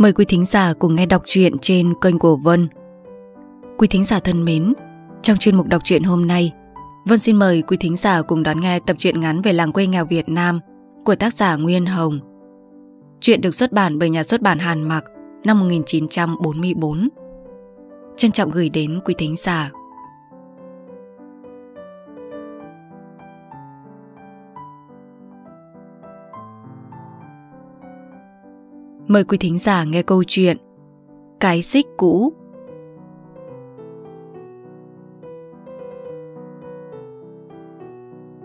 Mời quý thính giả cùng nghe đọc truyện trên kênh của Vân. Quý thính giả thân mến, trong chuyên mục đọc truyện hôm nay, Vân xin mời quý thính giả cùng đón nghe tập truyện ngắn về làng quê nghèo Việt Nam của tác giả Nguyên Hồng. Truyện được xuất bản bởi nhà xuất bản Hàn Mặc năm 1944. Trân trọng gửi đến quý thính giả. Mời quý thính giả nghe câu chuyện Cái xích cũ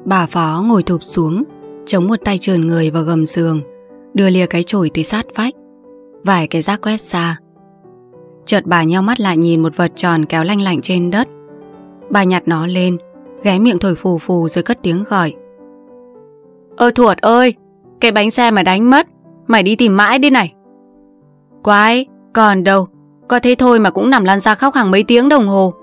Bà phó ngồi thụp xuống Chống một tay trườn người vào gầm giường Đưa lìa cái chổi tới sát vách Vài cái rác quét xa Chợt bà nheo mắt lại nhìn một vật tròn kéo lanh lạnh trên đất Bà nhặt nó lên Ghé miệng thổi phù phù rồi cất tiếng gọi Ơ Thuột ơi Cái bánh xe mà đánh mất Mày đi tìm mãi đi này Quái, còn đâu, có thế thôi mà cũng nằm lăn ra khóc hàng mấy tiếng đồng hồ.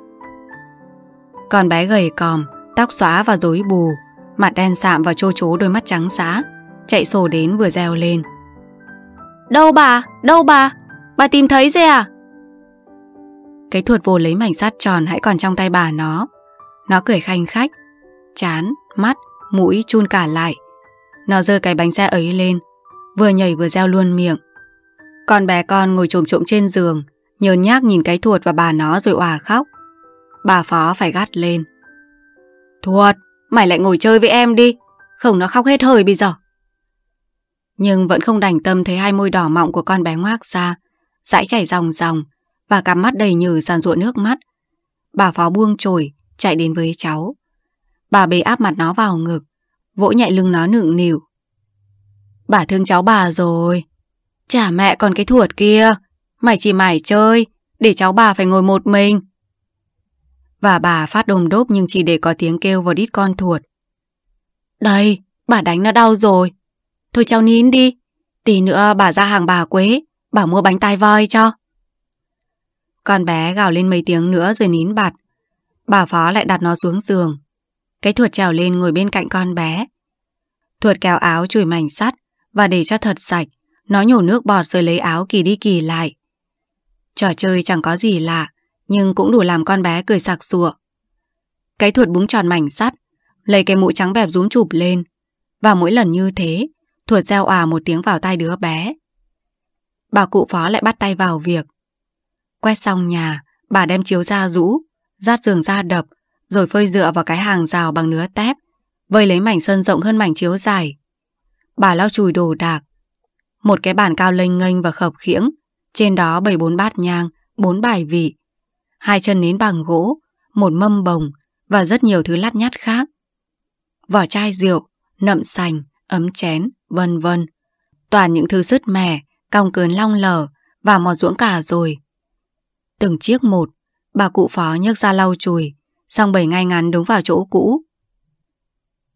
Con bé gầy còm, tóc xóa và rối bù, mặt đen sạm và trô chố đôi mắt trắng xá, chạy sổ đến vừa reo lên. Đâu bà, đâu bà, bà tìm thấy rồi à? Cái thuật vô lấy mảnh sắt tròn hãy còn trong tay bà nó. Nó cười khanh khách, chán, mắt, mũi chun cả lại. Nó giơ cái bánh xe ấy lên, vừa nhảy vừa reo luôn miệng. Con bé con ngồi trộm trộm trên giường, nhờn nhác nhìn cái thuột và bà nó rồi òa khóc. Bà phó phải gắt lên. Thuột, mày lại ngồi chơi với em đi, không nó khóc hết hơi bây giờ. Nhưng vẫn không đành tâm thấy hai môi đỏ mọng của con bé ngoác ra, dãi chảy ròng ròng và cặp mắt đầy nhừ sàn ruộn nước mắt. Bà phó buông chổi chạy đến với cháu. Bà bế áp mặt nó vào ngực, vỗ nhẹ lưng nó nựng nỉu. Bà thương cháu bà rồi, Chả mẹ còn cái thuột kia, mày chỉ mải chơi, để cháu bà phải ngồi một mình. Và bà phát đồm đốp nhưng chỉ để có tiếng kêu vào đít con thuột. Đây, bà đánh nó đau rồi. Thôi cháu nín đi, tí nữa bà ra hàng bà Quế, bà mua bánh tai voi cho. Con bé gào lên mấy tiếng nữa rồi nín bặt. Bà phó lại đặt nó xuống giường. Cái thuột trèo lên ngồi bên cạnh con bé. Thuột kéo áo chùi mảnh sắt và để cho thật sạch nó nhổ nước bọt rồi lấy áo kỳ đi kỳ lại. Trò chơi chẳng có gì lạ, nhưng cũng đủ làm con bé cười sặc sụa. Cái thuật búng tròn mảnh sắt, lấy cái mũ trắng bẹp rúm chụp lên. Và mỗi lần như thế, thuật gieo òa một tiếng vào tay đứa bé. Bà cụ phó lại bắt tay vào việc. Quét xong nhà, bà đem chiếu ra rũ, rát giường ra đập, rồi phơi dựa vào cái hàng rào bằng nứa tép, vơi lấy mảnh sân rộng hơn mảnh chiếu dài. Bà lau chùi đồ đạc, một cái bàn cao lênh nghênh và khập khiễng, trên đó bày bốn bát nhang, bốn bài vị, hai chân nến bằng gỗ, một mâm bồng và rất nhiều thứ lát nhát khác. Vỏ chai rượu, nậm sành, ấm chén, vân vân. Toàn những thứ sứt mẻ, cong cớn long lở và mò ruỗng cả rồi. Từng chiếc một, bà cụ phó nhấc ra lau chùi, xong bảy ngay ngắn đứng vào chỗ cũ.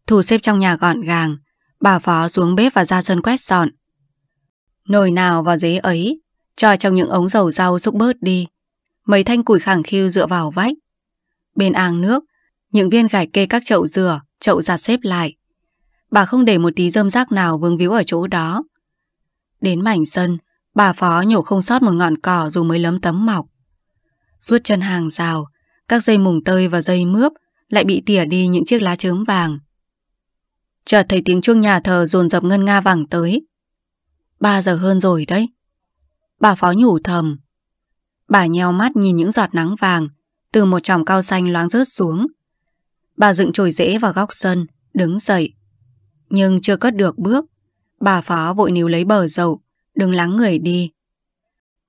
Thủ xếp trong nhà gọn gàng, bà phó xuống bếp và ra sân quét dọn. Nồi nào vào dế ấy, cho trong những ống dầu rau xúc bớt đi. Mấy thanh củi khẳng khiu dựa vào vách. Bên àng nước, những viên gạch kê các chậu dừa, chậu giặt xếp lại. Bà không để một tí rơm rác nào vương víu ở chỗ đó. Đến mảnh sân, bà phó nhổ không sót một ngọn cỏ dù mới lấm tấm mọc. Suốt chân hàng rào, các dây mùng tơi và dây mướp lại bị tỉa đi những chiếc lá chớm vàng. Chợt thấy tiếng chuông nhà thờ dồn dập ngân nga vàng tới, Ba giờ hơn rồi đấy. Bà phó nhủ thầm. Bà nheo mắt nhìn những giọt nắng vàng từ một tròng cao xanh loáng rớt xuống. Bà dựng chổi rễ vào góc sân, đứng dậy. Nhưng chưa cất được bước, bà phó vội níu lấy bờ dầu, đừng lắng người đi.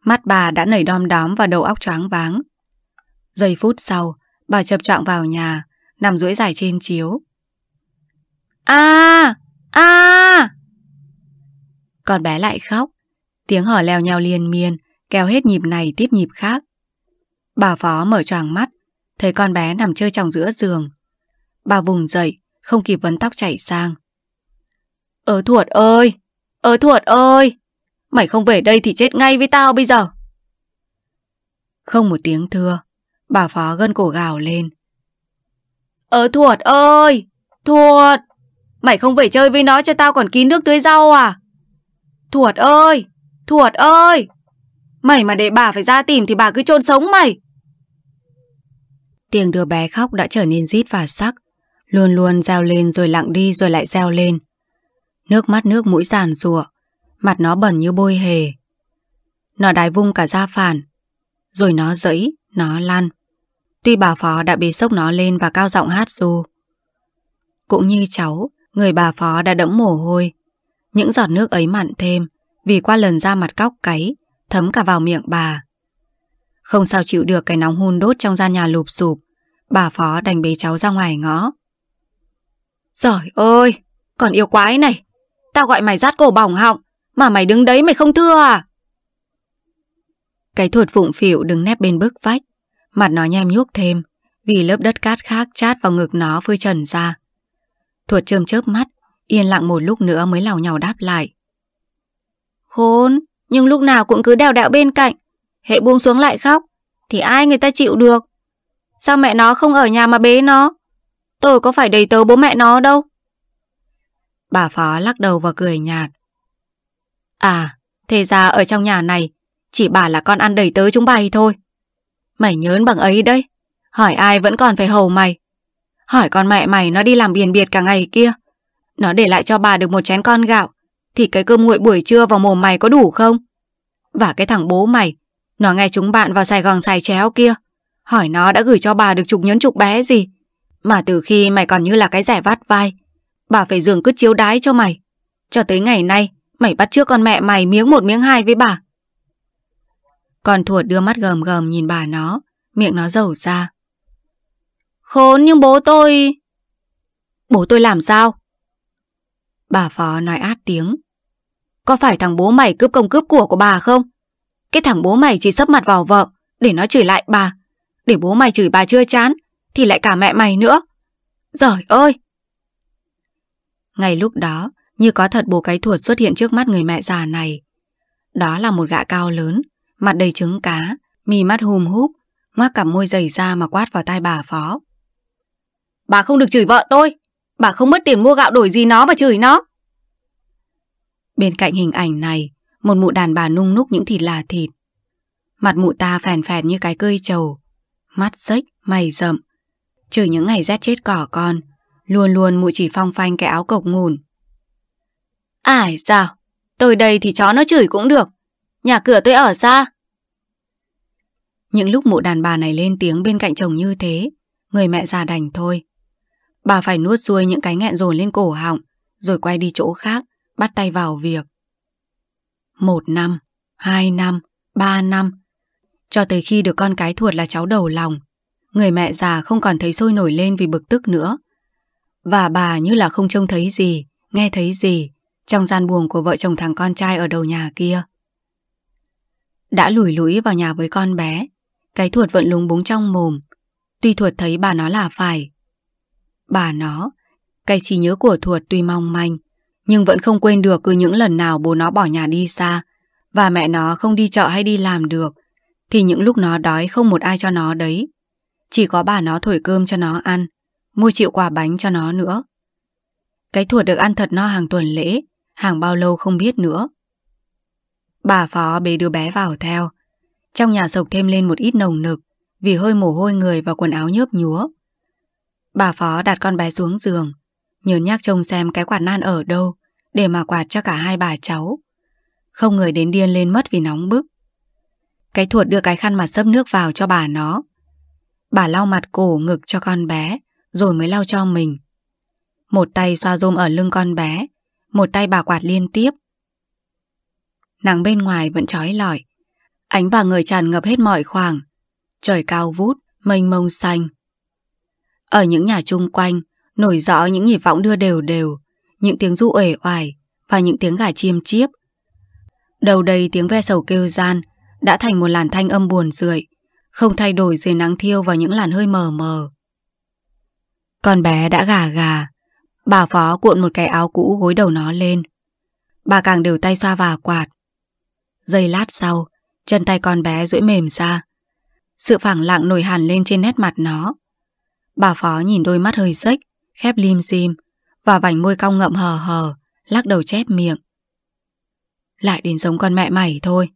Mắt bà đã nảy đom đóm và đầu óc choáng váng. Giây phút sau, bà chập trọng vào nhà, nằm duỗi dài trên chiếu. a à! a à! con bé lại khóc. Tiếng hò leo nhau liên miên, kéo hết nhịp này tiếp nhịp khác. Bà phó mở choàng mắt, thấy con bé nằm chơi trong giữa giường. Bà vùng dậy, không kịp vấn tóc chảy sang. Ớ thuột ơi! Ớ thuột ơi! Mày không về đây thì chết ngay với tao bây giờ! Không một tiếng thưa, bà phó gân cổ gào lên. Ớ thuột ơi! Thuột! Mày không về chơi với nó cho tao còn kín nước tưới rau à? Thuột ơi! Thuột ơi! Mày mà để bà phải ra tìm thì bà cứ chôn sống mày! Tiếng đứa bé khóc đã trở nên rít và sắc, luôn luôn reo lên rồi lặng đi rồi lại reo lên. Nước mắt nước mũi giàn rụa, mặt nó bẩn như bôi hề. Nó đái vung cả da phản, rồi nó dẫy, nó lăn. Tuy bà phó đã bị sốc nó lên và cao giọng hát ru. Cũng như cháu, người bà phó đã đẫm mồ hôi, những giọt nước ấy mặn thêm vì qua lần ra mặt cóc cáy, thấm cả vào miệng bà. Không sao chịu được cái nóng hun đốt trong gian nhà lụp sụp, bà phó đành bế cháu ra ngoài ngõ. Giỏi ơi, còn yêu quái này, tao gọi mày rát cổ bỏng họng, mà mày đứng đấy mày không thưa à? Cái thuột phụng phịu đứng nép bên bức vách, mặt nó nhem nhuốc thêm, vì lớp đất cát khác chát vào ngực nó phơi trần ra. Thuột chơm chớp mắt, Yên lặng một lúc nữa mới lào nhào đáp lại. Khốn, nhưng lúc nào cũng cứ đào đạo bên cạnh. Hệ buông xuống lại khóc, thì ai người ta chịu được. Sao mẹ nó không ở nhà mà bế nó? Tôi có phải đầy tớ bố mẹ nó đâu. Bà phó lắc đầu và cười nhạt. À, thế ra ở trong nhà này, chỉ bà là con ăn đầy tớ chúng bay thôi. Mày nhớn bằng ấy đấy, hỏi ai vẫn còn phải hầu mày. Hỏi con mẹ mày nó đi làm biển biệt cả ngày kia, nó để lại cho bà được một chén con gạo Thì cái cơm nguội buổi trưa vào mồm mày có đủ không? Và cái thằng bố mày Nó nghe chúng bạn vào Sài Gòn xài chéo kia Hỏi nó đã gửi cho bà được chục nhấn chục bé gì Mà từ khi mày còn như là cái rẻ vắt vai Bà phải dường cứ chiếu đái cho mày Cho tới ngày nay Mày bắt trước con mẹ mày miếng một miếng hai với bà Con thuột đưa mắt gờm gờm nhìn bà nó Miệng nó rầu ra Khốn nhưng bố tôi Bố tôi làm sao Bà Phó nói át tiếng. Có phải thằng bố mày cướp công cướp của của bà không? Cái thằng bố mày chỉ sấp mặt vào vợ để nó chửi lại bà. Để bố mày chửi bà chưa chán thì lại cả mẹ mày nữa. Giời ơi! Ngay lúc đó, như có thật bố cái thuột xuất hiện trước mắt người mẹ già này. Đó là một gã cao lớn, mặt đầy trứng cá, mì mắt hùm húp, ngoác cả môi dày ra mà quát vào tai bà phó. Bà không được chửi vợ tôi! Bà không mất tiền mua gạo đổi gì nó mà chửi nó Bên cạnh hình ảnh này Một mụ đàn bà nung núc những thịt là thịt Mặt mụ ta phèn phèn như cái cơi trầu Mắt xếch, mày rậm Trừ những ngày rét chết cỏ con Luôn luôn mụ chỉ phong phanh cái áo cộc ngùn Ải à, sao Tôi đây thì chó nó chửi cũng được Nhà cửa tôi ở xa Những lúc mụ đàn bà này lên tiếng bên cạnh chồng như thế Người mẹ già đành thôi Bà phải nuốt xuôi những cái nghẹn rồi lên cổ họng, rồi quay đi chỗ khác, bắt tay vào việc. Một năm, hai năm, ba năm, cho tới khi được con cái thuột là cháu đầu lòng, người mẹ già không còn thấy sôi nổi lên vì bực tức nữa. Và bà như là không trông thấy gì, nghe thấy gì, trong gian buồng của vợ chồng thằng con trai ở đầu nhà kia. Đã lủi lũi vào nhà với con bé, cái thuột vẫn lúng búng trong mồm. Tuy thuột thấy bà nó là phải, Bà nó, cái trí nhớ của Thuột tuy mong manh, nhưng vẫn không quên được cứ những lần nào bố nó bỏ nhà đi xa và mẹ nó không đi chợ hay đi làm được, thì những lúc nó đói không một ai cho nó đấy. Chỉ có bà nó thổi cơm cho nó ăn, mua chịu quả bánh cho nó nữa. Cái Thuột được ăn thật no hàng tuần lễ, hàng bao lâu không biết nữa. Bà phó bế đứa bé vào theo, trong nhà sộc thêm lên một ít nồng nực vì hơi mồ hôi người và quần áo nhớp nhúa. Bà Phó đặt con bé xuống giường, nhớ nhắc trông xem cái quạt nan ở đâu để mà quạt cho cả hai bà cháu. Không người đến điên lên mất vì nóng bức. Cái thuật đưa cái khăn mặt sấp nước vào cho bà nó. Bà lau mặt cổ ngực cho con bé, rồi mới lau cho mình. Một tay xoa rôm ở lưng con bé, một tay bà quạt liên tiếp. Nắng bên ngoài vẫn trói lọi, ánh vào người tràn ngập hết mọi khoảng. Trời cao vút, mênh mông xanh, ở những nhà chung quanh, nổi rõ những nhịp võng đưa đều đều, những tiếng ru uể oải và những tiếng gà chiêm chiếp. Đầu đầy tiếng ve sầu kêu gian đã thành một làn thanh âm buồn rười, không thay đổi dưới nắng thiêu vào những làn hơi mờ mờ. Con bé đã gà gà, bà phó cuộn một cái áo cũ gối đầu nó lên. Bà càng đều tay xoa và quạt. Giây lát sau, chân tay con bé duỗi mềm ra. Sự phẳng lặng nổi hẳn lên trên nét mặt nó. Bà phó nhìn đôi mắt hơi xếch, khép lim dim và vành môi cong ngậm hờ hờ, lắc đầu chép miệng. Lại đến giống con mẹ mày thôi.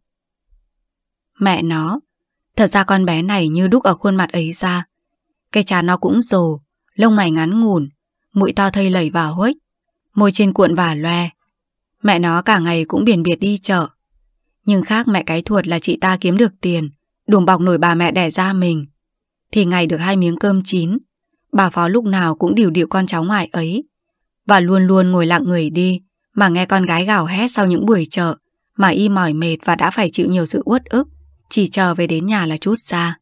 Mẹ nó, thật ra con bé này như đúc ở khuôn mặt ấy ra. Cái trà nó cũng rồ, lông mày ngắn ngủn, mũi to thây lẩy vào huếch, môi trên cuộn và loe. Mẹ nó cả ngày cũng biển biệt đi chợ. Nhưng khác mẹ cái thuột là chị ta kiếm được tiền, đùm bọc nổi bà mẹ đẻ ra mình. Thì ngày được hai miếng cơm chín, Bà Phó lúc nào cũng điều điệu con cháu ngoại ấy và luôn luôn ngồi lặng người đi mà nghe con gái gào hét sau những buổi chợ mà y mỏi mệt và đã phải chịu nhiều sự uất ức chỉ chờ về đến nhà là chút ra.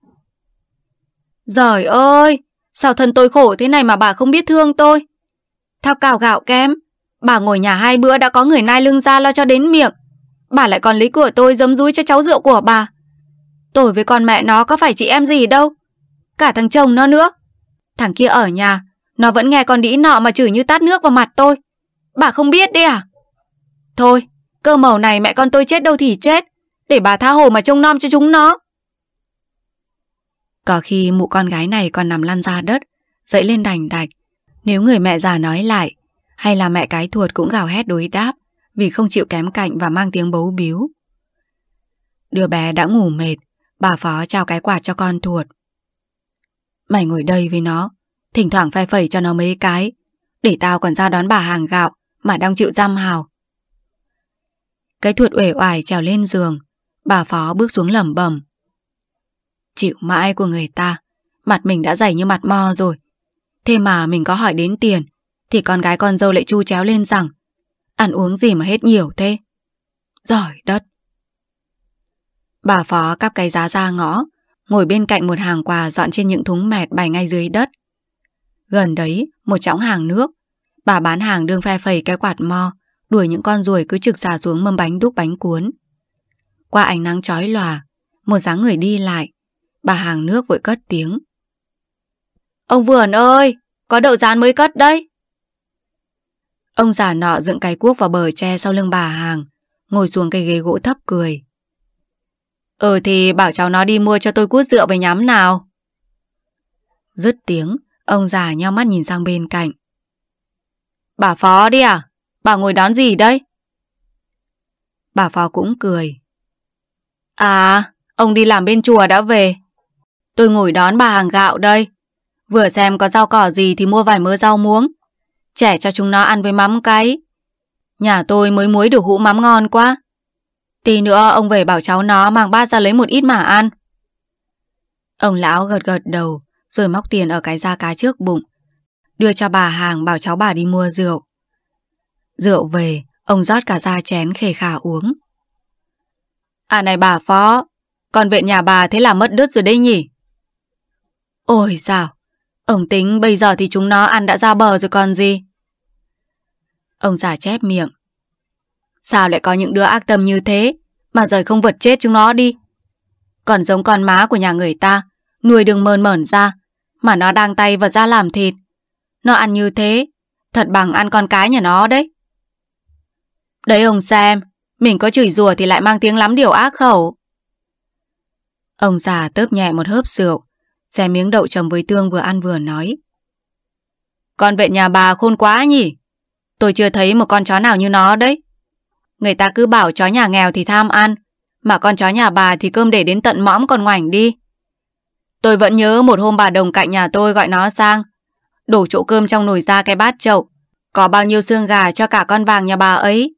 giỏi ơi! Sao thân tôi khổ thế này mà bà không biết thương tôi? Thao cào gạo kém, bà ngồi nhà hai bữa đã có người nai lưng ra lo cho đến miệng. Bà lại còn lấy của tôi dấm dúi cho cháu rượu của bà. Tôi với con mẹ nó có phải chị em gì đâu. Cả thằng chồng nó nữa. Thằng kia ở nhà, nó vẫn nghe con đĩ nọ mà chửi như tát nước vào mặt tôi. Bà không biết đấy à? Thôi, cơ màu này mẹ con tôi chết đâu thì chết, để bà tha hồ mà trông nom cho chúng nó. Có khi mụ con gái này còn nằm lăn ra đất, dậy lên đành đạch. Nếu người mẹ già nói lại, hay là mẹ cái thuột cũng gào hét đối đáp vì không chịu kém cạnh và mang tiếng bấu biếu. Đứa bé đã ngủ mệt, bà phó trao cái quạt cho con thuột Mày ngồi đây với nó, thỉnh thoảng phe phẩy cho nó mấy cái, để tao còn ra đón bà hàng gạo mà đang chịu giam hào. Cái thuật uể oải trèo lên giường, bà phó bước xuống lẩm bẩm. Chịu mãi của người ta, mặt mình đã dày như mặt mo rồi. Thế mà mình có hỏi đến tiền, thì con gái con dâu lại chu chéo lên rằng ăn uống gì mà hết nhiều thế. Giỏi đất. Bà phó cắp cái giá ra ngõ, ngồi bên cạnh một hàng quà dọn trên những thúng mẹt bày ngay dưới đất. Gần đấy, một chõng hàng nước. Bà bán hàng đương phe phẩy cái quạt mo, đuổi những con ruồi cứ trực xà xuống mâm bánh đúc bánh cuốn. Qua ánh nắng chói lòa, một dáng người đi lại, bà hàng nước vội cất tiếng. Ông Vườn ơi, có đậu rán mới cất đấy. Ông già nọ dựng cái cuốc vào bờ tre sau lưng bà hàng, ngồi xuống cái ghế gỗ thấp cười. Ừ thì bảo cháu nó đi mua cho tôi cút rượu với nhắm nào. Dứt tiếng, ông già nheo mắt nhìn sang bên cạnh. Bà phó đi à? Bà ngồi đón gì đấy? Bà phó cũng cười. À, ông đi làm bên chùa đã về. Tôi ngồi đón bà hàng gạo đây. Vừa xem có rau cỏ gì thì mua vài mớ rau muống. Trẻ cho chúng nó ăn với mắm cay. Nhà tôi mới muối được hũ mắm ngon quá. Tí nữa ông về bảo cháu nó mang bát ra lấy một ít mà ăn. Ông lão gật gật đầu rồi móc tiền ở cái da cá trước bụng. Đưa cho bà hàng bảo cháu bà đi mua rượu. Rượu về, ông rót cả da chén khề khả uống. À này bà phó, còn vệ nhà bà thế là mất đứt rồi đây nhỉ? Ôi sao, ông tính bây giờ thì chúng nó ăn đã ra bờ rồi còn gì? Ông giả chép miệng, Sao lại có những đứa ác tâm như thế Mà rời không vật chết chúng nó đi Còn giống con má của nhà người ta Nuôi đừng mơn mởn ra Mà nó đang tay vật ra làm thịt Nó ăn như thế Thật bằng ăn con cái nhà nó đấy Đấy ông xem Mình có chửi rủa thì lại mang tiếng lắm điều ác khẩu Ông già tớp nhẹ một hớp rượu Xe miếng đậu chầm với tương vừa ăn vừa nói Con vệ nhà bà khôn quá nhỉ Tôi chưa thấy một con chó nào như nó đấy Người ta cứ bảo chó nhà nghèo thì tham ăn, mà con chó nhà bà thì cơm để đến tận mõm còn ngoảnh đi. Tôi vẫn nhớ một hôm bà đồng cạnh nhà tôi gọi nó sang, đổ chỗ cơm trong nồi ra cái bát chậu, có bao nhiêu xương gà cho cả con vàng nhà bà ấy.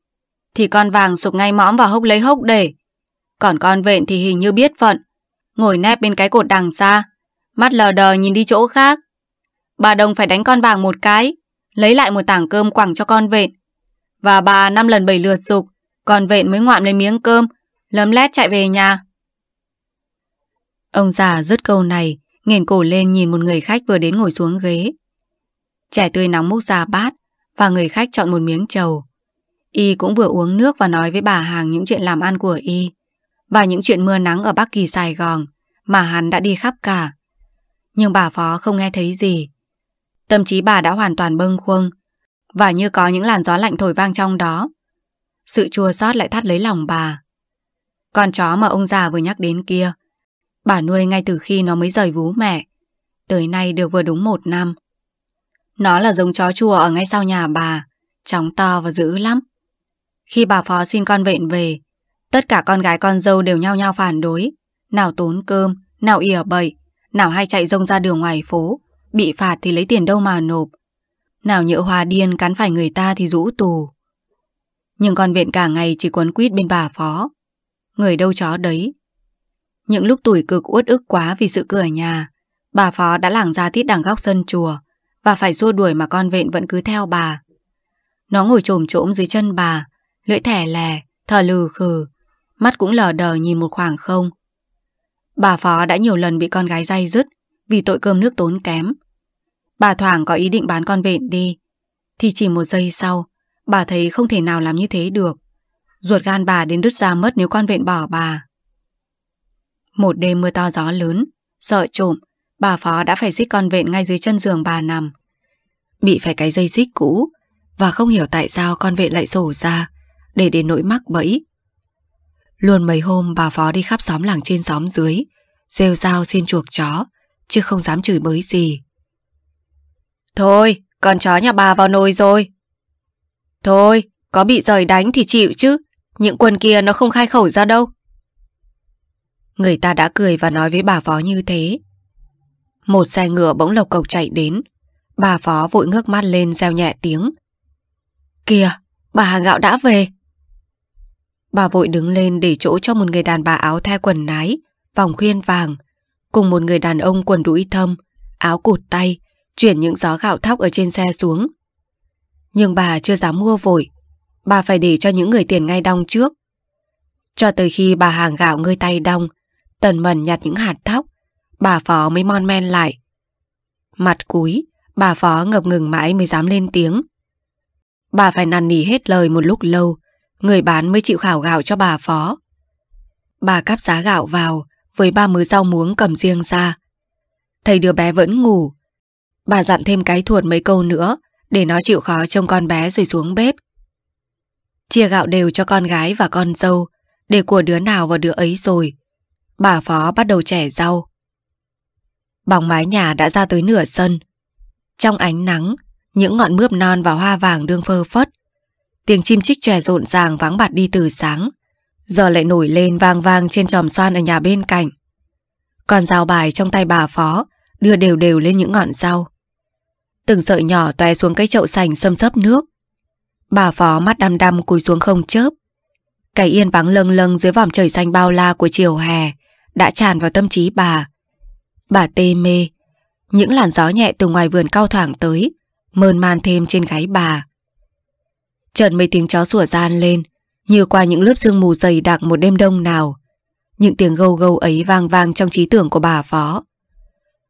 Thì con vàng sụp ngay mõm và hốc lấy hốc để. Còn con vện thì hình như biết phận, ngồi nép bên cái cột đằng xa, mắt lờ đờ nhìn đi chỗ khác. Bà đồng phải đánh con vàng một cái, lấy lại một tảng cơm quẳng cho con vện. Và bà năm lần bảy lượt dục còn vện mới ngoạm lấy miếng cơm Lấm lét chạy về nhà Ông già dứt câu này Nghiền cổ lên nhìn một người khách vừa đến ngồi xuống ghế Trẻ tươi nóng múc ra bát Và người khách chọn một miếng trầu Y cũng vừa uống nước và nói với bà hàng những chuyện làm ăn của Y và những chuyện mưa nắng ở Bắc Kỳ Sài Gòn mà hắn đã đi khắp cả. Nhưng bà Phó không nghe thấy gì. Tâm trí bà đã hoàn toàn bâng khuâng và như có những làn gió lạnh thổi vang trong đó sự chua xót lại thắt lấy lòng bà. Con chó mà ông già vừa nhắc đến kia, bà nuôi ngay từ khi nó mới rời vú mẹ. Tới nay được vừa đúng một năm. Nó là giống chó chùa ở ngay sau nhà bà, chóng to và dữ lắm. Khi bà phó xin con vện về, tất cả con gái con dâu đều nhao nhao phản đối. Nào tốn cơm, nào ỉa bậy, nào hay chạy rông ra đường ngoài phố, bị phạt thì lấy tiền đâu mà nộp. Nào nhỡ hòa điên cắn phải người ta thì rũ tù. Nhưng con viện cả ngày chỉ quấn quýt bên bà phó Người đâu chó đấy Những lúc tuổi cực uất ức quá vì sự cửa nhà Bà phó đã lảng ra tít đằng góc sân chùa Và phải xua đuổi mà con vện vẫn cứ theo bà Nó ngồi trồm trỗm dưới chân bà Lưỡi thẻ lè, thở lừ khừ Mắt cũng lờ đờ nhìn một khoảng không Bà phó đã nhiều lần bị con gái dây dứt Vì tội cơm nước tốn kém Bà thoảng có ý định bán con vện đi Thì chỉ một giây sau Bà thấy không thể nào làm như thế được Ruột gan bà đến đứt ra mất nếu quan vện bỏ bà Một đêm mưa to gió lớn Sợ trộm Bà phó đã phải xích con vện ngay dưới chân giường bà nằm Bị phải cái dây xích cũ Và không hiểu tại sao con vện lại sổ ra Để đến nỗi mắc bẫy Luôn mấy hôm bà phó đi khắp xóm làng trên xóm dưới Rêu rao xin chuộc chó Chứ không dám chửi bới gì Thôi con chó nhà bà vào nồi rồi Thôi, có bị giỏi đánh thì chịu chứ, những quần kia nó không khai khẩu ra đâu. Người ta đã cười và nói với bà phó như thế. Một xe ngựa bỗng lộc cộc chạy đến, bà phó vội ngước mắt lên gieo nhẹ tiếng. Kìa, bà hàng gạo đã về. Bà vội đứng lên để chỗ cho một người đàn bà áo the quần nái, vòng khuyên vàng, cùng một người đàn ông quần đũi thâm, áo cụt tay, chuyển những gió gạo thóc ở trên xe xuống, nhưng bà chưa dám mua vội Bà phải để cho những người tiền ngay đong trước Cho tới khi bà hàng gạo ngơi tay đong Tần mẩn nhặt những hạt thóc Bà phó mới mon men lại Mặt cúi Bà phó ngập ngừng mãi mới dám lên tiếng Bà phải năn nỉ hết lời một lúc lâu Người bán mới chịu khảo gạo cho bà phó Bà cắp giá gạo vào Với ba mớ rau muống cầm riêng ra thầy đứa bé vẫn ngủ Bà dặn thêm cái thuột mấy câu nữa để nó chịu khó trông con bé rồi xuống bếp. Chia gạo đều cho con gái và con dâu, để của đứa nào vào đứa ấy rồi. Bà phó bắt đầu chẻ rau. Bóng mái nhà đã ra tới nửa sân. Trong ánh nắng, những ngọn mướp non và hoa vàng đương phơ phất. Tiếng chim chích chòe rộn ràng vắng bạt đi từ sáng, giờ lại nổi lên vang vang trên tròm xoan ở nhà bên cạnh. Còn rào bài trong tay bà phó đưa đều đều lên những ngọn rau từng sợi nhỏ toe xuống cái chậu sành xâm xấp nước. Bà phó mắt đăm đăm cúi xuống không chớp. Cái yên vắng lâng lâng dưới vòng trời xanh bao la của chiều hè đã tràn vào tâm trí bà. Bà tê mê, những làn gió nhẹ từ ngoài vườn cao thoảng tới, mơn man thêm trên gáy bà. Trận mấy tiếng chó sủa gian lên, như qua những lớp sương mù dày đặc một đêm đông nào. Những tiếng gâu gâu ấy vang vang trong trí tưởng của bà phó.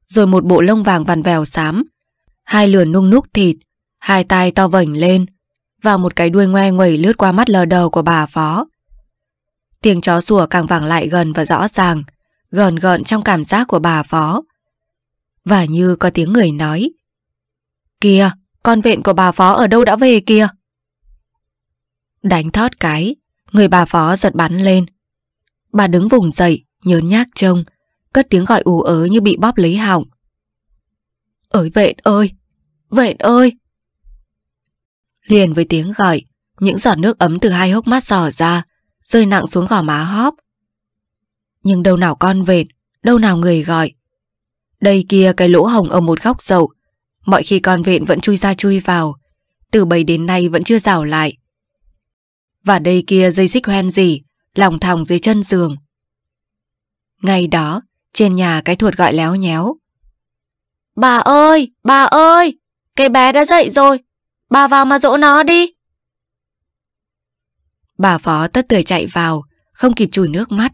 Rồi một bộ lông vàng vằn vèo xám Hai lườn nung núc thịt, hai tay to vảnh lên và một cái đuôi ngoe nguẩy lướt qua mắt lờ đầu của bà phó. Tiếng chó sủa càng vẳng lại gần và rõ ràng, gờn gợn trong cảm giác của bà phó. Và như có tiếng người nói Kìa, con vện của bà phó ở đâu đã về kìa Đánh thót cái, người bà phó giật bắn lên Bà đứng vùng dậy, nhớn nhác trông Cất tiếng gọi ủ ớ như bị bóp lấy họng Ơi vện ơi! Vện ơi! Liền với tiếng gọi, những giọt nước ấm từ hai hốc mắt giỏ ra, rơi nặng xuống gò má hóp. Nhưng đâu nào con vện, đâu nào người gọi. Đây kia cái lỗ hồng ở một góc dậu, mọi khi con vện vẫn chui ra chui vào, từ bấy đến nay vẫn chưa rào lại. Và đây kia dây xích hoen gì, lòng thòng dưới chân giường. ngày đó, trên nhà cái thuột gọi léo nhéo. Bà ơi, bà ơi, cái bé đã dậy rồi, bà vào mà dỗ nó đi. Bà phó tất tưởi chạy vào, không kịp chùi nước mắt.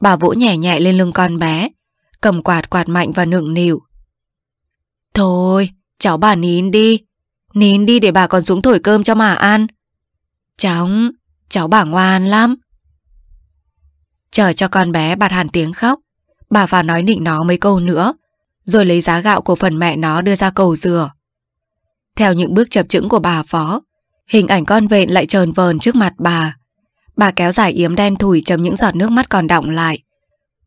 Bà vỗ nhẹ nhẹ lên lưng con bé, cầm quạt quạt mạnh và nựng nịu. Thôi, cháu bà nín đi, nín đi để bà còn xuống thổi cơm cho mà ăn. Cháu, cháu bà ngoan lắm. Chờ cho con bé bạt hẳn tiếng khóc, bà vào nói nịnh nó mấy câu nữa rồi lấy giá gạo của phần mẹ nó đưa ra cầu dừa. Theo những bước chập chững của bà phó, hình ảnh con vện lại trờn vờn trước mặt bà. Bà kéo dài yếm đen thủi chấm những giọt nước mắt còn đọng lại.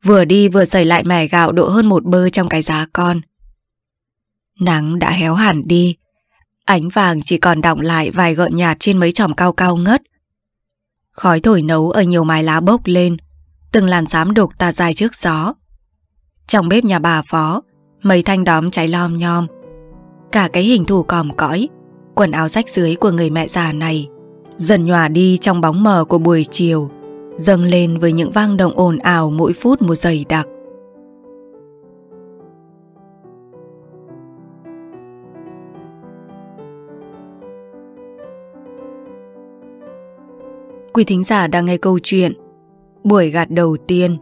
Vừa đi vừa sẩy lại mẻ gạo độ hơn một bơ trong cái giá con. Nắng đã héo hẳn đi, ánh vàng chỉ còn đọng lại vài gợn nhạt trên mấy chòm cao cao ngất. Khói thổi nấu ở nhiều mái lá bốc lên, từng làn xám đục tạt dài trước gió. Trong bếp nhà bà phó, Mấy thanh đóm cháy lom nhom Cả cái hình thù còm cõi Quần áo rách dưới của người mẹ già này Dần nhòa đi trong bóng mờ của buổi chiều Dâng lên với những vang động ồn ào mỗi phút một giây đặc Quý thính giả đang nghe câu chuyện Buổi gạt đầu tiên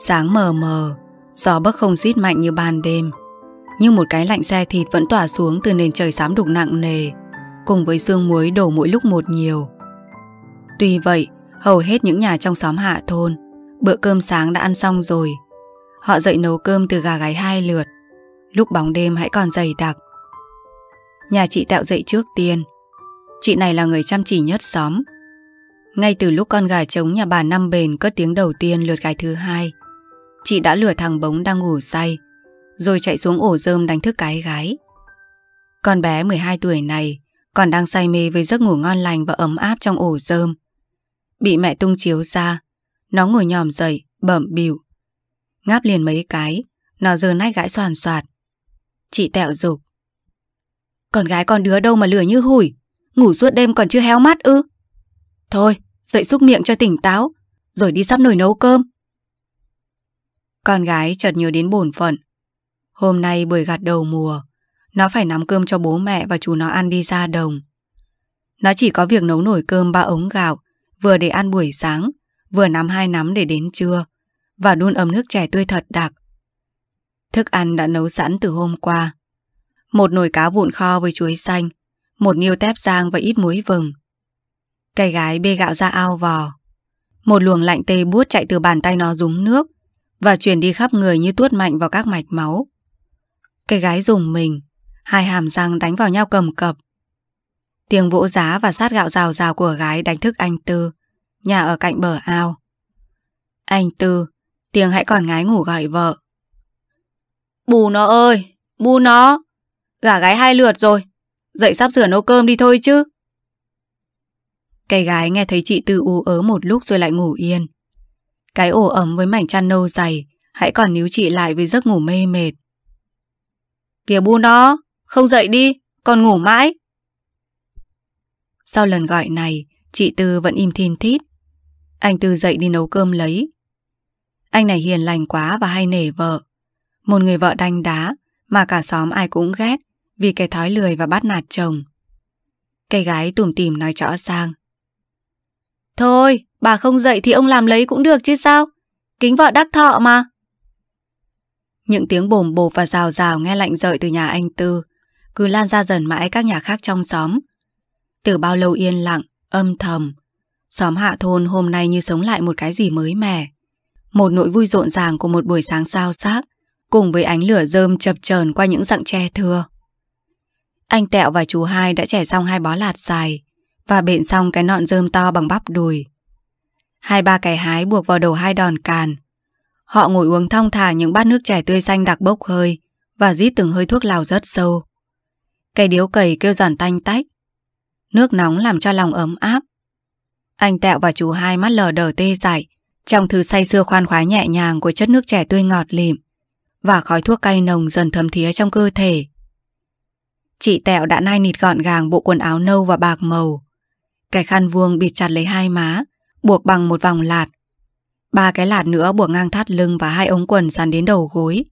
Sáng mờ mờ, gió bất không rít mạnh như ban đêm. Nhưng một cái lạnh xe thịt vẫn tỏa xuống từ nền trời xám đục nặng nề, cùng với sương muối đổ mỗi lúc một nhiều. Tuy vậy, hầu hết những nhà trong xóm hạ thôn, bữa cơm sáng đã ăn xong rồi. Họ dậy nấu cơm từ gà gáy hai lượt, lúc bóng đêm hãy còn dày đặc. Nhà chị tạo dậy trước tiên. Chị này là người chăm chỉ nhất xóm. Ngay từ lúc con gà trống nhà bà Năm Bền cất tiếng đầu tiên lượt gái thứ hai, chị đã lừa thằng bống đang ngủ say, rồi chạy xuống ổ rơm đánh thức cái gái. Con bé 12 tuổi này còn đang say mê với giấc ngủ ngon lành và ấm áp trong ổ rơm. Bị mẹ tung chiếu ra, nó ngồi nhòm dậy, bẩm bỉu. Ngáp liền mấy cái, nó giờ nách gãi soàn soạt. Chị tẹo dục. Con gái con đứa đâu mà lừa như hủi, ngủ suốt đêm còn chưa héo mắt ư. Thôi, dậy xúc miệng cho tỉnh táo, rồi đi sắp nồi nấu cơm. Con gái chợt nhớ đến bổn phận. Hôm nay buổi gặt đầu mùa, nó phải nắm cơm cho bố mẹ và chú nó ăn đi ra đồng. Nó chỉ có việc nấu nổi cơm ba ống gạo, vừa để ăn buổi sáng, vừa nắm hai nắm để đến trưa, và đun ấm nước chè tươi thật đặc. Thức ăn đã nấu sẵn từ hôm qua. Một nồi cá vụn kho với chuối xanh, một niêu tép rang và ít muối vừng. Cây gái bê gạo ra ao vò. Một luồng lạnh tê buốt chạy từ bàn tay nó rúng nước, và truyền đi khắp người như tuốt mạnh vào các mạch máu. Cái gái dùng mình, hai hàm răng đánh vào nhau cầm cập. Tiếng vỗ giá và sát gạo rào rào của gái đánh thức anh Tư, nhà ở cạnh bờ ao. Anh Tư, tiếng hãy còn gái ngủ gọi vợ. Bù nó ơi, bù nó, gả gái hai lượt rồi, dậy sắp sửa nấu cơm đi thôi chứ. Cái gái nghe thấy chị Tư u ớ một lúc rồi lại ngủ yên. Cái ổ ấm với mảnh chăn nâu dày Hãy còn níu chị lại với giấc ngủ mê mệt Kìa bu nó Không dậy đi Còn ngủ mãi Sau lần gọi này Chị Tư vẫn im thin thít Anh Tư dậy đi nấu cơm lấy Anh này hiền lành quá và hay nể vợ Một người vợ đanh đá Mà cả xóm ai cũng ghét Vì cái thói lười và bắt nạt chồng Cây gái tùm tìm nói rõ sang Thôi, bà không dậy thì ông làm lấy cũng được chứ sao? Kính vợ đắc thọ mà. Những tiếng bồm bột và rào rào nghe lạnh rợi từ nhà anh Tư, cứ lan ra dần mãi các nhà khác trong xóm. Từ bao lâu yên lặng, âm thầm, xóm hạ thôn hôm nay như sống lại một cái gì mới mẻ. Một nỗi vui rộn ràng của một buổi sáng sao sắc cùng với ánh lửa rơm chập chờn qua những rặng tre thưa. Anh Tẹo và chú Hai đã trẻ xong hai bó lạt dài, và bện xong cái nọn rơm to bằng bắp đùi. Hai ba cái hái buộc vào đầu hai đòn càn. Họ ngồi uống thong thả những bát nước chảy tươi xanh đặc bốc hơi và rít từng hơi thuốc lào rất sâu. cây điếu cầy kêu giòn tanh tách. Nước nóng làm cho lòng ấm áp. Anh Tẹo và chú hai mắt lờ đờ tê dại trong thứ say sưa khoan khoái nhẹ nhàng của chất nước chè tươi ngọt lịm và khói thuốc cay nồng dần thấm thía trong cơ thể. Chị Tẹo đã nai nịt gọn gàng bộ quần áo nâu và bạc màu cái khăn vuông bịt chặt lấy hai má, buộc bằng một vòng lạt. Ba cái lạt nữa buộc ngang thắt lưng và hai ống quần dàn đến đầu gối.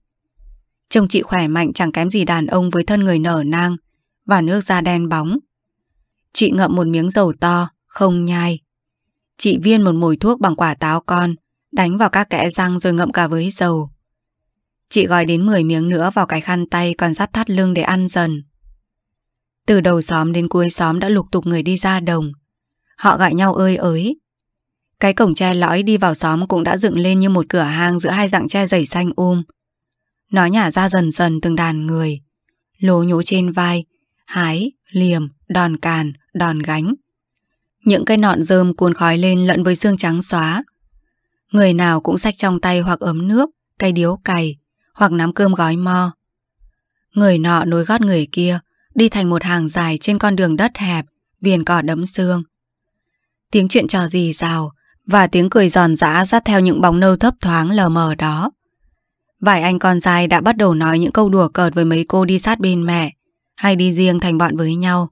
Trông chị khỏe mạnh chẳng kém gì đàn ông với thân người nở nang và nước da đen bóng. Chị ngậm một miếng dầu to, không nhai. Chị viên một mồi thuốc bằng quả táo con, đánh vào các kẽ răng rồi ngậm cả với dầu. Chị gói đến 10 miếng nữa vào cái khăn tay còn dắt thắt lưng để ăn dần. Từ đầu xóm đến cuối xóm đã lục tục người đi ra đồng, Họ gọi nhau ơi ới. Cái cổng tre lõi đi vào xóm cũng đã dựng lên như một cửa hang giữa hai dạng tre dày xanh um. Nó nhả ra dần dần từng đàn người. Lố nhố trên vai, hái, liềm, đòn càn, đòn gánh. Những cây nọn rơm cuồn khói lên lẫn với xương trắng xóa. Người nào cũng xách trong tay hoặc ấm nước, cây điếu cày, hoặc nắm cơm gói mo. Người nọ nối gót người kia, đi thành một hàng dài trên con đường đất hẹp, viền cỏ đẫm xương tiếng chuyện trò gì rào và tiếng cười giòn giã dắt theo những bóng nâu thấp thoáng lờ mờ đó. Vài anh con trai đã bắt đầu nói những câu đùa cợt với mấy cô đi sát bên mẹ hay đi riêng thành bọn với nhau.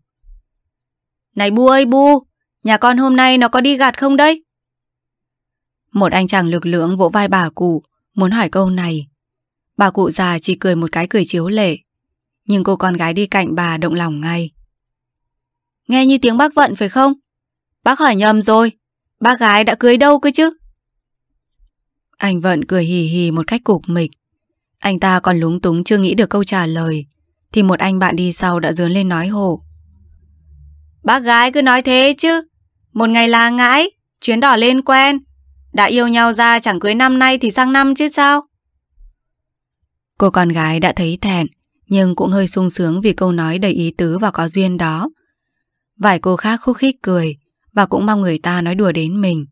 Này Bu ơi Bu, nhà con hôm nay nó có đi gạt không đấy? Một anh chàng lực lưỡng vỗ vai bà cụ muốn hỏi câu này. Bà cụ già chỉ cười một cái cười chiếu lệ nhưng cô con gái đi cạnh bà động lòng ngay. Nghe như tiếng bác vận phải không? Bác hỏi nhầm rồi, bác gái đã cưới đâu cơ chứ? Anh vẫn cười hì hì một cách cục mịch. Anh ta còn lúng túng chưa nghĩ được câu trả lời, thì một anh bạn đi sau đã dướn lên nói hổ. Bác gái cứ nói thế chứ, một ngày là ngãi, chuyến đỏ lên quen, đã yêu nhau ra chẳng cưới năm nay thì sang năm chứ sao? Cô con gái đã thấy thẹn, nhưng cũng hơi sung sướng vì câu nói đầy ý tứ và có duyên đó. Vài cô khác khúc khích cười, và cũng mong người ta nói đùa đến mình.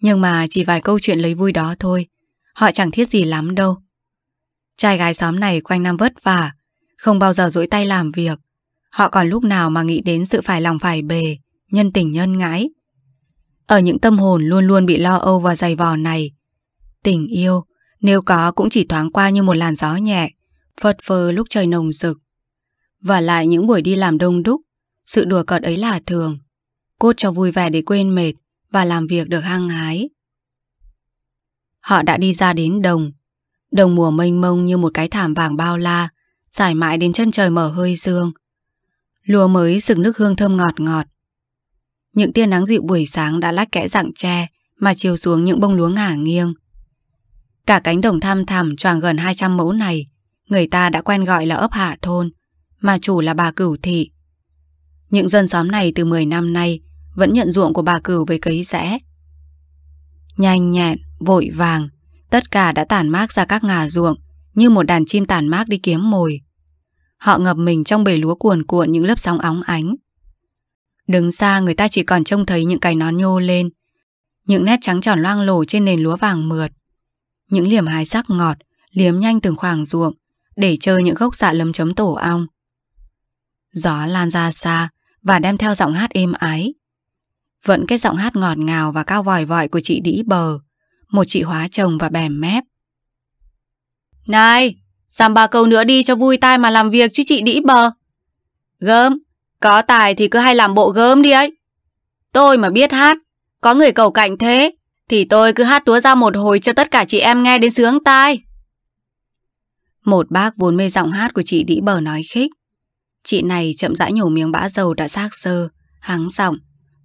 Nhưng mà chỉ vài câu chuyện lấy vui đó thôi, họ chẳng thiết gì lắm đâu. Trai gái xóm này quanh năm vất vả, không bao giờ dỗi tay làm việc. Họ còn lúc nào mà nghĩ đến sự phải lòng phải bề, nhân tình nhân ngãi. Ở những tâm hồn luôn luôn bị lo âu và dày vò này, tình yêu nếu có cũng chỉ thoáng qua như một làn gió nhẹ, phật phơ lúc trời nồng rực. Và lại những buổi đi làm đông đúc, sự đùa cợt ấy là thường cốt cho vui vẻ để quên mệt và làm việc được hăng hái. Họ đã đi ra đến đồng. Đồng mùa mênh mông như một cái thảm vàng bao la, trải mãi đến chân trời mở hơi dương. Lúa mới sừng nước hương thơm ngọt ngọt. Những tia nắng dịu buổi sáng đã lách kẽ dạng tre mà chiều xuống những bông lúa ngả nghiêng. Cả cánh đồng thăm thẳm choàng gần 200 mẫu này, người ta đã quen gọi là ấp hạ thôn, mà chủ là bà cửu thị, những dân xóm này từ 10 năm nay vẫn nhận ruộng của bà Cửu với cấy rẽ. Nhanh nhẹn, vội vàng, tất cả đã tản mát ra các ngà ruộng như một đàn chim tản mát đi kiếm mồi. Họ ngập mình trong bể lúa cuồn cuộn những lớp sóng óng ánh. Đứng xa người ta chỉ còn trông thấy những cái nón nhô lên, những nét trắng tròn loang lổ trên nền lúa vàng mượt, những liềm hái sắc ngọt liếm nhanh từng khoảng ruộng để chơi những gốc xạ dạ lấm chấm tổ ong. Gió lan ra xa, và đem theo giọng hát êm ái. Vẫn cái giọng hát ngọt ngào và cao vòi vòi của chị Đĩ Bờ, một chị hóa chồng và bèm mép. Này, giảm ba câu nữa đi cho vui tai mà làm việc chứ chị Đĩ Bờ. Gớm, có tài thì cứ hay làm bộ gớm đi ấy. Tôi mà biết hát, có người cầu cạnh thế, thì tôi cứ hát túa ra một hồi cho tất cả chị em nghe đến sướng tai. Một bác vốn mê giọng hát của chị Đĩ Bờ nói khích. Chị này chậm rãi nhổ miếng bã dầu đã xác sơ, háng giọng,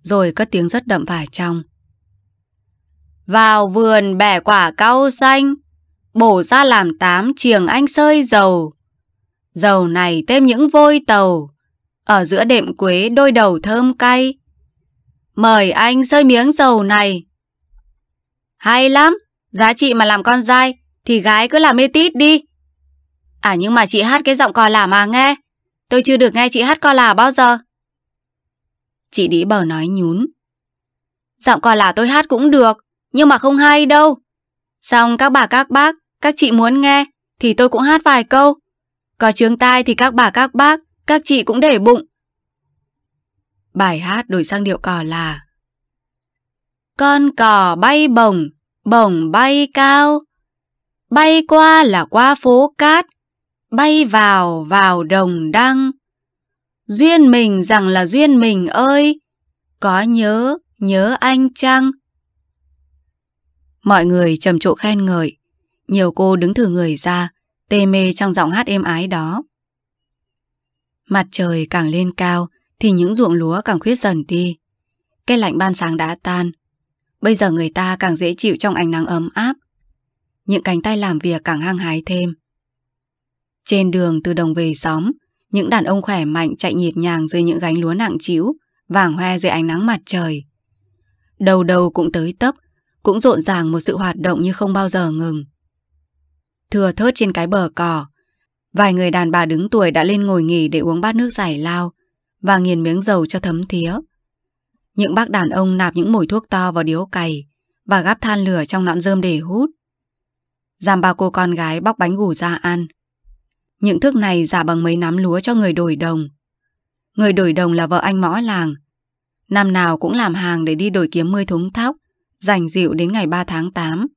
rồi cất tiếng rất đậm vải trong. Vào vườn bẻ quả cau xanh, bổ ra làm tám triềng anh sơi dầu. Dầu này thêm những vôi tàu, ở giữa đệm quế đôi đầu thơm cay. Mời anh sơi miếng dầu này. Hay lắm, giá trị mà làm con dai thì gái cứ làm mê tít đi. À nhưng mà chị hát cái giọng cò làm mà nghe. Tôi chưa được nghe chị hát co là bao giờ. Chị đĩ bờ nói nhún. Giọng co là tôi hát cũng được, nhưng mà không hay đâu. Xong các bà các bác, các chị muốn nghe, thì tôi cũng hát vài câu. Có trường tai thì các bà các bác, các chị cũng để bụng. Bài hát đổi sang điệu cò là Con cò bay bổng bổng bay cao. Bay qua là qua phố cát, bay vào vào đồng đăng. Duyên mình rằng là duyên mình ơi, có nhớ, nhớ anh chăng? Mọi người trầm trộ khen ngợi, nhiều cô đứng thử người ra, tê mê trong giọng hát êm ái đó. Mặt trời càng lên cao thì những ruộng lúa càng khuyết dần đi. Cái lạnh ban sáng đã tan, bây giờ người ta càng dễ chịu trong ánh nắng ấm áp. Những cánh tay làm việc càng hăng hái thêm. Trên đường từ đồng về xóm, những đàn ông khỏe mạnh chạy nhịp nhàng dưới những gánh lúa nặng trĩu, vàng hoe dưới ánh nắng mặt trời. Đầu đầu cũng tới tấp, cũng rộn ràng một sự hoạt động như không bao giờ ngừng. Thừa thớt trên cái bờ cỏ, vài người đàn bà đứng tuổi đã lên ngồi nghỉ để uống bát nước giải lao và nghiền miếng dầu cho thấm thía. Những bác đàn ông nạp những mồi thuốc to vào điếu cày và gắp than lửa trong nọn rơm để hút. Giam ba cô con gái bóc bánh gù ra ăn – những thước này giả bằng mấy nắm lúa cho người đổi đồng. Người đổi đồng là vợ anh mõ làng. Năm nào cũng làm hàng để đi đổi kiếm mươi thúng thóc, dành dịu đến ngày 3 tháng 8.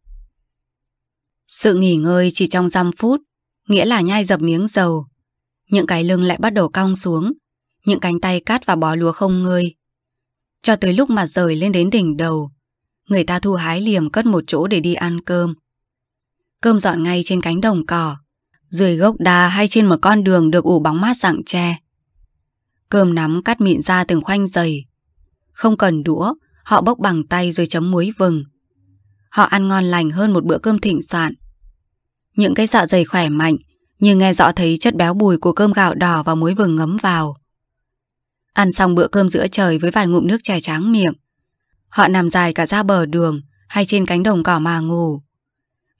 Sự nghỉ ngơi chỉ trong dăm phút, nghĩa là nhai dập miếng dầu. Những cái lưng lại bắt đầu cong xuống, những cánh tay cắt và bó lúa không ngơi. Cho tới lúc mặt rời lên đến đỉnh đầu, người ta thu hái liềm cất một chỗ để đi ăn cơm. Cơm dọn ngay trên cánh đồng cỏ, dưới gốc đa hay trên một con đường được ủ bóng mát dạng tre. Cơm nắm cắt mịn ra từng khoanh dày. Không cần đũa, họ bốc bằng tay rồi chấm muối vừng. Họ ăn ngon lành hơn một bữa cơm thịnh soạn. Những cái dạ dày khỏe mạnh, nhưng nghe rõ thấy chất béo bùi của cơm gạo đỏ và muối vừng ngấm vào. Ăn xong bữa cơm giữa trời với vài ngụm nước chè tráng miệng. Họ nằm dài cả ra bờ đường hay trên cánh đồng cỏ mà ngủ.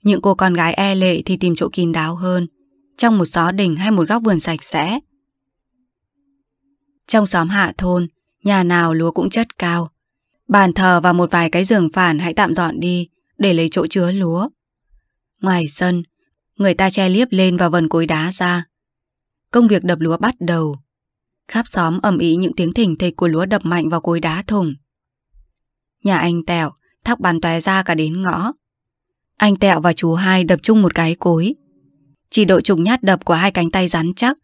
Những cô con gái e lệ thì tìm chỗ kín đáo hơn trong một xó đỉnh hay một góc vườn sạch sẽ. Trong xóm hạ thôn, nhà nào lúa cũng chất cao. Bàn thờ và một vài cái giường phản hãy tạm dọn đi để lấy chỗ chứa lúa. Ngoài sân, người ta che liếp lên và vần cối đá ra. Công việc đập lúa bắt đầu. Khắp xóm ầm ý những tiếng thỉnh thịch của lúa đập mạnh vào cối đá thùng. Nhà anh Tẹo thóc bắn tóe ra cả đến ngõ. Anh Tẹo và chú hai đập chung một cái cối chỉ độ trùng nhát đập của hai cánh tay rắn chắc.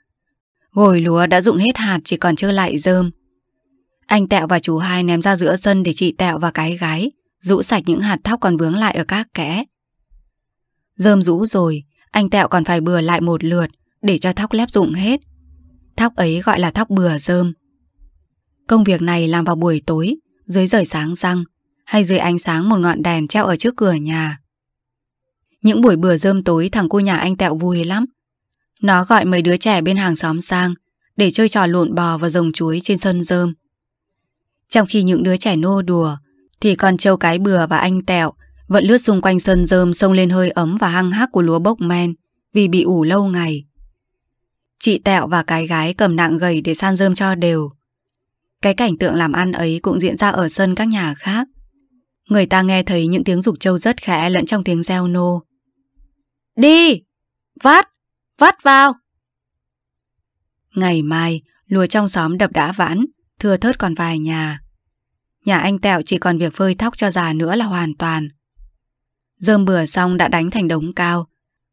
Gồi lúa đã rụng hết hạt chỉ còn chưa lại rơm. Anh Tẹo và chú hai ném ra giữa sân để chị Tẹo và cái gái rũ sạch những hạt thóc còn vướng lại ở các kẽ. Rơm rũ rồi, anh Tẹo còn phải bừa lại một lượt để cho thóc lép rụng hết. Thóc ấy gọi là thóc bừa rơm. Công việc này làm vào buổi tối, dưới rời sáng răng, hay dưới ánh sáng một ngọn đèn treo ở trước cửa nhà. Những buổi bữa rơm tối thằng cô nhà anh Tẹo vui lắm. Nó gọi mấy đứa trẻ bên hàng xóm sang để chơi trò lộn bò và rồng chuối trên sân rơm. Trong khi những đứa trẻ nô đùa, thì con trâu cái bừa và anh Tẹo vẫn lướt xung quanh sân rơm sông lên hơi ấm và hăng hắc của lúa bốc men vì bị ủ lâu ngày. Chị Tẹo và cái gái cầm nặng gầy để san rơm cho đều. Cái cảnh tượng làm ăn ấy cũng diễn ra ở sân các nhà khác. Người ta nghe thấy những tiếng rục trâu rất khẽ lẫn trong tiếng reo nô. Đi! Vắt! Vắt vào! Ngày mai, lùa trong xóm đập đã vãn, thừa thớt còn vài nhà. Nhà anh Tẹo chỉ còn việc phơi thóc cho già nữa là hoàn toàn. Dơm bừa xong đã đánh thành đống cao,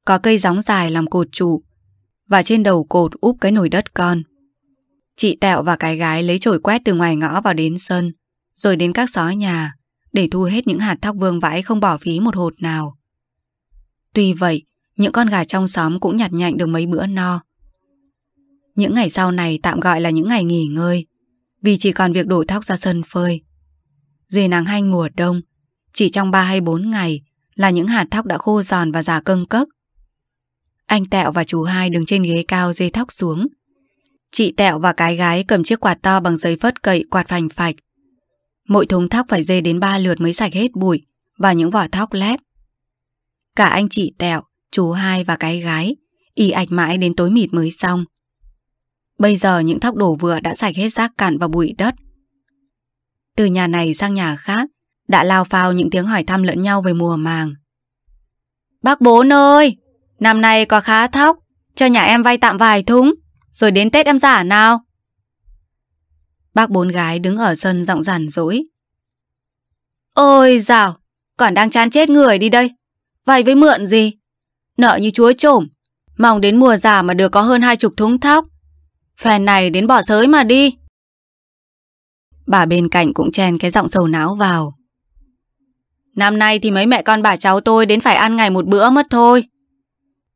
có cây gióng dài làm cột trụ, và trên đầu cột úp cái nồi đất con. Chị Tẹo và cái gái lấy chổi quét từ ngoài ngõ vào đến sân, rồi đến các xó nhà, để thu hết những hạt thóc vương vãi không bỏ phí một hột nào. Tuy vậy, những con gà trong xóm cũng nhặt nhạnh được mấy bữa no. Những ngày sau này tạm gọi là những ngày nghỉ ngơi, vì chỉ còn việc đổ thóc ra sân phơi. Dưới nắng hay mùa đông, chỉ trong 3 hay 4 ngày là những hạt thóc đã khô giòn và già cân cất. Anh Tẹo và chú hai đứng trên ghế cao dê thóc xuống. Chị Tẹo và cái gái cầm chiếc quạt to bằng giấy phất cậy quạt phành phạch. Mỗi thùng thóc phải dê đến 3 lượt mới sạch hết bụi và những vỏ thóc lép. Cả anh chị Tẹo chú hai và cái gái, y ạch mãi đến tối mịt mới xong. Bây giờ những thóc đổ vừa đã sạch hết rác cạn và bụi đất. Từ nhà này sang nhà khác, đã lao phao những tiếng hỏi thăm lẫn nhau về mùa màng. Bác bố ơi, năm nay có khá thóc, cho nhà em vay tạm vài thúng, rồi đến Tết em giả nào. Bác bốn gái đứng ở sân giọng giản dỗi. Ôi dào, còn đang chán chết người đi đây, vay với mượn gì, nợ như chúa trổm. Mong đến mùa già mà được có hơn hai chục thúng thóc. Phèn này đến bỏ sới mà đi. Bà bên cạnh cũng chen cái giọng sầu não vào. Năm nay thì mấy mẹ con bà cháu tôi đến phải ăn ngày một bữa mất thôi.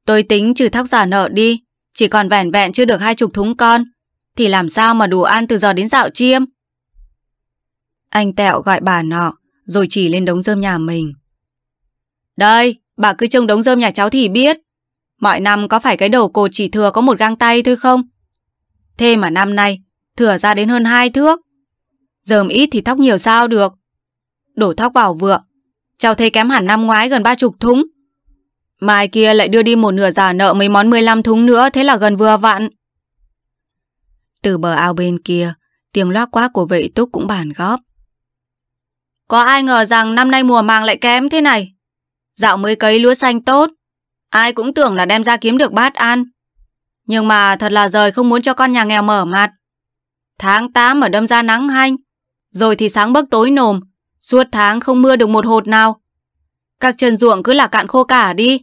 Tôi tính trừ thóc giả nợ đi, chỉ còn vẻn vẹn chưa được hai chục thúng con, thì làm sao mà đủ ăn từ giờ đến dạo chiêm. Anh Tẹo gọi bà nọ, rồi chỉ lên đống rơm nhà mình. Đây, Bà cứ trông đống rơm nhà cháu thì biết. Mọi năm có phải cái đầu cột chỉ thừa có một găng tay thôi không? Thế mà năm nay, thừa ra đến hơn hai thước. Dơm ít thì thóc nhiều sao được. Đổ thóc vào vựa. Cháu thấy kém hẳn năm ngoái gần ba chục thúng. Mai kia lại đưa đi một nửa giả nợ mấy món 15 thúng nữa thế là gần vừa vặn. Từ bờ ao bên kia, tiếng loa quá của vệ túc cũng bàn góp. Có ai ngờ rằng năm nay mùa màng lại kém thế này? Dạo mới cấy lúa xanh tốt, ai cũng tưởng là đem ra kiếm được bát ăn. Nhưng mà thật là rời không muốn cho con nhà nghèo mở mặt. Tháng 8 mà đâm ra nắng hanh, rồi thì sáng bấc tối nồm, suốt tháng không mưa được một hột nào. Các chân ruộng cứ là cạn khô cả đi.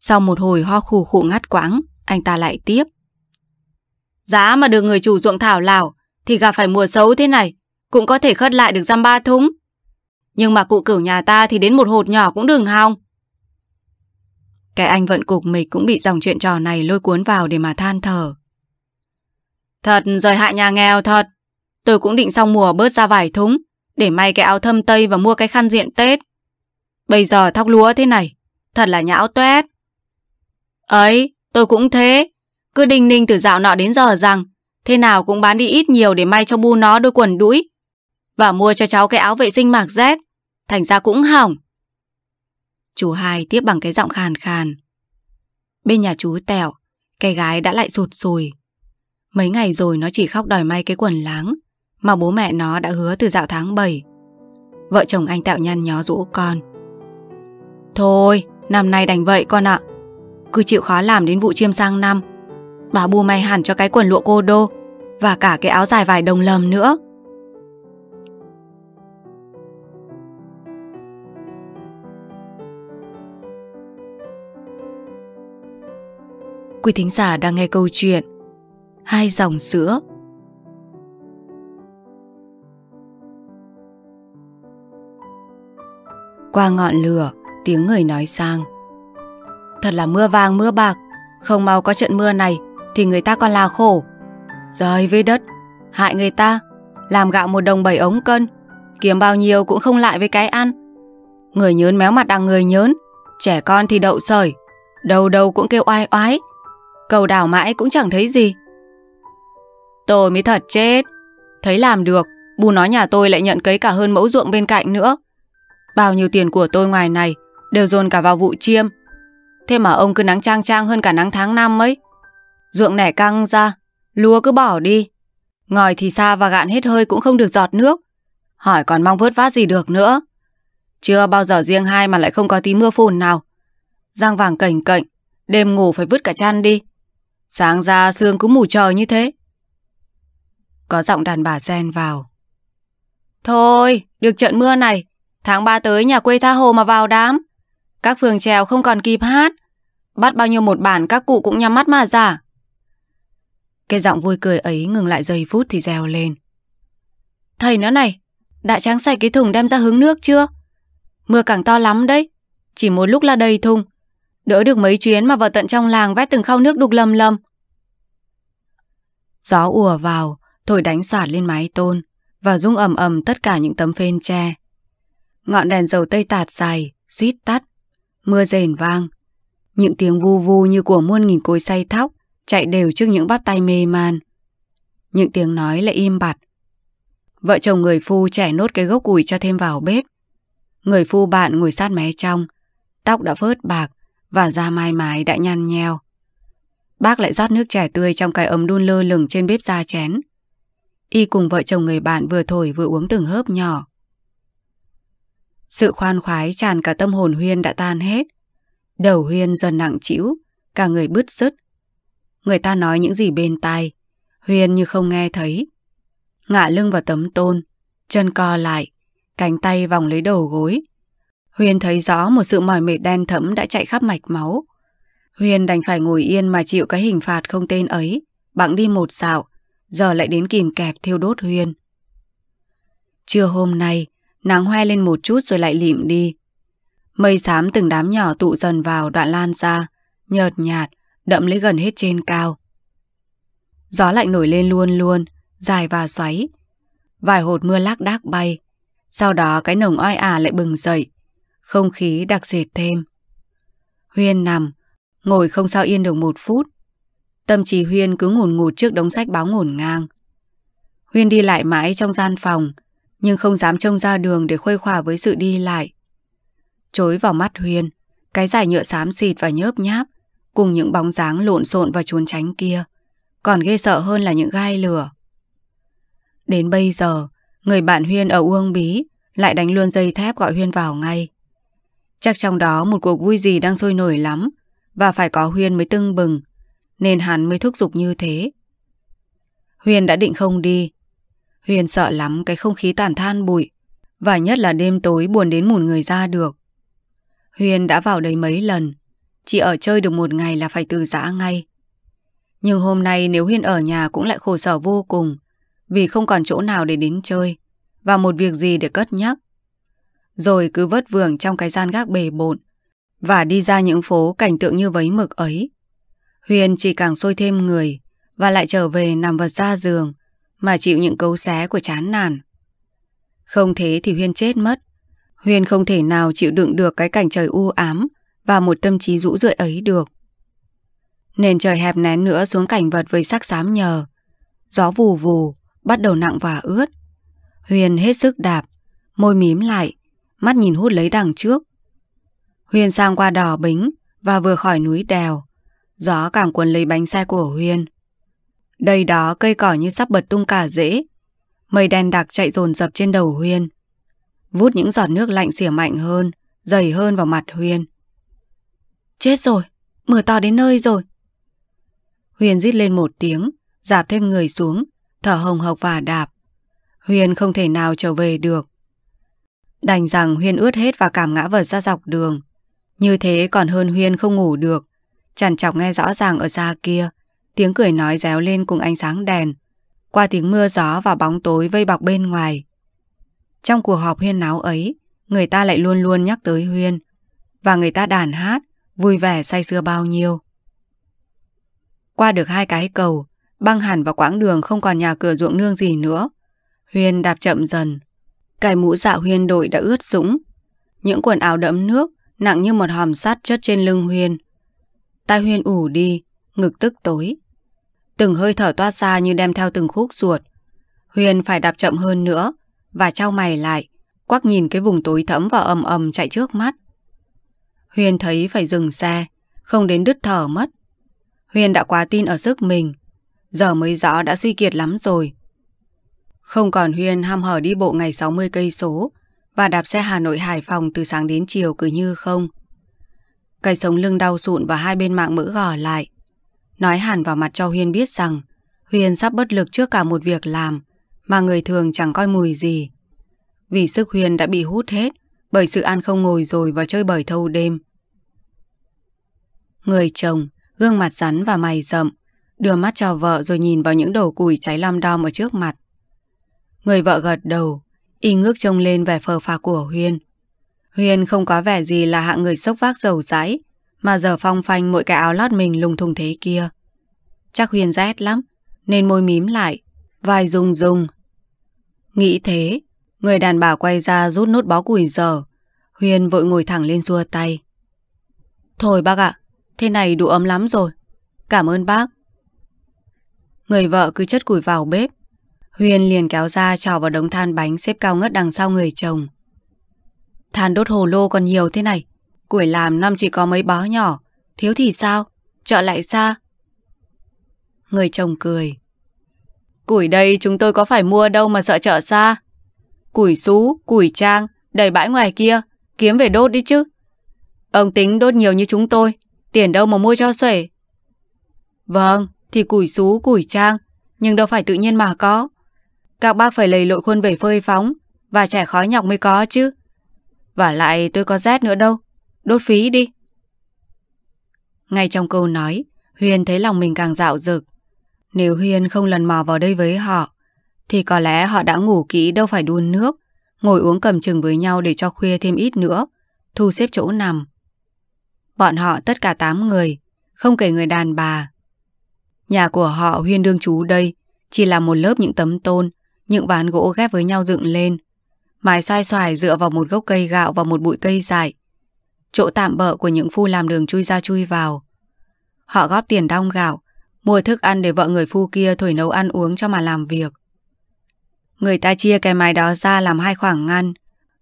Sau một hồi ho khù khụ ngắt quãng, anh ta lại tiếp. Giá mà được người chủ ruộng thảo lào thì gặp phải mùa xấu thế này, cũng có thể khất lại được giam ba thúng. Nhưng mà cụ cửu nhà ta thì đến một hột nhỏ cũng đừng hòng. Cái anh vận cục mịch cũng bị dòng chuyện trò này lôi cuốn vào để mà than thở. Thật rời hạ nhà nghèo thật. Tôi cũng định xong mùa bớt ra vải thúng để may cái áo thâm tây và mua cái khăn diện Tết. Bây giờ thóc lúa thế này, thật là nhão toét. Ấy, tôi cũng thế. Cứ đình ninh từ dạo nọ đến giờ rằng thế nào cũng bán đi ít nhiều để may cho bu nó đôi quần đũi và mua cho cháu cái áo vệ sinh mạc rét, thành ra cũng hỏng. Chú hai tiếp bằng cái giọng khàn khàn. Bên nhà chú Tẻo, cái gái đã lại sụt sùi. Mấy ngày rồi nó chỉ khóc đòi may cái quần láng mà bố mẹ nó đã hứa từ dạo tháng 7. Vợ chồng anh tạo nhăn nhó rũ con. Thôi, năm nay đành vậy con ạ. Cứ chịu khó làm đến vụ chiêm sang năm. Bà bu may hẳn cho cái quần lụa cô đô và cả cái áo dài vải đồng lầm nữa. quý thính giả đang nghe câu chuyện Hai dòng sữa Qua ngọn lửa, tiếng người nói sang Thật là mưa vàng mưa bạc Không mau có trận mưa này Thì người ta còn là khổ Rời với đất, hại người ta Làm gạo một đồng bảy ống cân Kiếm bao nhiêu cũng không lại với cái ăn Người nhớn méo mặt đằng người nhớn Trẻ con thì đậu sởi Đầu đầu cũng kêu oai oái Cầu đào mãi cũng chẳng thấy gì Tôi mới thật chết Thấy làm được Bù nói nhà tôi lại nhận cấy cả hơn mẫu ruộng bên cạnh nữa Bao nhiêu tiền của tôi ngoài này Đều dồn cả vào vụ chiêm Thế mà ông cứ nắng trang trang hơn cả nắng tháng năm ấy Ruộng nẻ căng ra Lúa cứ bỏ đi Ngòi thì xa và gạn hết hơi cũng không được giọt nước Hỏi còn mong vớt vát gì được nữa Chưa bao giờ riêng hai mà lại không có tí mưa phùn nào Giang vàng cảnh cạnh Đêm ngủ phải vứt cả chăn đi Sáng ra sương cứ mù trời như thế. Có giọng đàn bà gen vào. Thôi, được trận mưa này, tháng 3 tới nhà quê tha hồ mà vào đám. Các phường trèo không còn kịp hát. Bắt bao nhiêu một bản các cụ cũng nhắm mắt mà giả. Cái giọng vui cười ấy ngừng lại giây phút thì reo lên. Thầy nữa này, đã tráng sạch cái thùng đem ra hứng nước chưa? Mưa càng to lắm đấy, chỉ một lúc là đầy thùng. Đỡ được mấy chuyến mà vào tận trong làng vét từng khâu nước đục lầm lầm. Gió ùa vào, thổi đánh soạt lên mái tôn và rung ầm ầm tất cả những tấm phên tre. Ngọn đèn dầu tây tạt dài, suýt tắt. Mưa rền vang. Những tiếng vu vu như của muôn nghìn cối say thóc chạy đều trước những bắp tay mê man. Những tiếng nói lại im bặt. Vợ chồng người phu trẻ nốt cái gốc củi cho thêm vào bếp. Người phu bạn ngồi sát mé trong, tóc đã phớt bạc, và da mai mái đã nhăn nheo. Bác lại rót nước chè tươi trong cái ấm đun lơ lửng trên bếp da chén. Y cùng vợ chồng người bạn vừa thổi vừa uống từng hớp nhỏ. Sự khoan khoái tràn cả tâm hồn Huyên đã tan hết. Đầu Huyên dần nặng chịu, cả người bứt rứt. Người ta nói những gì bên tai, Huyên như không nghe thấy. Ngạ lưng vào tấm tôn, chân co lại, cánh tay vòng lấy đầu gối, Huyền thấy rõ một sự mỏi mệt đen thẫm đã chạy khắp mạch máu. Huyền đành phải ngồi yên mà chịu cái hình phạt không tên ấy, bẵng đi một dạo, giờ lại đến kìm kẹp thiêu đốt Huyền. Trưa hôm nay, nắng hoe lên một chút rồi lại lịm đi. Mây xám từng đám nhỏ tụ dần vào đoạn lan ra, nhợt nhạt, đậm lấy gần hết trên cao. Gió lạnh nổi lên luôn luôn, dài và xoáy. Vài hột mưa lác đác bay. Sau đó cái nồng oi ả à lại bừng dậy, không khí đặc dệt thêm. Huyên nằm, ngồi không sao yên được một phút. Tâm trí Huyên cứ ngùn ngụt trước đống sách báo ngổn ngang. Huyên đi lại mãi trong gian phòng, nhưng không dám trông ra đường để khuây khỏa với sự đi lại. Chối vào mắt Huyên, cái giải nhựa xám xịt và nhớp nháp, cùng những bóng dáng lộn xộn và trốn tránh kia, còn ghê sợ hơn là những gai lửa. Đến bây giờ, người bạn Huyên ở Uông Bí lại đánh luôn dây thép gọi Huyên vào ngay. Chắc trong đó một cuộc vui gì đang sôi nổi lắm và phải có Huyên mới tưng bừng nên hắn mới thúc giục như thế. Huyền đã định không đi. Huyền sợ lắm cái không khí tàn than bụi và nhất là đêm tối buồn đến mùn người ra được. Huyền đã vào đấy mấy lần chỉ ở chơi được một ngày là phải từ giã ngay. Nhưng hôm nay nếu Huyền ở nhà cũng lại khổ sở vô cùng vì không còn chỗ nào để đến chơi và một việc gì để cất nhắc rồi cứ vất vưởng trong cái gian gác bề bộn và đi ra những phố cảnh tượng như vấy mực ấy. Huyền chỉ càng sôi thêm người và lại trở về nằm vật ra giường mà chịu những cấu xé của chán nản. Không thế thì Huyền chết mất. Huyền không thể nào chịu đựng được cái cảnh trời u ám và một tâm trí rũ rượi ấy được. Nền trời hẹp nén nữa xuống cảnh vật với sắc xám nhờ. Gió vù vù, bắt đầu nặng và ướt. Huyền hết sức đạp, môi mím lại, mắt nhìn hút lấy đằng trước. Huyền sang qua đỏ bính và vừa khỏi núi đèo. Gió càng cuốn lấy bánh xe của Huyền. Đây đó cây cỏ như sắp bật tung cả rễ. Mây đen đặc chạy dồn dập trên đầu Huyền. Vút những giọt nước lạnh xỉa mạnh hơn, dày hơn vào mặt Huyền. Chết rồi, mưa to đến nơi rồi. Huyền rít lên một tiếng, dạp thêm người xuống, thở hồng hộc và đạp. Huyền không thể nào trở về được. Đành rằng Huyên ướt hết và cảm ngã vật ra dọc đường. Như thế còn hơn Huyên không ngủ được. Chằn chọc nghe rõ ràng ở xa kia, tiếng cười nói réo lên cùng ánh sáng đèn, qua tiếng mưa gió và bóng tối vây bọc bên ngoài. Trong cuộc họp huyên náo ấy, người ta lại luôn luôn nhắc tới Huyên, và người ta đàn hát, vui vẻ say sưa bao nhiêu. Qua được hai cái cầu, băng hẳn vào quãng đường không còn nhà cửa ruộng nương gì nữa. Huyên đạp chậm dần, cái mũ dạ huyên đội đã ướt sũng. Những quần áo đẫm nước, nặng như một hòm sắt chất trên lưng huyên. Tai huyên ủ đi, ngực tức tối. Từng hơi thở toát ra như đem theo từng khúc ruột. Huyền phải đạp chậm hơn nữa và trao mày lại, quắc nhìn cái vùng tối thẫm và ầm ầm chạy trước mắt. Huyền thấy phải dừng xe, không đến đứt thở mất. Huyền đã quá tin ở sức mình, giờ mới rõ đã suy kiệt lắm rồi. Không còn Huyên ham hở đi bộ ngày 60 cây số và đạp xe Hà Nội Hải Phòng từ sáng đến chiều cứ như không. Cây sống lưng đau sụn và hai bên mạng mỡ gò lại. Nói hẳn vào mặt cho Huyên biết rằng Huyên sắp bất lực trước cả một việc làm mà người thường chẳng coi mùi gì. Vì sức Huyên đã bị hút hết bởi sự ăn không ngồi rồi và chơi bời thâu đêm. Người chồng, gương mặt rắn và mày rậm, đưa mắt cho vợ rồi nhìn vào những đồ củi cháy lam đom ở trước mặt. Người vợ gật đầu, y ngước trông lên vẻ phờ phà của Huyên. Huyên không có vẻ gì là hạng người sốc vác dầu dãi, mà giờ phong phanh mỗi cái áo lót mình lùng thùng thế kia. Chắc Huyên rét lắm, nên môi mím lại, vai rung rung. Nghĩ thế, người đàn bà quay ra rút nút bó củi giờ. Huyên vội ngồi thẳng lên xua tay. Thôi bác ạ, thế này đủ ấm lắm rồi. Cảm ơn bác. Người vợ cứ chất củi vào bếp, Huyền liền kéo ra trò vào đống than bánh xếp cao ngất đằng sau người chồng. Than đốt hồ lô còn nhiều thế này, củi làm năm chỉ có mấy bó nhỏ, thiếu thì sao, Chợ lại xa. Người chồng cười. Củi đây chúng tôi có phải mua đâu mà sợ chợ xa. Củi xú, củi trang, đầy bãi ngoài kia, kiếm về đốt đi chứ. Ông tính đốt nhiều như chúng tôi, tiền đâu mà mua cho xuể. Vâng, thì củi xú, củi trang, nhưng đâu phải tự nhiên mà có. Các bác phải lầy lội khuôn vẩy phơi phóng và trẻ khói nhọc mới có chứ. Và lại tôi có rét nữa đâu. Đốt phí đi. Ngay trong câu nói, Huyền thấy lòng mình càng dạo dực. Nếu Huyền không lần mò vào đây với họ, thì có lẽ họ đã ngủ kỹ đâu phải đun nước, ngồi uống cầm chừng với nhau để cho khuya thêm ít nữa, thu xếp chỗ nằm. Bọn họ tất cả 8 người, không kể người đàn bà. Nhà của họ Huyên đương chú đây, chỉ là một lớp những tấm tôn, những ván gỗ ghép với nhau dựng lên Mái xoay xoài dựa vào một gốc cây gạo và một bụi cây dại Chỗ tạm bợ của những phu làm đường chui ra chui vào Họ góp tiền đong gạo Mua thức ăn để vợ người phu kia thổi nấu ăn uống cho mà làm việc Người ta chia cái mái đó ra làm hai khoảng ngăn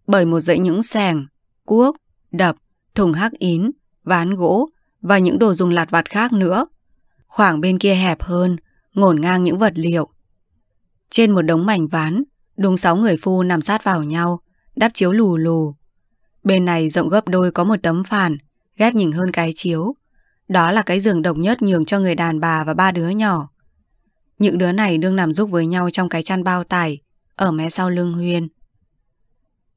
Bởi một dãy những sẻng, cuốc, đập, thùng hắc ín, ván gỗ Và những đồ dùng lặt vặt khác nữa Khoảng bên kia hẹp hơn, ngổn ngang những vật liệu trên một đống mảnh ván, đúng sáu người phu nằm sát vào nhau, đắp chiếu lù lù. Bên này rộng gấp đôi có một tấm phản, ghép nhìn hơn cái chiếu. Đó là cái giường độc nhất nhường cho người đàn bà và ba đứa nhỏ. Những đứa này đương nằm giúp với nhau trong cái chăn bao tải, ở mé sau lưng Huyên.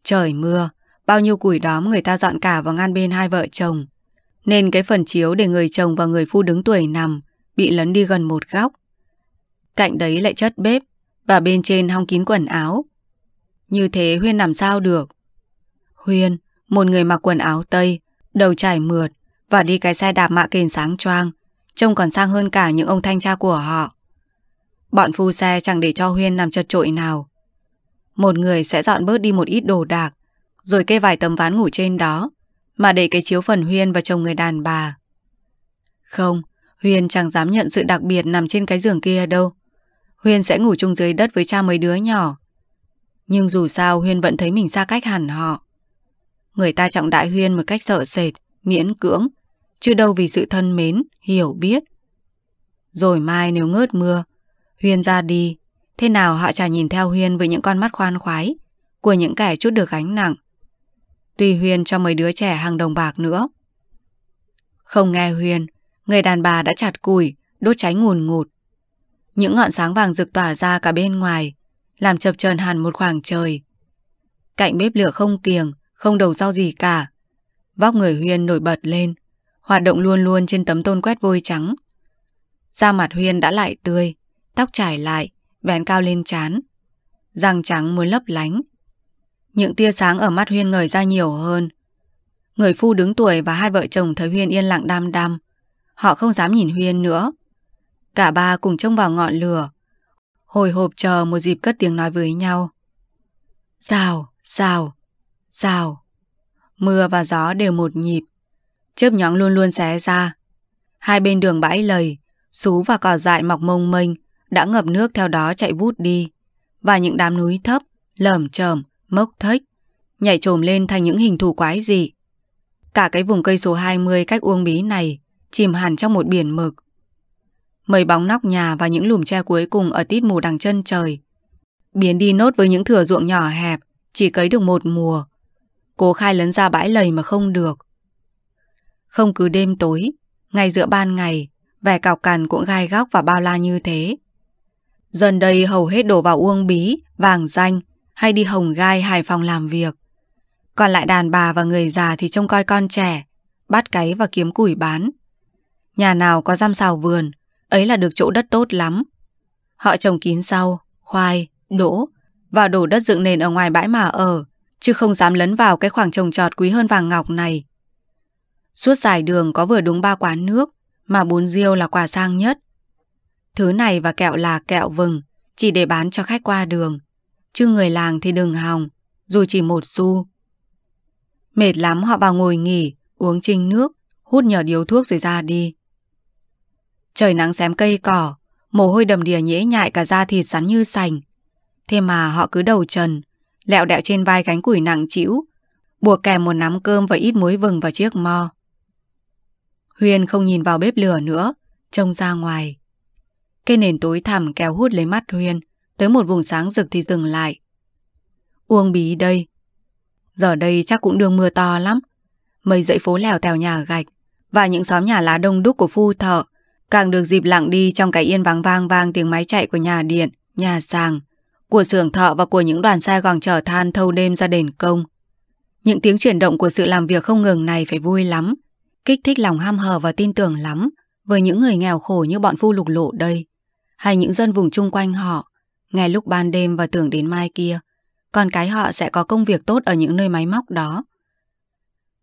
Trời mưa, bao nhiêu củi đóm người ta dọn cả vào ngăn bên hai vợ chồng. Nên cái phần chiếu để người chồng và người phu đứng tuổi nằm bị lấn đi gần một góc. Cạnh đấy lại chất bếp, và bên trên hong kín quần áo. Như thế Huyên làm sao được? Huyên, một người mặc quần áo tây, đầu trải mượt và đi cái xe đạp mạ kền sáng choang, trông còn sang hơn cả những ông thanh tra của họ. Bọn phu xe chẳng để cho Huyên nằm chật trội nào. Một người sẽ dọn bớt đi một ít đồ đạc, rồi kê vài tấm ván ngủ trên đó, mà để cái chiếu phần Huyên và chồng người đàn bà. Không, Huyên chẳng dám nhận sự đặc biệt nằm trên cái giường kia đâu. Huyên sẽ ngủ chung dưới đất với cha mấy đứa nhỏ. Nhưng dù sao Huyên vẫn thấy mình xa cách hẳn họ. Người ta trọng đại Huyên một cách sợ sệt, miễn cưỡng, chứ đâu vì sự thân mến, hiểu biết. Rồi mai nếu ngớt mưa, Huyên ra đi, thế nào họ chả nhìn theo Huyên với những con mắt khoan khoái của những kẻ chút được gánh nặng. Tuy Huyên cho mấy đứa trẻ hàng đồng bạc nữa. Không nghe Huyên, người đàn bà đã chặt củi, đốt cháy ngùn ngụt. Những ngọn sáng vàng rực tỏa ra cả bên ngoài, làm chập chờn hẳn một khoảng trời. Cạnh bếp lửa không kiềng, không đầu rau gì cả. Vóc người Huyên nổi bật lên, hoạt động luôn luôn trên tấm tôn quét vôi trắng. Da mặt Huyên đã lại tươi, tóc trải lại, vén cao lên chán. Răng trắng muốn lấp lánh. Những tia sáng ở mắt Huyên ngời ra nhiều hơn. Người phu đứng tuổi và hai vợ chồng thấy Huyên yên lặng đam đam. Họ không dám nhìn Huyên nữa Cả ba cùng trông vào ngọn lửa Hồi hộp chờ một dịp cất tiếng nói với nhau Rào, rào, rào Mưa và gió đều một nhịp Chớp nhóng luôn luôn xé ra Hai bên đường bãi lầy Sú và cỏ dại mọc mông mênh Đã ngập nước theo đó chạy vút đi Và những đám núi thấp Lởm chởm, mốc thếch Nhảy trồm lên thành những hình thù quái dị Cả cái vùng cây số 20 cách uông bí này Chìm hẳn trong một biển mực mây bóng nóc nhà và những lùm tre cuối cùng ở tít mù đằng chân trời. Biến đi nốt với những thửa ruộng nhỏ hẹp, chỉ cấy được một mùa. Cố khai lấn ra bãi lầy mà không được. Không cứ đêm tối, ngay giữa ban ngày, vẻ cào cằn cũng gai góc và bao la như thế. Dần đây hầu hết đổ vào uông bí, vàng danh hay đi hồng gai Hải Phòng làm việc. Còn lại đàn bà và người già thì trông coi con trẻ, bắt cáy và kiếm củi bán. Nhà nào có giam xào vườn, ấy là được chỗ đất tốt lắm. Họ trồng kín rau, khoai, đỗ và đổ đất dựng nền ở ngoài bãi mà ở, chứ không dám lấn vào cái khoảng trồng trọt quý hơn vàng ngọc này. Suốt dài đường có vừa đúng ba quán nước, mà bún riêu là quà sang nhất. Thứ này và kẹo là kẹo vừng, chỉ để bán cho khách qua đường. Chứ người làng thì đừng hòng, dù chỉ một xu. Mệt lắm họ vào ngồi nghỉ, uống chinh nước, hút nhỏ điếu thuốc rồi ra đi. Trời nắng xém cây cỏ, mồ hôi đầm đìa nhễ nhại cả da thịt rắn như sành. Thế mà họ cứ đầu trần, lẹo đẹo trên vai gánh củi nặng chịu, buộc kèm một nắm cơm và ít muối vừng vào chiếc mo. Huyền không nhìn vào bếp lửa nữa, trông ra ngoài. cây nền tối thẳm kéo hút lấy mắt Huyền, tới một vùng sáng rực thì dừng lại. Uông bí đây. Giờ đây chắc cũng đường mưa to lắm. mây dậy phố lèo tèo nhà gạch và những xóm nhà lá đông đúc của phu thợ càng được dịp lặng đi trong cái yên vắng vang vang tiếng máy chạy của nhà điện, nhà sàng, của xưởng thợ và của những đoàn xe gòn chở than thâu đêm ra đền công. Những tiếng chuyển động của sự làm việc không ngừng này phải vui lắm, kích thích lòng ham hờ và tin tưởng lắm với những người nghèo khổ như bọn phu lục lộ đây, hay những dân vùng chung quanh họ, ngay lúc ban đêm và tưởng đến mai kia, con cái họ sẽ có công việc tốt ở những nơi máy móc đó.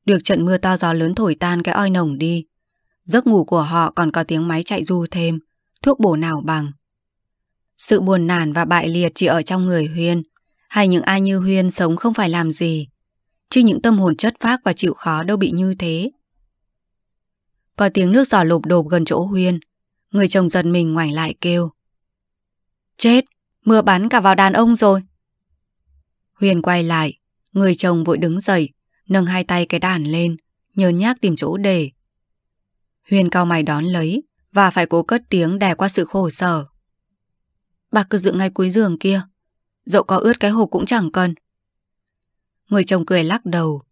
Được trận mưa to gió lớn thổi tan cái oi nồng đi, Giấc ngủ của họ còn có tiếng máy chạy du thêm, thuốc bổ nào bằng. Sự buồn nản và bại liệt chỉ ở trong người Huyên, hay những ai như Huyên sống không phải làm gì. Chứ những tâm hồn chất phác và chịu khó đâu bị như thế. Có tiếng nước giỏ lộp đột gần chỗ Huyên, người chồng giật mình ngoảnh lại kêu. Chết, mưa bắn cả vào đàn ông rồi. Huyền quay lại, người chồng vội đứng dậy, nâng hai tay cái đàn lên, nhớ nhác tìm chỗ để, Huyền cao mày đón lấy và phải cố cất tiếng đè qua sự khổ sở. Bà cứ dựng ngay cuối giường kia, dẫu có ướt cái hộp cũng chẳng cần. Người chồng cười lắc đầu.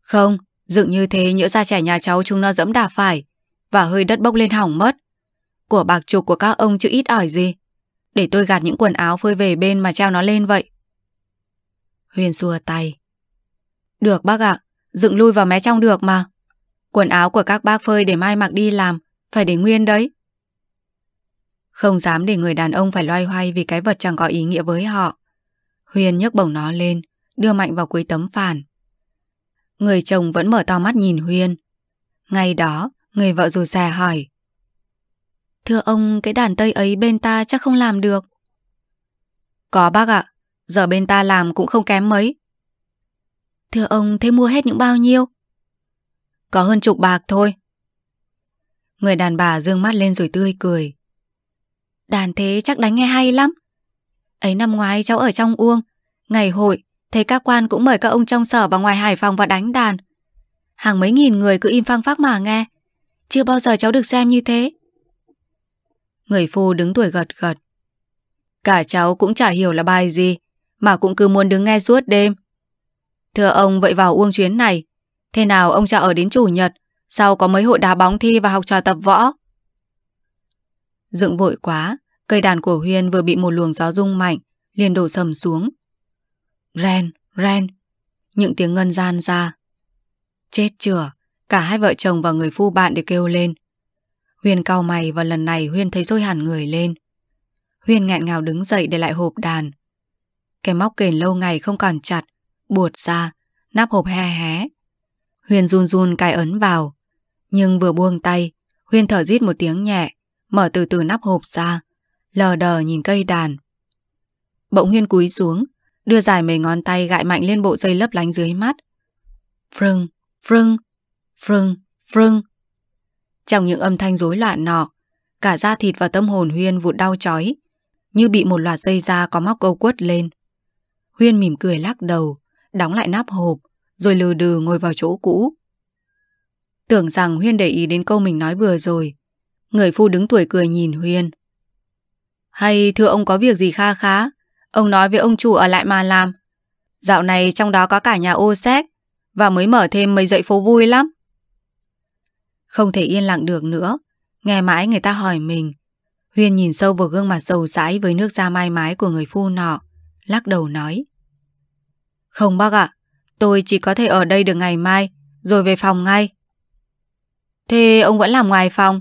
Không, dựng như thế nhỡ ra trẻ nhà cháu chúng nó dẫm đạp phải và hơi đất bốc lên hỏng mất. Của bạc trục của các ông chứ ít ỏi gì. Để tôi gạt những quần áo phơi về bên mà treo nó lên vậy. Huyền xua tay. Được bác ạ, dựng lui vào mé trong được mà. Quần áo của các bác phơi để mai mặc đi làm, phải để nguyên đấy. Không dám để người đàn ông phải loay hoay vì cái vật chẳng có ý nghĩa với họ. Huyền nhấc bổng nó lên, đưa mạnh vào cuối tấm phản. Người chồng vẫn mở to mắt nhìn Huyền. Ngay đó, người vợ dù xè hỏi. Thưa ông, cái đàn tây ấy bên ta chắc không làm được. Có bác ạ, giờ bên ta làm cũng không kém mấy. Thưa ông, thế mua hết những bao nhiêu? Có hơn chục bạc thôi Người đàn bà dương mắt lên rồi tươi cười Đàn thế chắc đánh nghe hay lắm Ấy năm ngoái cháu ở trong Uông Ngày hội Thấy các quan cũng mời các ông trong sở và ngoài Hải Phòng vào đánh đàn Hàng mấy nghìn người cứ im phăng phắc mà nghe Chưa bao giờ cháu được xem như thế Người phu đứng tuổi gật gật Cả cháu cũng chả hiểu là bài gì Mà cũng cứ muốn đứng nghe suốt đêm Thưa ông vậy vào Uông chuyến này Thế nào ông cha ở đến chủ nhật, sau có mấy hội đá bóng thi và học trò tập võ. Dựng vội quá, cây đàn của Huyên vừa bị một luồng gió rung mạnh, liền đổ sầm xuống. Ren, ren, những tiếng ngân gian ra. Chết chửa, cả hai vợ chồng và người phu bạn đều kêu lên. Huyên cau mày và lần này Huyên thấy rôi hẳn người lên. Huyên nghẹn ngào đứng dậy để lại hộp đàn. Cái móc kền lâu ngày không còn chặt, buột ra, nắp hộp he hé, Huyền run run cài ấn vào. Nhưng vừa buông tay, Huyền thở rít một tiếng nhẹ, mở từ từ nắp hộp ra, lờ đờ nhìn cây đàn. Bỗng Huyền cúi xuống, đưa dài mấy ngón tay gại mạnh lên bộ dây lấp lánh dưới mắt. Frưng, frưng, frưng, frưng. Trong những âm thanh rối loạn nọ, cả da thịt và tâm hồn Huyên vụt đau chói, như bị một loạt dây da có móc câu quất lên. Huyên mỉm cười lắc đầu, đóng lại nắp hộp, rồi lừ đừ ngồi vào chỗ cũ. Tưởng rằng Huyên để ý đến câu mình nói vừa rồi. Người phu đứng tuổi cười nhìn Huyên. Hay thưa ông có việc gì kha khá? Ông nói với ông chủ ở lại mà làm. Dạo này trong đó có cả nhà ô xét và mới mở thêm mấy dãy phố vui lắm. Không thể yên lặng được nữa. Nghe mãi người ta hỏi mình. Huyên nhìn sâu vào gương mặt dầu dãi với nước da mai mái của người phu nọ. Lắc đầu nói. Không bác ạ, à, Tôi chỉ có thể ở đây được ngày mai, rồi về phòng ngay. Thế ông vẫn làm ngoài phòng?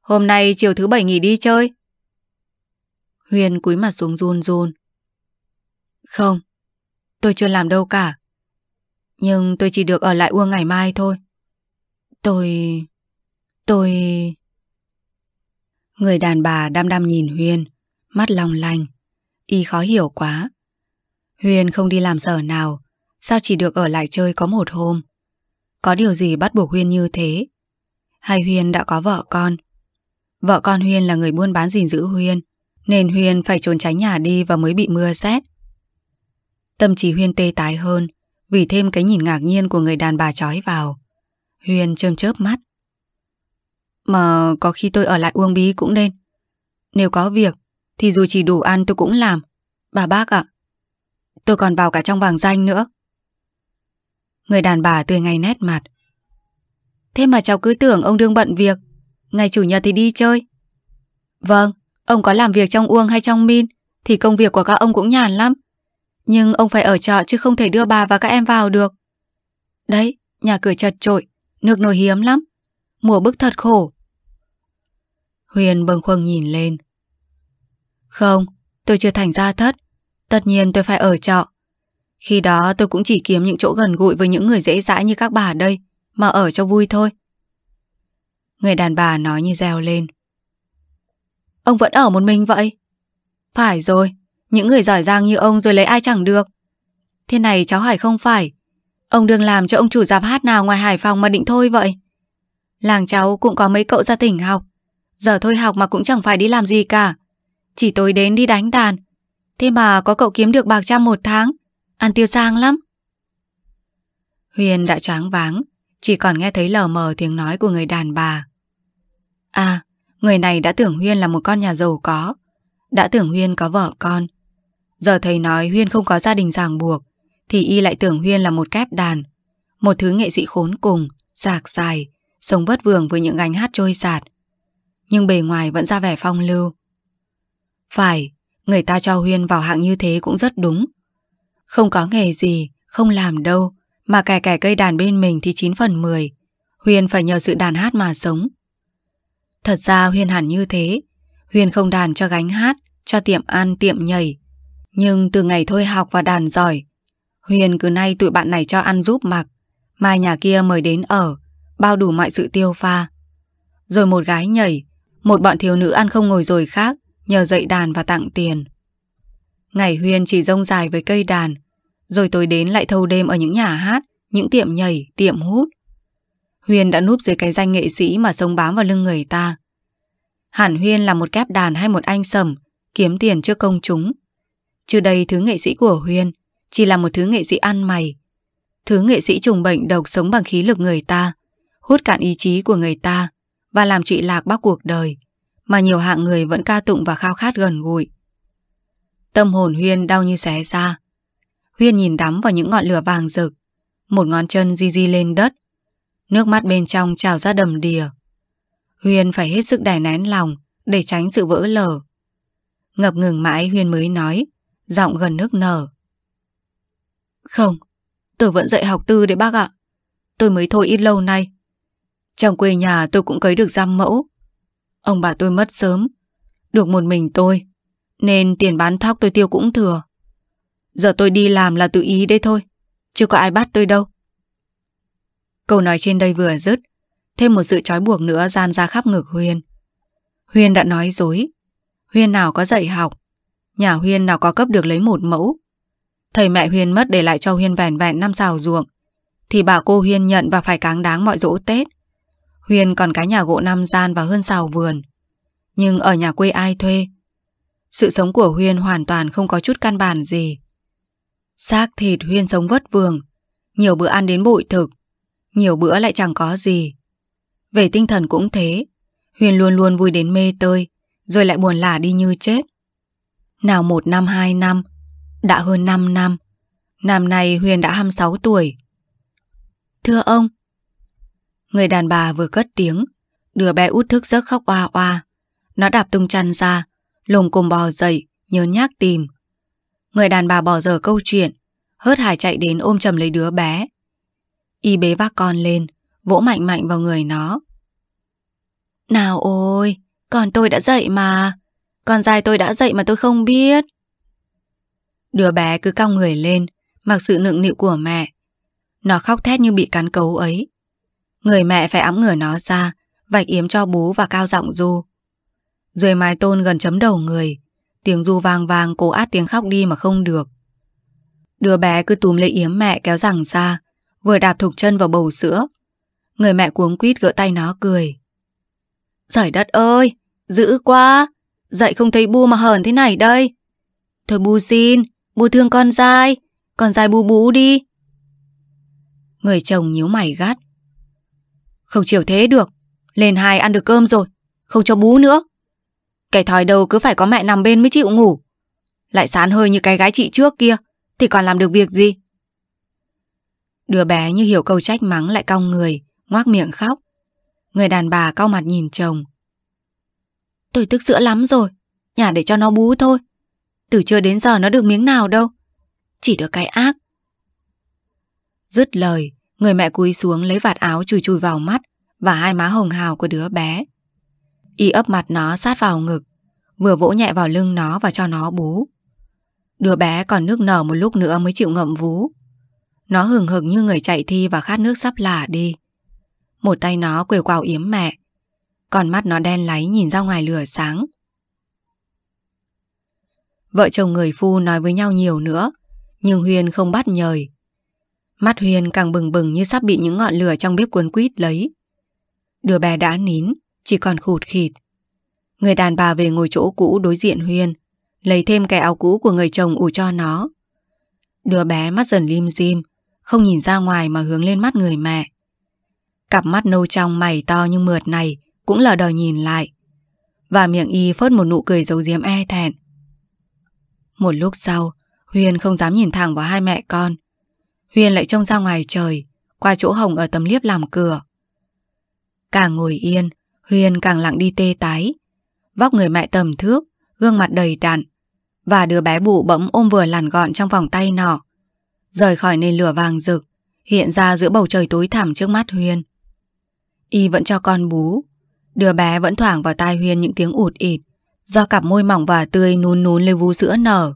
Hôm nay chiều thứ bảy nghỉ đi chơi. Huyền cúi mặt xuống run run. Không, tôi chưa làm đâu cả. Nhưng tôi chỉ được ở lại Uông ngày mai thôi. Tôi... tôi... Người đàn bà đăm đăm nhìn Huyền, mắt long lanh. Y khó hiểu quá. Huyền không đi làm sở nào, Sao chỉ được ở lại chơi có một hôm Có điều gì bắt buộc Huyên như thế Hay Huyên đã có vợ con Vợ con Huyên là người buôn bán gìn giữ Huyên Nên Huyên phải trốn tránh nhà đi Và mới bị mưa rét Tâm trí Huyên tê tái hơn Vì thêm cái nhìn ngạc nhiên của người đàn bà trói vào Huyên chơm chớp mắt Mà có khi tôi ở lại uông bí cũng nên Nếu có việc Thì dù chỉ đủ ăn tôi cũng làm Bà bác ạ à, Tôi còn vào cả trong vàng danh nữa Người đàn bà tươi ngay nét mặt Thế mà cháu cứ tưởng ông đương bận việc Ngày chủ nhật thì đi chơi Vâng, ông có làm việc trong Uông hay trong Min Thì công việc của các ông cũng nhàn lắm Nhưng ông phải ở trọ chứ không thể đưa bà và các em vào được Đấy, nhà cửa chật trội Nước nồi hiếm lắm Mùa bức thật khổ Huyền bâng khuâng nhìn lên Không, tôi chưa thành ra thất Tất nhiên tôi phải ở trọ khi đó tôi cũng chỉ kiếm những chỗ gần gũi với những người dễ dãi như các bà đây, mà ở cho vui thôi. Người đàn bà nói như reo lên. Ông vẫn ở một mình vậy? Phải rồi, những người giỏi giang như ông rồi lấy ai chẳng được. Thế này cháu Hải không phải. Ông đừng làm cho ông chủ giáp hát nào ngoài Hải Phòng mà định thôi vậy. Làng cháu cũng có mấy cậu ra tỉnh học. Giờ thôi học mà cũng chẳng phải đi làm gì cả. Chỉ tối đến đi đánh đàn. Thế mà có cậu kiếm được bạc trăm một tháng ăn tiêu sang lắm. Huyền đã choáng váng, chỉ còn nghe thấy lờ mờ tiếng nói của người đàn bà. À, người này đã tưởng Huyên là một con nhà giàu có, đã tưởng Huyên có vợ con. Giờ thầy nói Huyên không có gia đình ràng buộc, thì y lại tưởng Huyên là một kép đàn, một thứ nghệ sĩ khốn cùng, giạc dài, sống vất vưởng với những gánh hát trôi giạt. Nhưng bề ngoài vẫn ra vẻ phong lưu. Phải, người ta cho Huyên vào hạng như thế cũng rất đúng. Không có nghề gì, không làm đâu, mà kẻ kẻ cây đàn bên mình thì 9 phần 10. Huyền phải nhờ sự đàn hát mà sống. Thật ra Huyền hẳn như thế. Huyền không đàn cho gánh hát, cho tiệm ăn, tiệm nhảy. Nhưng từ ngày thôi học và đàn giỏi, Huyền cứ nay tụi bạn này cho ăn giúp mặc, mai nhà kia mời đến ở, bao đủ mọi sự tiêu pha. Rồi một gái nhảy, một bọn thiếu nữ ăn không ngồi rồi khác, nhờ dạy đàn và tặng tiền. Ngày Huyên chỉ rông dài với cây đàn, rồi tối đến lại thâu đêm ở những nhà hát, những tiệm nhảy, tiệm hút. Huyên đã núp dưới cái danh nghệ sĩ mà sống bám vào lưng người ta. Hẳn Huyên là một kép đàn hay một anh sầm, kiếm tiền trước công chúng. Chứ đây thứ nghệ sĩ của Huyên chỉ là một thứ nghệ sĩ ăn mày. Thứ nghệ sĩ trùng bệnh độc sống bằng khí lực người ta, hút cạn ý chí của người ta và làm chị lạc bác cuộc đời, mà nhiều hạng người vẫn ca tụng và khao khát gần gũi. Tâm hồn Huyên đau như xé ra. Huyên nhìn đắm vào những ngọn lửa vàng rực. Một ngón chân di di lên đất. Nước mắt bên trong trào ra đầm đìa. Huyên phải hết sức đè nén lòng để tránh sự vỡ lở. Ngập ngừng mãi Huyên mới nói, giọng gần nước nở. Không, tôi vẫn dạy học tư đấy bác ạ. Tôi mới thôi ít lâu nay. Trong quê nhà tôi cũng cấy được giam mẫu. Ông bà tôi mất sớm. Được một mình tôi nên tiền bán thóc tôi tiêu cũng thừa Giờ tôi đi làm là tự ý đây thôi Chưa có ai bắt tôi đâu Câu nói trên đây vừa dứt Thêm một sự trói buộc nữa gian ra khắp ngực Huyên Huyên đã nói dối Huyên nào có dạy học Nhà Huyên nào có cấp được lấy một mẫu Thầy mẹ Huyên mất để lại cho Huyên vẻn vẹn năm xào ruộng Thì bà cô Huyên nhận và phải cáng đáng mọi dỗ Tết Huyên còn cái nhà gỗ năm gian và hơn xào vườn Nhưng ở nhà quê ai thuê sự sống của Huyên hoàn toàn không có chút căn bản gì. Xác thịt Huyên sống vất vường, nhiều bữa ăn đến bụi thực, nhiều bữa lại chẳng có gì. Về tinh thần cũng thế, Huyên luôn luôn vui đến mê tơi, rồi lại buồn lả đi như chết. Nào một năm hai năm, đã hơn năm năm. Năm nay Huyên đã 26 tuổi. Thưa ông, người đàn bà vừa cất tiếng, đứa bé út thức giấc khóc oa oa. Nó đạp tung chăn ra, lùng cùng bò dậy, nhớ nhác tìm. Người đàn bà bỏ dở câu chuyện, hớt hải chạy đến ôm chầm lấy đứa bé. Y bế vác con lên, vỗ mạnh mạnh vào người nó. Nào ôi, con tôi đã dậy mà, con dài tôi đã dậy mà tôi không biết. Đứa bé cứ cong người lên, mặc sự nựng nịu của mẹ. Nó khóc thét như bị cắn cấu ấy. Người mẹ phải ẵm ngửa nó ra, vạch yếm cho bú và cao giọng du. Rời mái tôn gần chấm đầu người Tiếng du vang vang cố át tiếng khóc đi mà không được Đứa bé cứ túm lấy yếm mẹ kéo rằng ra Vừa đạp thục chân vào bầu sữa Người mẹ cuống quýt gỡ tay nó cười Giỏi đất ơi Dữ quá Dậy không thấy bu mà hờn thế này đây Thôi bu xin Bu thương con dai Con dai bu bú đi Người chồng nhíu mày gắt Không chịu thế được Lên hai ăn được cơm rồi Không cho bú nữa cái thói đầu cứ phải có mẹ nằm bên mới chịu ngủ. Lại sán hơi như cái gái chị trước kia, thì còn làm được việc gì? Đứa bé như hiểu câu trách mắng lại cong người, ngoác miệng khóc. Người đàn bà cau mặt nhìn chồng. Tôi tức sữa lắm rồi, nhà để cho nó bú thôi. Từ trưa đến giờ nó được miếng nào đâu. Chỉ được cái ác. Dứt lời, người mẹ cúi xuống lấy vạt áo chùi chùi vào mắt và hai má hồng hào của đứa bé. Y ấp mặt nó sát vào ngực Vừa vỗ nhẹ vào lưng nó và cho nó bú Đứa bé còn nước nở một lúc nữa mới chịu ngậm vú Nó hừng hực như người chạy thi và khát nước sắp lả đi Một tay nó quều quào yếm mẹ Còn mắt nó đen láy nhìn ra ngoài lửa sáng Vợ chồng người phu nói với nhau nhiều nữa Nhưng Huyền không bắt nhời Mắt Huyền càng bừng bừng như sắp bị những ngọn lửa trong bếp cuốn quýt lấy Đứa bé đã nín chỉ còn khụt khịt. Người đàn bà về ngồi chỗ cũ đối diện Huyên, lấy thêm cái áo cũ của người chồng ủ cho nó. Đứa bé mắt dần lim dim, không nhìn ra ngoài mà hướng lên mắt người mẹ. Cặp mắt nâu trong mày to như mượt này cũng lờ đờ nhìn lại. Và miệng y phớt một nụ cười giấu giếm e thẹn. Một lúc sau, Huyên không dám nhìn thẳng vào hai mẹ con. Huyên lại trông ra ngoài trời, qua chỗ hồng ở tấm liếp làm cửa. Cả ngồi yên, Huyền càng lặng đi tê tái. Vóc người mẹ tầm thước, gương mặt đầy đặn. Và đứa bé bụ bẫm ôm vừa làn gọn trong vòng tay nọ. Rời khỏi nền lửa vàng rực, hiện ra giữa bầu trời tối thẳm trước mắt Huyền. Y vẫn cho con bú. Đứa bé vẫn thoảng vào tai Huyền những tiếng ụt ịt, do cặp môi mỏng và tươi nún nún lên vú sữa nở.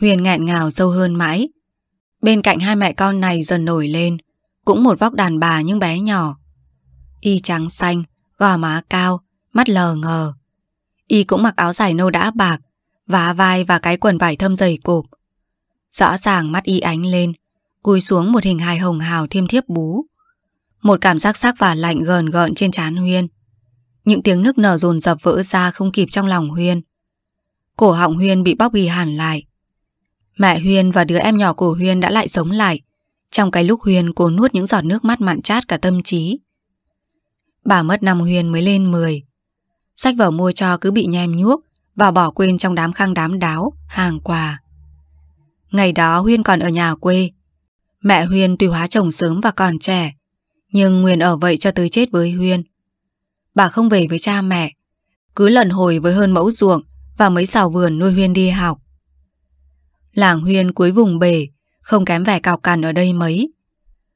Huyền nghẹn ngào sâu hơn mãi. Bên cạnh hai mẹ con này dần nổi lên, cũng một vóc đàn bà nhưng bé nhỏ y trắng xanh, gò má cao, mắt lờ ngờ. Y cũng mặc áo dài nâu đã bạc, vá vai và cái quần vải thâm dày cộp. Rõ ràng mắt y ánh lên, cúi xuống một hình hài hồng hào thêm thiếp bú. Một cảm giác sắc và lạnh gờn gợn trên trán Huyên. Những tiếng nức nở dồn dập vỡ ra không kịp trong lòng Huyên. Cổ họng Huyên bị bóc ghi hẳn lại. Mẹ Huyên và đứa em nhỏ của Huyên đã lại sống lại, trong cái lúc Huyên cố nuốt những giọt nước mắt mặn chát cả tâm trí. Bà mất năm huyền mới lên 10 Sách vở mua cho cứ bị nhem nhuốc Và bỏ quên trong đám khang đám đáo Hàng quà Ngày đó Huyên còn ở nhà quê Mẹ Huyên tuy hóa chồng sớm và còn trẻ Nhưng Nguyên ở vậy cho tới chết với Huyên Bà không về với cha mẹ Cứ lần hồi với hơn mẫu ruộng Và mấy xào vườn nuôi Huyên đi học Làng Huyên cuối vùng bể Không kém vẻ cào cằn ở đây mấy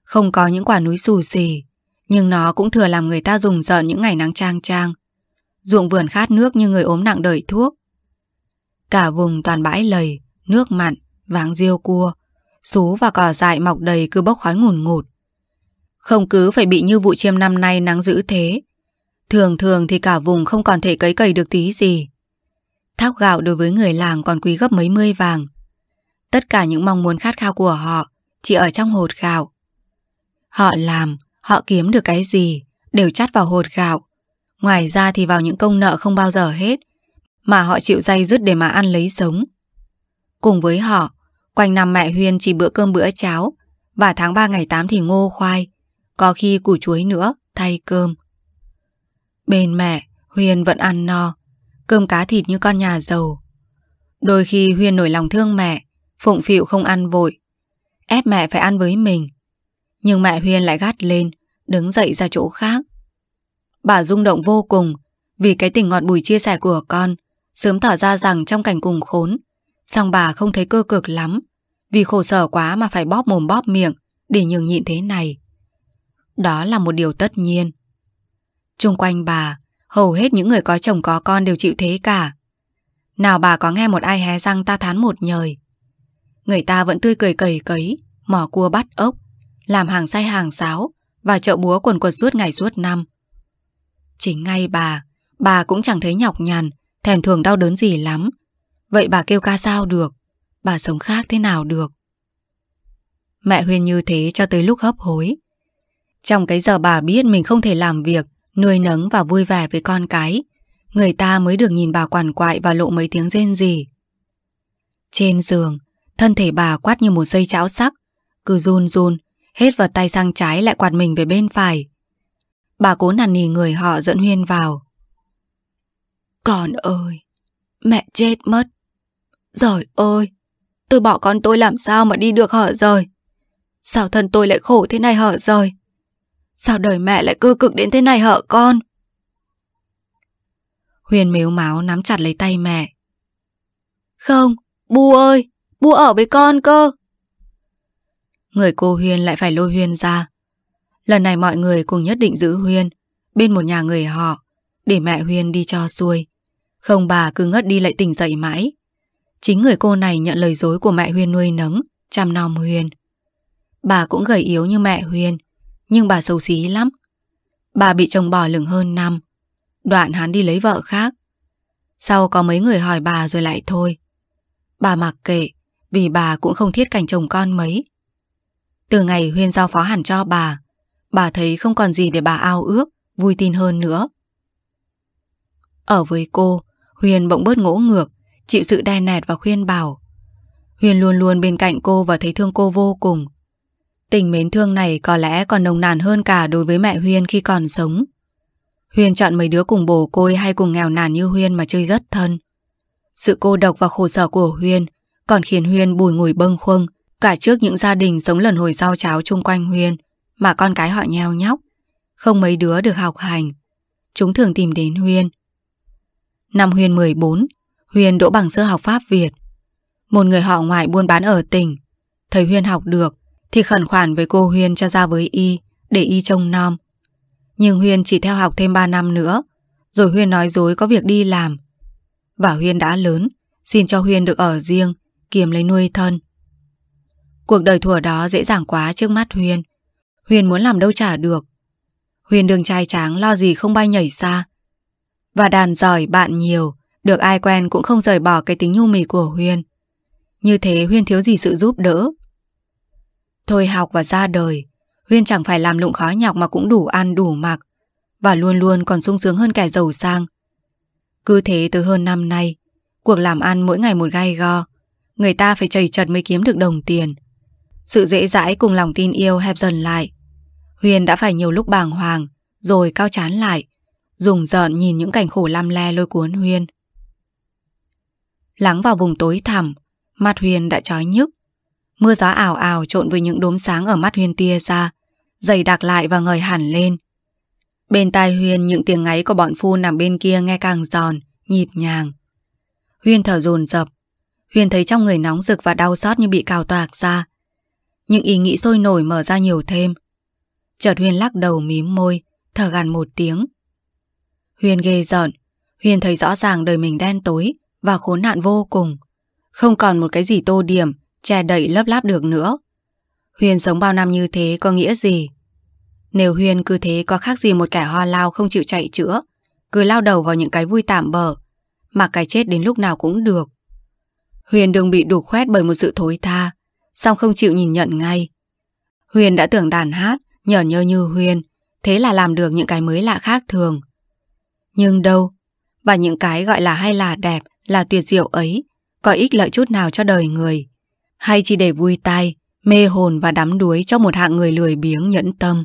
Không có những quả núi xù xì nhưng nó cũng thừa làm người ta dùng giận những ngày nắng trang trang. Ruộng vườn khát nước như người ốm nặng đợi thuốc. Cả vùng toàn bãi lầy, nước mặn, váng riêu cua, sú và cỏ dại mọc đầy cứ bốc khói ngùn ngụt. Không cứ phải bị như vụ chiêm năm nay nắng dữ thế. Thường thường thì cả vùng không còn thể cấy cày được tí gì. Thóc gạo đối với người làng còn quý gấp mấy mươi vàng. Tất cả những mong muốn khát khao của họ chỉ ở trong hột gạo. Họ làm, Họ kiếm được cái gì đều chắt vào hột gạo. Ngoài ra thì vào những công nợ không bao giờ hết mà họ chịu dây dứt để mà ăn lấy sống. Cùng với họ, quanh năm mẹ Huyên chỉ bữa cơm bữa cháo và tháng 3 ngày 8 thì ngô khoai, có khi củ chuối nữa thay cơm. Bên mẹ, Huyên vẫn ăn no, cơm cá thịt như con nhà giàu. Đôi khi Huyên nổi lòng thương mẹ, phụng phịu không ăn vội, ép mẹ phải ăn với mình. Nhưng mẹ Huyên lại gắt lên, đứng dậy ra chỗ khác. Bà rung động vô cùng vì cái tình ngọt bùi chia sẻ của con sớm tỏ ra rằng trong cảnh cùng khốn song bà không thấy cơ cực lắm vì khổ sở quá mà phải bóp mồm bóp miệng để nhường nhịn thế này. Đó là một điều tất nhiên. Trung quanh bà, hầu hết những người có chồng có con đều chịu thế cả. Nào bà có nghe một ai hé răng ta thán một nhời. Người ta vẫn tươi cười cầy cấy, mỏ cua bắt ốc, làm hàng say hàng sáo và chợ búa quần quật suốt ngày suốt năm. Chính ngay bà, bà cũng chẳng thấy nhọc nhằn, thèm thường đau đớn gì lắm. Vậy bà kêu ca sao được? Bà sống khác thế nào được? Mẹ Huyên như thế cho tới lúc hấp hối. Trong cái giờ bà biết mình không thể làm việc, nuôi nấng và vui vẻ với con cái, người ta mới được nhìn bà quằn quại và lộ mấy tiếng rên rỉ. Trên giường, thân thể bà quát như một dây chảo sắc, cứ run run, hết vào tay sang trái lại quạt mình về bên phải. Bà cố nằn nỉ người họ dẫn Huyên vào. Con ơi, mẹ chết mất. Rồi ơi, tôi bỏ con tôi làm sao mà đi được họ rồi. Sao thân tôi lại khổ thế này họ rồi. Sao đời mẹ lại cư cực đến thế này họ con. Huyền mếu máu nắm chặt lấy tay mẹ. Không, Bu ơi, Bu ở với con cơ người cô Huyên lại phải lôi Huyên ra. Lần này mọi người cùng nhất định giữ Huyên bên một nhà người họ để mẹ Huyên đi cho xuôi. Không bà cứ ngất đi lại tỉnh dậy mãi. Chính người cô này nhận lời dối của mẹ Huyên nuôi nấng, chăm nom Huyên. Bà cũng gầy yếu như mẹ Huyên, nhưng bà xấu xí lắm. Bà bị chồng bỏ lửng hơn năm. Đoạn hắn đi lấy vợ khác. Sau có mấy người hỏi bà rồi lại thôi. Bà mặc kệ, vì bà cũng không thiết cảnh chồng con mấy. Từ ngày Huyên giao phó hẳn cho bà, bà thấy không còn gì để bà ao ước, vui tin hơn nữa. Ở với cô, Huyền bỗng bớt ngỗ ngược, chịu sự đè nẹt và khuyên bảo. Huyền luôn luôn bên cạnh cô và thấy thương cô vô cùng. Tình mến thương này có lẽ còn nồng nàn hơn cả đối với mẹ Huyền khi còn sống. Huyền chọn mấy đứa cùng bồ côi hay cùng nghèo nàn như Huyền mà chơi rất thân. Sự cô độc và khổ sở của Huyền còn khiến Huyền bùi ngùi bâng khuâng, Cả trước những gia đình sống lần hồi rau cháo chung quanh Huyên mà con cái họ nheo nhóc, không mấy đứa được học hành. Chúng thường tìm đến Huyên. Năm Huyên 14, Huyên đỗ bằng sơ học Pháp Việt. Một người họ ngoại buôn bán ở tỉnh, thấy Huyên học được thì khẩn khoản với cô Huyên cho ra với y để y trông nom. Nhưng Huyên chỉ theo học thêm 3 năm nữa, rồi Huyên nói dối có việc đi làm. Và Huyên đã lớn, xin cho Huyên được ở riêng, kiếm lấy nuôi thân. Cuộc đời thủa đó dễ dàng quá trước mắt Huyền. Huyền muốn làm đâu trả được. Huyền đường trai tráng lo gì không bay nhảy xa. Và đàn giỏi bạn nhiều, được ai quen cũng không rời bỏ cái tính nhu mì của Huyền. Như thế Huyền thiếu gì sự giúp đỡ. Thôi học và ra đời, Huyền chẳng phải làm lụng khó nhọc mà cũng đủ ăn đủ mặc, và luôn luôn còn sung sướng hơn kẻ giàu sang. Cứ thế từ hơn năm nay, cuộc làm ăn mỗi ngày một gai go, người ta phải chầy chật mới kiếm được đồng tiền. Sự dễ dãi cùng lòng tin yêu hẹp dần lại. Huyền đã phải nhiều lúc bàng hoàng, rồi cao chán lại, dùng giận nhìn những cảnh khổ lam le lôi cuốn Huyền. Lắng vào vùng tối thẳm, mặt Huyền đã trói nhức. Mưa gió ảo ảo trộn với những đốm sáng ở mắt Huyền tia ra, dày đặc lại và ngời hẳn lên. Bên tai Huyền những tiếng ngáy của bọn phu nằm bên kia nghe càng giòn, nhịp nhàng. Huyền thở dồn dập Huyền thấy trong người nóng rực và đau xót như bị cào toạc ra. Những ý nghĩ sôi nổi mở ra nhiều thêm. Chợt Huyền lắc đầu mím môi, thở gằn một tiếng. Huyền ghê giận, Huyền thấy rõ ràng đời mình đen tối và khốn nạn vô cùng. Không còn một cái gì tô điểm, che đậy lấp láp được nữa. Huyền sống bao năm như thế có nghĩa gì? Nếu Huyền cứ thế có khác gì một kẻ hoa lao không chịu chạy chữa, cứ lao đầu vào những cái vui tạm bờ, mà cái chết đến lúc nào cũng được. Huyền đừng bị đục khoét bởi một sự thối tha, song không chịu nhìn nhận ngay. Huyền đã tưởng đàn hát, nhởn nhơ như Huyền, thế là làm được những cái mới lạ khác thường. Nhưng đâu, và những cái gọi là hay là đẹp, là tuyệt diệu ấy, có ích lợi chút nào cho đời người, hay chỉ để vui tai, mê hồn và đắm đuối cho một hạng người lười biếng nhẫn tâm.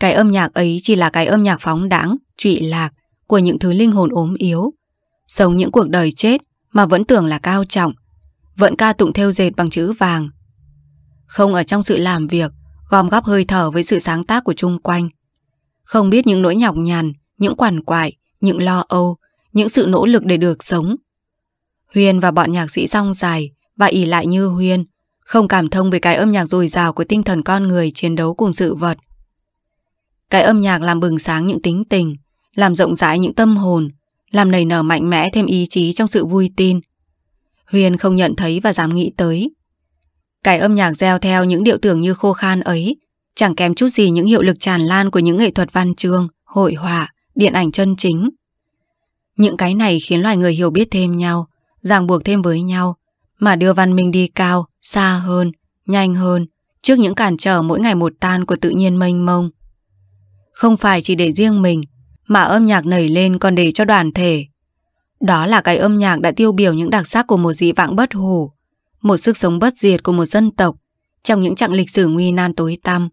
Cái âm nhạc ấy chỉ là cái âm nhạc phóng đãng, trụy lạc của những thứ linh hồn ốm yếu, sống những cuộc đời chết mà vẫn tưởng là cao trọng, vận ca tụng theo dệt bằng chữ vàng. Không ở trong sự làm việc, gom góp hơi thở với sự sáng tác của chung quanh. Không biết những nỗi nhọc nhằn, những quản quại, những lo âu, những sự nỗ lực để được sống. Huyên và bọn nhạc sĩ song dài và ỉ lại như Huyên, không cảm thông về cái âm nhạc dồi dào của tinh thần con người chiến đấu cùng sự vật. Cái âm nhạc làm bừng sáng những tính tình, làm rộng rãi những tâm hồn, làm nảy nở mạnh mẽ thêm ý chí trong sự vui tin, Huyền không nhận thấy và dám nghĩ tới. Cải âm nhạc gieo theo những điệu tưởng như khô khan ấy, chẳng kém chút gì những hiệu lực tràn lan của những nghệ thuật văn chương, hội họa, điện ảnh chân chính. Những cái này khiến loài người hiểu biết thêm nhau, ràng buộc thêm với nhau, mà đưa văn minh đi cao, xa hơn, nhanh hơn, trước những cản trở mỗi ngày một tan của tự nhiên mênh mông. Không phải chỉ để riêng mình, mà âm nhạc nảy lên còn để cho đoàn thể, đó là cái âm nhạc đã tiêu biểu những đặc sắc của một dị vãng bất hủ, một sức sống bất diệt của một dân tộc trong những chặng lịch sử nguy nan tối tăm.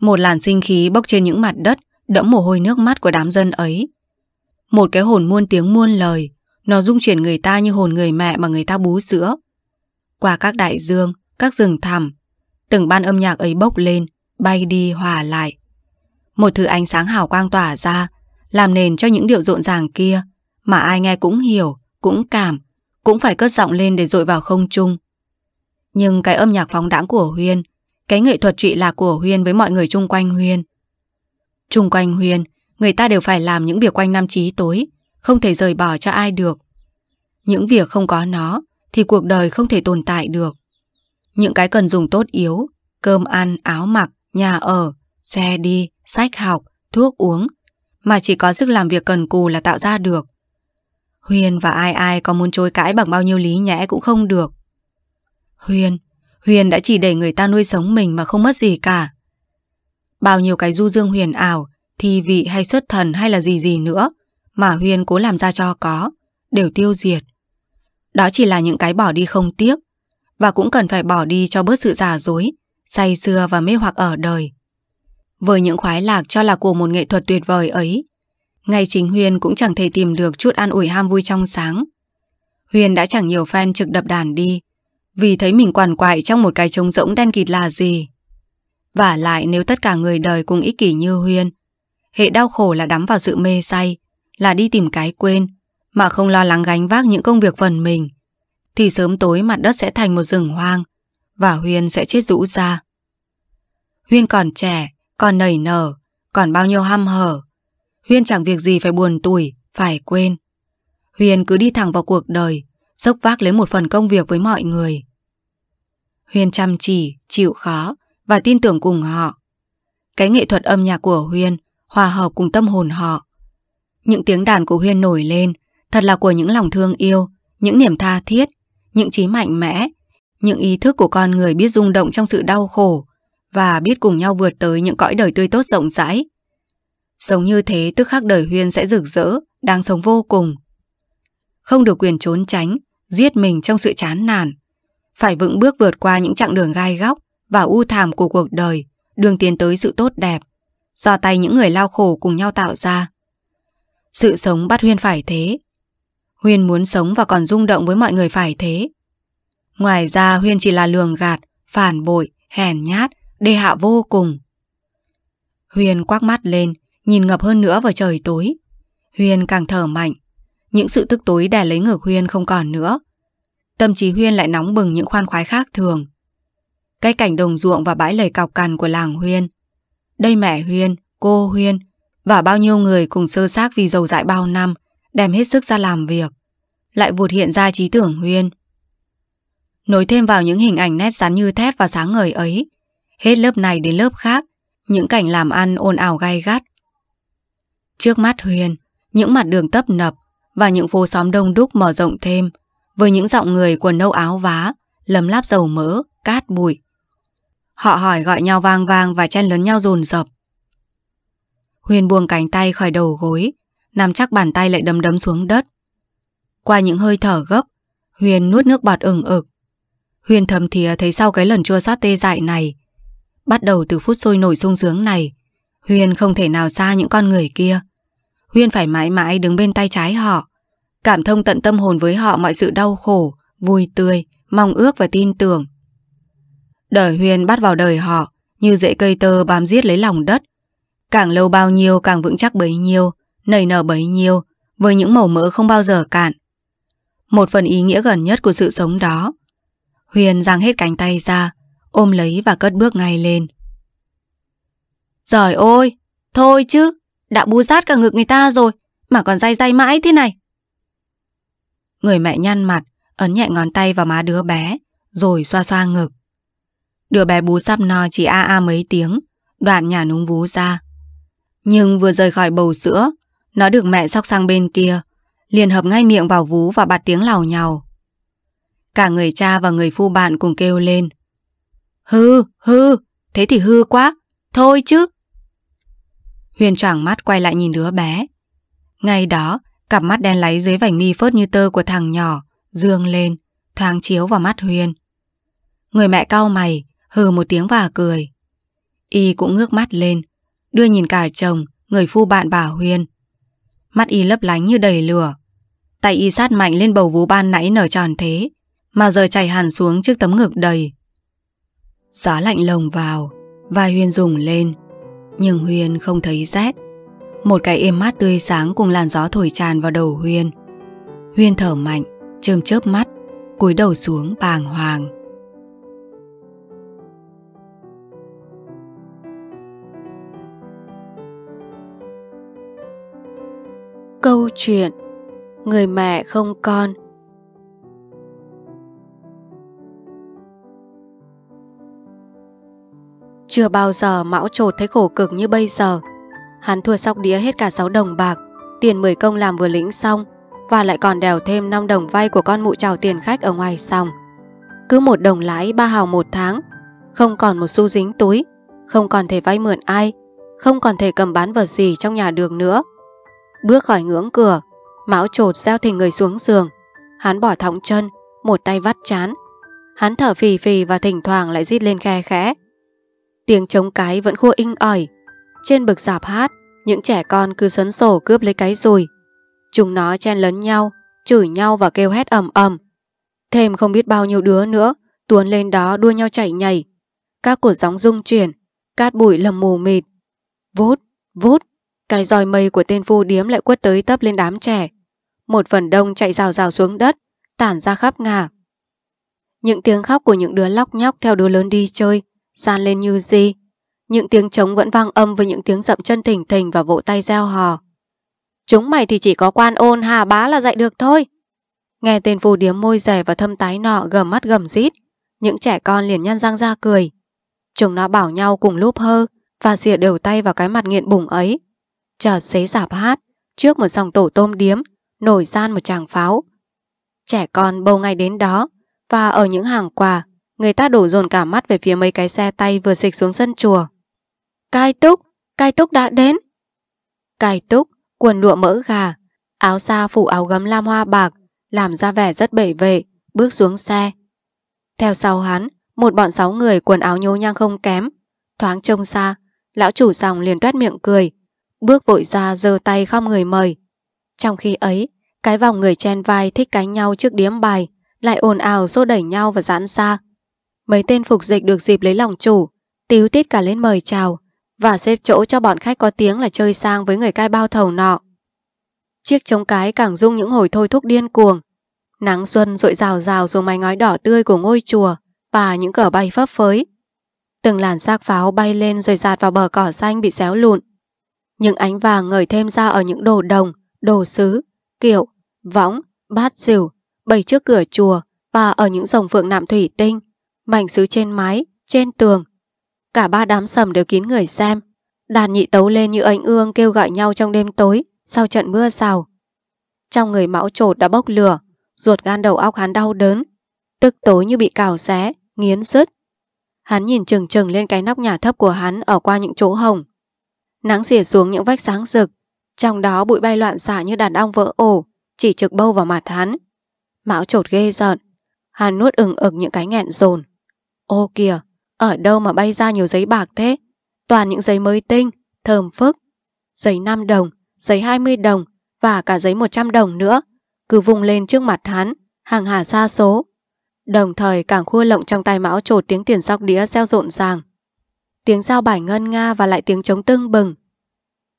Một làn sinh khí bốc trên những mặt đất đẫm mồ hôi nước mắt của đám dân ấy. Một cái hồn muôn tiếng muôn lời, nó dung chuyển người ta như hồn người mẹ mà người ta bú sữa. Qua các đại dương, các rừng thẳm, từng ban âm nhạc ấy bốc lên, bay đi hòa lại. Một thứ ánh sáng hào quang tỏa ra, làm nền cho những điệu rộn ràng kia mà ai nghe cũng hiểu, cũng cảm, cũng phải cất giọng lên để dội vào không trung. Nhưng cái âm nhạc phóng đãng của Huyên, cái nghệ thuật trị lạc của Huyên với mọi người chung quanh Huyên. Chung quanh Huyên, người ta đều phải làm những việc quanh năm trí tối, không thể rời bỏ cho ai được. Những việc không có nó thì cuộc đời không thể tồn tại được. Những cái cần dùng tốt yếu, cơm ăn, áo mặc, nhà ở, xe đi, sách học, thuốc uống, mà chỉ có sức làm việc cần cù là tạo ra được. Huyền và ai ai có muốn chối cãi bằng bao nhiêu lý nhẽ cũng không được. Huyền, Huyền đã chỉ để người ta nuôi sống mình mà không mất gì cả. Bao nhiêu cái du dương huyền ảo, thi vị hay xuất thần hay là gì gì nữa mà Huyền cố làm ra cho có, đều tiêu diệt. Đó chỉ là những cái bỏ đi không tiếc và cũng cần phải bỏ đi cho bớt sự giả dối, say xưa và mê hoặc ở đời. Với những khoái lạc cho là của một nghệ thuật tuyệt vời ấy, ngay chính Huyền cũng chẳng thể tìm được chút an ủi ham vui trong sáng. Huyền đã chẳng nhiều fan trực đập đàn đi, vì thấy mình quằn quại trong một cái trống rỗng đen kịt là gì. Và lại nếu tất cả người đời cùng ích kỷ như Huyền, hệ đau khổ là đắm vào sự mê say, là đi tìm cái quên, mà không lo lắng gánh vác những công việc phần mình, thì sớm tối mặt đất sẽ thành một rừng hoang, và Huyền sẽ chết rũ ra. Huyền còn trẻ, còn nảy nở, còn bao nhiêu ham hở, Huyên chẳng việc gì phải buồn tủi, phải quên. Huyền cứ đi thẳng vào cuộc đời, dốc vác lấy một phần công việc với mọi người. Huyền chăm chỉ, chịu khó và tin tưởng cùng họ. Cái nghệ thuật âm nhạc của Huyền hòa hợp cùng tâm hồn họ. Những tiếng đàn của Huyền nổi lên thật là của những lòng thương yêu, những niềm tha thiết, những trí mạnh mẽ, những ý thức của con người biết rung động trong sự đau khổ và biết cùng nhau vượt tới những cõi đời tươi tốt rộng rãi Sống như thế tức khắc đời Huyên sẽ rực rỡ, đang sống vô cùng. Không được quyền trốn tránh, giết mình trong sự chán nản. Phải vững bước vượt qua những chặng đường gai góc và u thảm của cuộc đời, đường tiến tới sự tốt đẹp, do tay những người lao khổ cùng nhau tạo ra. Sự sống bắt Huyên phải thế. Huyên muốn sống và còn rung động với mọi người phải thế. Ngoài ra Huyên chỉ là lường gạt, phản bội, hèn nhát, đê hạ vô cùng. Huyên quắc mắt lên, nhìn ngập hơn nữa vào trời tối. Huyên càng thở mạnh, những sự tức tối đè lấy ngực Huyên không còn nữa. Tâm trí Huyên lại nóng bừng những khoan khoái khác thường. Cái cảnh đồng ruộng và bãi lầy cọc cằn của làng Huyên. Đây mẹ Huyên, cô Huyên và bao nhiêu người cùng sơ xác vì giàu dại bao năm, đem hết sức ra làm việc. Lại vụt hiện ra trí tưởng Huyên. Nối thêm vào những hình ảnh nét rắn như thép và sáng ngời ấy. Hết lớp này đến lớp khác, những cảnh làm ăn ồn ào gai gắt, Trước mắt Huyền, những mặt đường tấp nập và những phố xóm đông đúc mở rộng thêm với những giọng người quần nâu áo vá, lấm láp dầu mỡ, cát bụi. Họ hỏi gọi nhau vang vang và chen lấn nhau dồn dập. Huyền buông cánh tay khỏi đầu gối, nằm chắc bàn tay lại đấm đấm xuống đất. Qua những hơi thở gấp, Huyền nuốt nước bọt ửng ực. Huyền thầm thìa thấy sau cái lần chua xót tê dại này, bắt đầu từ phút sôi nổi sung sướng này, Huyền không thể nào xa những con người kia. Huyên phải mãi mãi đứng bên tay trái họ, cảm thông tận tâm hồn với họ mọi sự đau khổ, vui tươi, mong ước và tin tưởng. Đời Huyên bắt vào đời họ như rễ cây tơ bám giết lấy lòng đất. Càng lâu bao nhiêu càng vững chắc bấy nhiêu, nảy nở bấy nhiêu, với những màu mỡ không bao giờ cạn. Một phần ý nghĩa gần nhất của sự sống đó. Huyền giang hết cánh tay ra, ôm lấy và cất bước ngay lên. Giỏi ôi, thôi chứ, đã bú sát cả ngực người ta rồi Mà còn day day mãi thế này Người mẹ nhăn mặt Ấn nhẹ ngón tay vào má đứa bé Rồi xoa xoa ngực Đứa bé bú sắp no chỉ a a mấy tiếng Đoạn nhà núng vú ra Nhưng vừa rời khỏi bầu sữa Nó được mẹ sóc sang bên kia Liền hợp ngay miệng vào vú và bật tiếng lào nhào Cả người cha và người phu bạn cùng kêu lên Hư, hư, thế thì hư quá Thôi chứ Huyền choảng mắt quay lại nhìn đứa bé. Ngay đó, cặp mắt đen láy dưới vành mi phớt như tơ của thằng nhỏ, dương lên, thoáng chiếu vào mắt Huyền. Người mẹ cau mày, hừ một tiếng và cười. Y cũng ngước mắt lên, đưa nhìn cả chồng, người phu bạn bà Huyền. Mắt Y lấp lánh như đầy lửa. Tay Y sát mạnh lên bầu vú ban nãy nở tròn thế, mà giờ chảy hẳn xuống trước tấm ngực đầy. Gió lạnh lồng vào, vai Huyền rùng lên, nhưng Huyên không thấy rét Một cái êm mát tươi sáng cùng làn gió thổi tràn vào đầu Huyên Huyên thở mạnh Chơm chớp mắt cúi đầu xuống bàng hoàng Câu chuyện Người mẹ không con Chưa bao giờ Mão trột thấy khổ cực như bây giờ. Hắn thua sóc đĩa hết cả 6 đồng bạc, tiền 10 công làm vừa lĩnh xong và lại còn đèo thêm 5 đồng vay của con mụ chào tiền khách ở ngoài xong. Cứ một đồng lãi ba hào một tháng, không còn một xu dính túi, không còn thể vay mượn ai, không còn thể cầm bán vật gì trong nhà đường nữa. Bước khỏi ngưỡng cửa, Mão trột gieo thình người xuống giường. Hắn bỏ thõng chân, một tay vắt chán. Hắn thở phì phì và thỉnh thoảng lại rít lên khe khẽ. Tiếng trống cái vẫn khua inh ỏi. Trên bực sạp hát, những trẻ con cứ sấn sổ cướp lấy cái rồi. Chúng nó chen lấn nhau, chửi nhau và kêu hét ầm ầm. Thêm không biết bao nhiêu đứa nữa, tuôn lên đó đua nhau chạy nhảy. Các cột gióng rung chuyển, cát bụi lầm mù mịt. Vút, vút, cái roi mây của tên phu điếm lại quất tới tấp lên đám trẻ. Một phần đông chạy rào rào xuống đất, tản ra khắp ngả. Những tiếng khóc của những đứa lóc nhóc theo đứa lớn đi chơi gian lên như gì? Những tiếng trống vẫn vang âm với những tiếng dậm chân thỉnh thình và vỗ tay reo hò. Chúng mày thì chỉ có quan ôn hà bá là dạy được thôi. Nghe tên phù điếm môi rẻ và thâm tái nọ gầm mắt gầm rít, những trẻ con liền nhăn răng ra cười. Chúng nó bảo nhau cùng lúp hơ và rìa đều tay vào cái mặt nghiện bùng ấy. Chợt xế giả hát, trước một dòng tổ tôm điếm, nổi gian một tràng pháo. Trẻ con bầu ngay đến đó và ở những hàng quà người ta đổ dồn cả mắt về phía mấy cái xe tay vừa xịch xuống sân chùa. Cai túc, cai túc đã đến. Cai túc, quần lụa mỡ gà, áo xa phủ áo gấm lam hoa bạc, làm ra vẻ rất bể vệ, bước xuống xe. Theo sau hắn, một bọn sáu người quần áo nhô nhang không kém. Thoáng trông xa, lão chủ xong liền toét miệng cười, bước vội ra giơ tay khom người mời. Trong khi ấy, cái vòng người chen vai thích cánh nhau trước điếm bài, lại ồn ào xô đẩy nhau và giãn xa mấy tên phục dịch được dịp lấy lòng chủ, tíu tít cả lên mời chào và xếp chỗ cho bọn khách có tiếng là chơi sang với người cai bao thầu nọ. Chiếc trống cái càng rung những hồi thôi thúc điên cuồng. Nắng xuân rội rào rào xuống mái ngói đỏ tươi của ngôi chùa và những cờ bay phấp phới. Từng làn xác pháo bay lên rồi dạt vào bờ cỏ xanh bị xéo lụn. Những ánh vàng ngời thêm ra ở những đồ đồng, đồ sứ, kiệu, võng, bát rìu, bày trước cửa chùa và ở những dòng phượng nạm thủy tinh mảnh sứ trên mái, trên tường. Cả ba đám sầm đều kín người xem. Đàn nhị tấu lên như ánh ương kêu gọi nhau trong đêm tối, sau trận mưa rào. Trong người mão trột đã bốc lửa, ruột gan đầu óc hắn đau đớn, tức tối như bị cào xé, nghiến rứt. Hắn nhìn chừng chừng lên cái nóc nhà thấp của hắn ở qua những chỗ hồng. Nắng xỉa xuống những vách sáng rực, trong đó bụi bay loạn xạ như đàn ong vỡ ổ, chỉ trực bâu vào mặt hắn. Mão trột ghê giận, hắn nuốt ừng ực những cái nghẹn rồn. Ô kìa, ở đâu mà bay ra nhiều giấy bạc thế? Toàn những giấy mới tinh, thơm phức. Giấy 5 đồng, giấy 20 đồng và cả giấy 100 đồng nữa. Cứ vùng lên trước mặt hắn, hàng hà xa số. Đồng thời càng khua lộng trong tay mão trột tiếng tiền sóc đĩa xeo rộn ràng. Tiếng giao bài ngân nga và lại tiếng trống tưng bừng.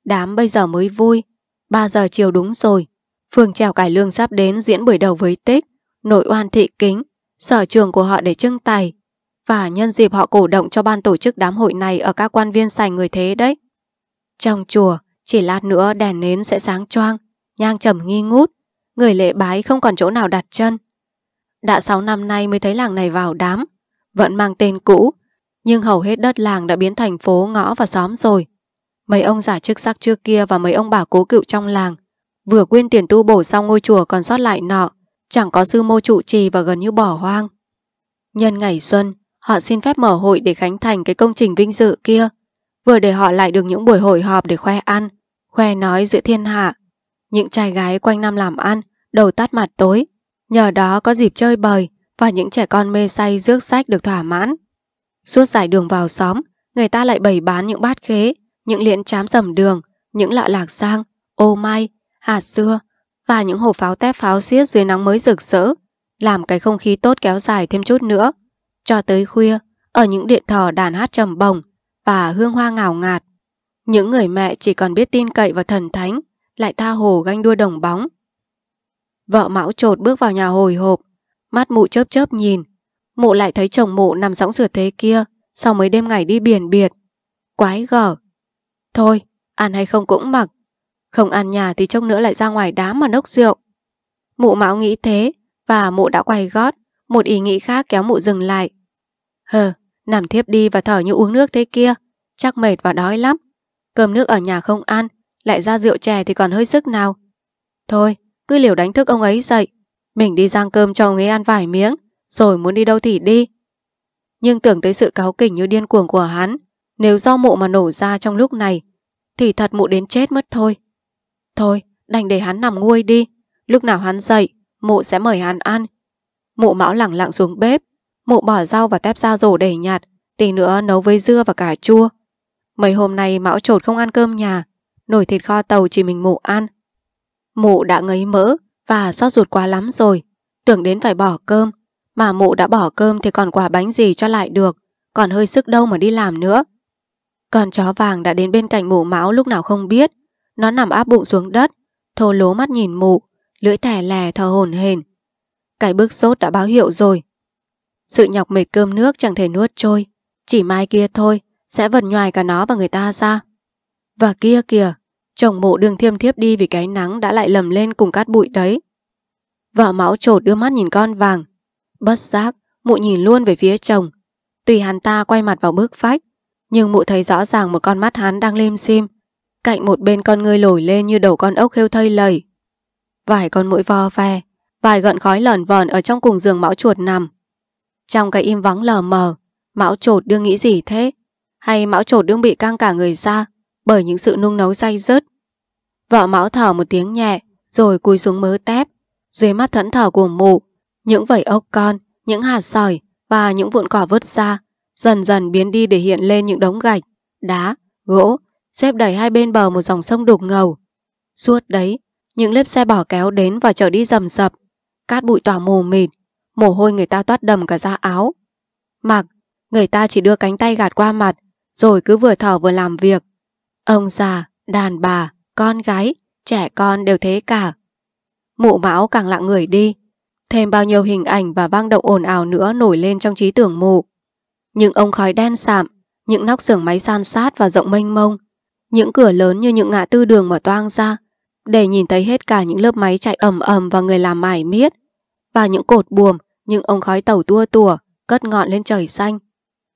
Đám bây giờ mới vui, 3 giờ chiều đúng rồi. Phường trèo cải lương sắp đến diễn buổi đầu với tích, nội oan thị kính, sở trường của họ để trưng tài, và nhân dịp họ cổ động cho ban tổ chức đám hội này ở các quan viên sành người thế đấy. Trong chùa, chỉ lát nữa đèn nến sẽ sáng choang, nhang trầm nghi ngút, người lễ bái không còn chỗ nào đặt chân. Đã 6 năm nay mới thấy làng này vào đám, vẫn mang tên cũ, nhưng hầu hết đất làng đã biến thành phố, ngõ và xóm rồi. Mấy ông giả chức sắc trước kia và mấy ông bà cố cựu trong làng, vừa quên tiền tu bổ xong ngôi chùa còn sót lại nọ, chẳng có sư mô trụ trì và gần như bỏ hoang. Nhân ngày xuân, Họ xin phép mở hội để khánh thành cái công trình vinh dự kia, vừa để họ lại được những buổi hội họp để khoe ăn, khoe nói giữa thiên hạ. Những trai gái quanh năm làm ăn, đầu tắt mặt tối, nhờ đó có dịp chơi bời và những trẻ con mê say rước sách được thỏa mãn. Suốt dải đường vào xóm, người ta lại bày bán những bát khế, những liễn chám dầm đường, những lọ lạc sang, ô mai, hạt dưa và những hộp pháo tép pháo xiết dưới nắng mới rực rỡ, làm cái không khí tốt kéo dài thêm chút nữa. Cho tới khuya, ở những điện thờ đàn hát trầm bồng và hương hoa ngào ngạt, những người mẹ chỉ còn biết tin cậy vào thần thánh, lại tha hồ ganh đua đồng bóng. Vợ mão trột bước vào nhà hồi hộp, mắt mụ chớp chớp nhìn. Mụ lại thấy chồng mụ nằm sóng sửa thế kia sau mấy đêm ngày đi biển biệt. Quái gở. Thôi, ăn hay không cũng mặc. Không ăn nhà thì trông nữa lại ra ngoài đá mà nốc rượu. Mụ mão nghĩ thế và mụ đã quay gót. Một ý nghĩ khác kéo mụ dừng lại. Hờ, nằm thiếp đi và thở như uống nước thế kia. Chắc mệt và đói lắm. Cơm nước ở nhà không ăn, lại ra rượu chè thì còn hơi sức nào. Thôi, cứ liều đánh thức ông ấy dậy. Mình đi rang cơm cho ông ấy ăn vài miếng, rồi muốn đi đâu thì đi. Nhưng tưởng tới sự cáo kỉnh như điên cuồng của hắn, nếu do mụ mà nổ ra trong lúc này, thì thật mụ đến chết mất thôi. Thôi, đành để hắn nằm nguôi đi. Lúc nào hắn dậy, mụ sẽ mời hắn ăn Mụ mão lẳng lặng xuống bếp, mụ bỏ rau và tép ra rổ đầy nhạt, tí nữa nấu với dưa và cà chua. Mấy hôm nay mão trột không ăn cơm nhà, nổi thịt kho tàu chỉ mình mụ ăn. Mụ đã ngấy mỡ và xót ruột quá lắm rồi, tưởng đến phải bỏ cơm, mà mụ đã bỏ cơm thì còn quả bánh gì cho lại được, còn hơi sức đâu mà đi làm nữa. Con chó vàng đã đến bên cạnh mụ mão lúc nào không biết, nó nằm áp bụng xuống đất, thô lố mắt nhìn mụ, lưỡi tẻ lè thở hồn hển. Cái bức sốt đã báo hiệu rồi. Sự nhọc mệt cơm nước chẳng thể nuốt trôi. Chỉ mai kia thôi, sẽ vật nhoài cả nó và người ta ra. Và kia kìa, chồng mộ đường thiêm thiếp đi vì cái nắng đã lại lầm lên cùng cát bụi đấy. Vợ máu trột đưa mắt nhìn con vàng. Bất giác, mụ nhìn luôn về phía chồng. Tùy hắn ta quay mặt vào bước phách, nhưng mụ thấy rõ ràng một con mắt hắn đang lim sim, cạnh một bên con ngươi lồi lên như đầu con ốc khêu thây lầy. Vài con mũi vo ve, vài gợn khói lởn vờn ở trong cùng giường mão chuột nằm. Trong cái im vắng lờ mờ, mão chuột đương nghĩ gì thế? Hay mão chuột đương bị căng cả người ra bởi những sự nung nấu dai dứt Vợ mão thở một tiếng nhẹ rồi cúi xuống mớ tép. Dưới mắt thẫn thở của mụ, những vẩy ốc con, những hạt sỏi và những vụn cỏ vứt ra dần dần biến đi để hiện lên những đống gạch, đá, gỗ xếp đầy hai bên bờ một dòng sông đục ngầu. Suốt đấy, những lớp xe bỏ kéo đến và chở đi rầm rập Cát bụi tỏa mù mịt, mồ hôi người ta toát đầm cả da áo. Mặc, người ta chỉ đưa cánh tay gạt qua mặt, rồi cứ vừa thở vừa làm việc. Ông già, đàn bà, con gái, trẻ con đều thế cả. Mụ máu càng lặng người đi, thêm bao nhiêu hình ảnh và vang động ồn ào nữa nổi lên trong trí tưởng mụ. Những ông khói đen sạm, những nóc xưởng máy san sát và rộng mênh mông, những cửa lớn như những ngã tư đường mở toang ra, để nhìn thấy hết cả những lớp máy chạy ầm ầm và người làm mải miết, và những cột buồm, những ống khói tàu tua tủa, cất ngọn lên trời xanh.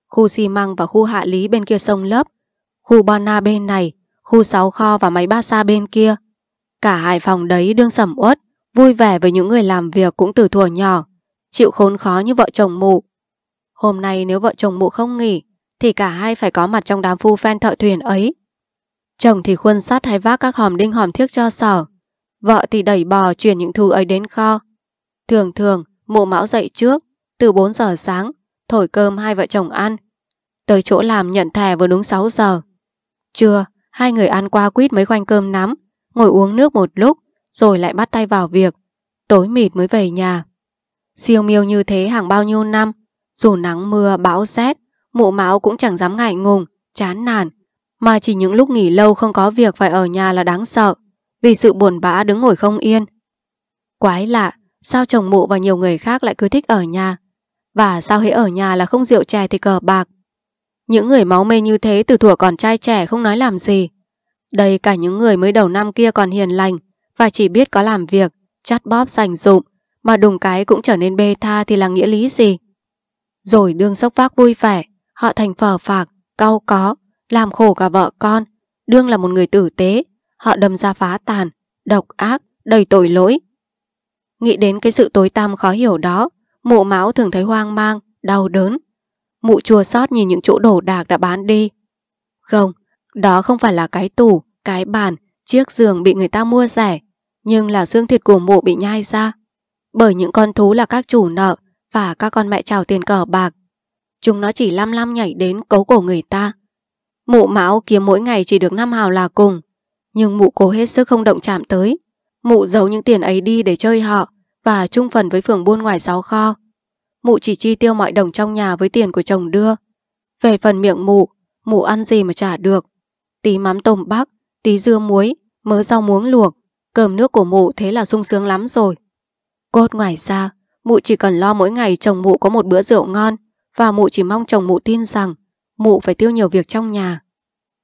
Khu xi măng và khu hạ lý bên kia sông lấp, khu Bona bên này, khu sáu kho và máy ba xa bên kia. Cả Hải Phòng đấy đương sầm uất, vui vẻ với những người làm việc cũng từ thuở nhỏ, chịu khốn khó như vợ chồng mụ. Hôm nay nếu vợ chồng mụ không nghỉ, thì cả hai phải có mặt trong đám phu phen thợ thuyền ấy. Chồng thì khuân sắt hay vác các hòm đinh hòm thiếc cho sở. Vợ thì đẩy bò chuyển những thứ ấy đến kho. Thường thường, mụ mão dậy trước, từ 4 giờ sáng, thổi cơm hai vợ chồng ăn. Tới chỗ làm nhận thẻ vừa đúng 6 giờ. Trưa, hai người ăn qua quýt mấy khoanh cơm nắm, ngồi uống nước một lúc, rồi lại bắt tay vào việc. Tối mịt mới về nhà. Siêu miêu như thế hàng bao nhiêu năm, dù nắng mưa, bão rét, mụ mão cũng chẳng dám ngại ngùng, chán nản, mà chỉ những lúc nghỉ lâu không có việc phải ở nhà là đáng sợ, vì sự buồn bã đứng ngồi không yên. Quái lạ, sao chồng mụ và nhiều người khác lại cứ thích ở nhà? Và sao hễ ở nhà là không rượu chè thì cờ bạc? Những người máu mê như thế từ thuở còn trai trẻ không nói làm gì. Đây cả những người mới đầu năm kia còn hiền lành và chỉ biết có làm việc, chắt bóp sành dụng mà đùng cái cũng trở nên bê tha thì là nghĩa lý gì? Rồi đương sốc vác vui vẻ, họ thành phở phạc, cau có, làm khổ cả vợ con, đương là một người tử tế, họ đâm ra phá tàn, độc ác, đầy tội lỗi. Nghĩ đến cái sự tối tăm khó hiểu đó, mụ máu thường thấy hoang mang, đau đớn. Mụ chua sót nhìn những chỗ đổ đạc đã bán đi. Không, đó không phải là cái tủ, cái bàn, chiếc giường bị người ta mua rẻ, nhưng là xương thịt của mụ bị nhai ra. Bởi những con thú là các chủ nợ và các con mẹ trào tiền cờ bạc. Chúng nó chỉ lăm lăm nhảy đến cấu cổ người ta, Mụ mão kiếm mỗi ngày chỉ được 5 hào là cùng, nhưng mụ cố hết sức không động chạm tới. Mụ giấu những tiền ấy đi để chơi họ và chung phần với phường buôn ngoài sáu kho. Mụ chỉ chi tiêu mọi đồng trong nhà với tiền của chồng đưa. Về phần miệng mụ, mụ ăn gì mà trả được. Tí mắm tôm bắc, tí dưa muối, mớ rau muống luộc, cơm nước của mụ thế là sung sướng lắm rồi. Cốt ngoài ra, mụ chỉ cần lo mỗi ngày chồng mụ có một bữa rượu ngon và mụ chỉ mong chồng mụ tin rằng mụ phải tiêu nhiều việc trong nhà.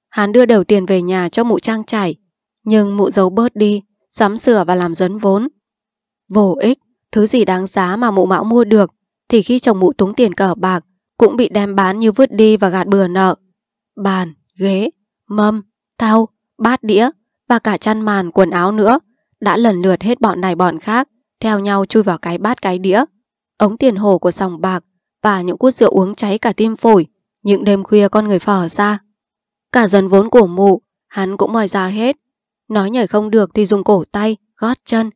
Hắn đưa đầu tiền về nhà cho mụ trang trải, nhưng mụ giấu bớt đi, sắm sửa và làm dấn vốn. Vô ích, thứ gì đáng giá mà mụ mão mua được thì khi chồng mụ túng tiền cờ bạc cũng bị đem bán như vứt đi và gạt bừa nợ. Bàn, ghế, mâm, thau, bát đĩa và cả chăn màn quần áo nữa đã lần lượt hết bọn này bọn khác theo nhau chui vào cái bát cái đĩa ống tiền hồ của sòng bạc và những cút rượu uống cháy cả tim phổi những đêm khuya con người phở ra. Cả dần vốn của mụ, hắn cũng mỏi ra hết. Nói nhảy không được thì dùng cổ tay, gót chân.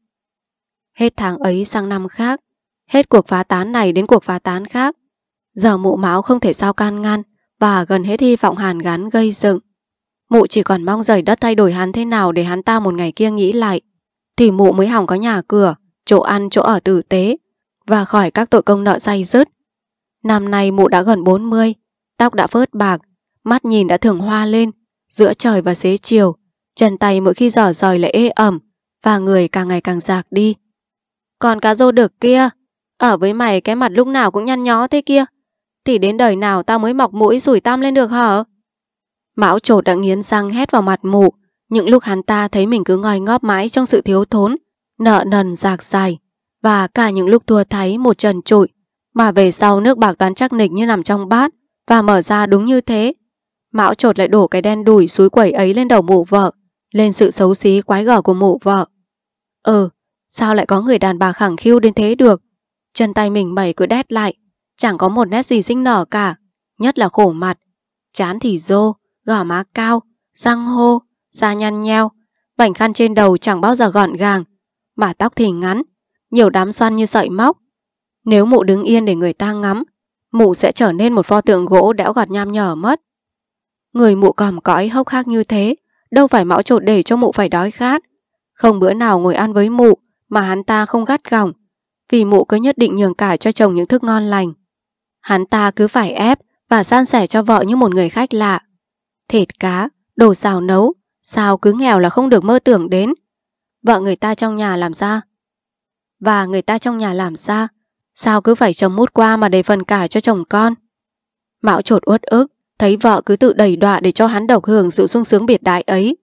Hết tháng ấy sang năm khác, hết cuộc phá tán này đến cuộc phá tán khác. Giờ mụ máu không thể sao can ngăn và gần hết hy vọng hàn gắn gây dựng. Mụ chỉ còn mong rời đất thay đổi hắn thế nào để hắn ta một ngày kia nghĩ lại. Thì mụ mới hỏng có nhà cửa, chỗ ăn, chỗ ở tử tế và khỏi các tội công nợ say dứt. Năm nay mụ đã gần 40, Tóc đã vớt bạc, mắt nhìn đã thường hoa lên, giữa trời và xế chiều, chân tay mỗi khi giỏ giòi lại ê ẩm, và người càng ngày càng giạc đi. Còn cá rô đực kia, ở với mày cái mặt lúc nào cũng nhăn nhó thế kia, thì đến đời nào tao mới mọc mũi rủi tam lên được hả? Mão trột đã nghiến răng hét vào mặt mụ, những lúc hắn ta thấy mình cứ ngòi ngóp mãi trong sự thiếu thốn, nợ nần giạc dài, và cả những lúc thua thấy một trần trụi, mà về sau nước bạc đoán chắc nịch như nằm trong bát, và mở ra đúng như thế. Mão trột lại đổ cái đen đùi suối quẩy ấy lên đầu mụ vợ, lên sự xấu xí quái gở của mụ vợ. Ừ, sao lại có người đàn bà khẳng khiu đến thế được? Chân tay mình mẩy cứ đét lại, chẳng có một nét gì sinh nở cả, nhất là khổ mặt. Chán thì rô, gò má cao, răng hô, da nhăn nheo, vành khăn trên đầu chẳng bao giờ gọn gàng, mà tóc thì ngắn, nhiều đám xoăn như sợi móc. Nếu mụ đứng yên để người ta ngắm, mụ sẽ trở nên một pho tượng gỗ đẽo gọt nham nhở mất. Người mụ còm cõi hốc hác như thế, đâu phải mão trột để cho mụ phải đói khát. Không bữa nào ngồi ăn với mụ mà hắn ta không gắt gỏng, vì mụ cứ nhất định nhường cải cho chồng những thức ngon lành. Hắn ta cứ phải ép và san sẻ cho vợ như một người khách lạ. Thịt cá, đồ xào nấu, sao cứ nghèo là không được mơ tưởng đến. Vợ người ta trong nhà làm ra. Và người ta trong nhà làm ra Sao cứ phải chồng mút qua mà để phần cả cho chồng con? Mạo trột uất ức, thấy vợ cứ tự đẩy đọa để cho hắn độc hưởng sự sung sướng biệt đại ấy.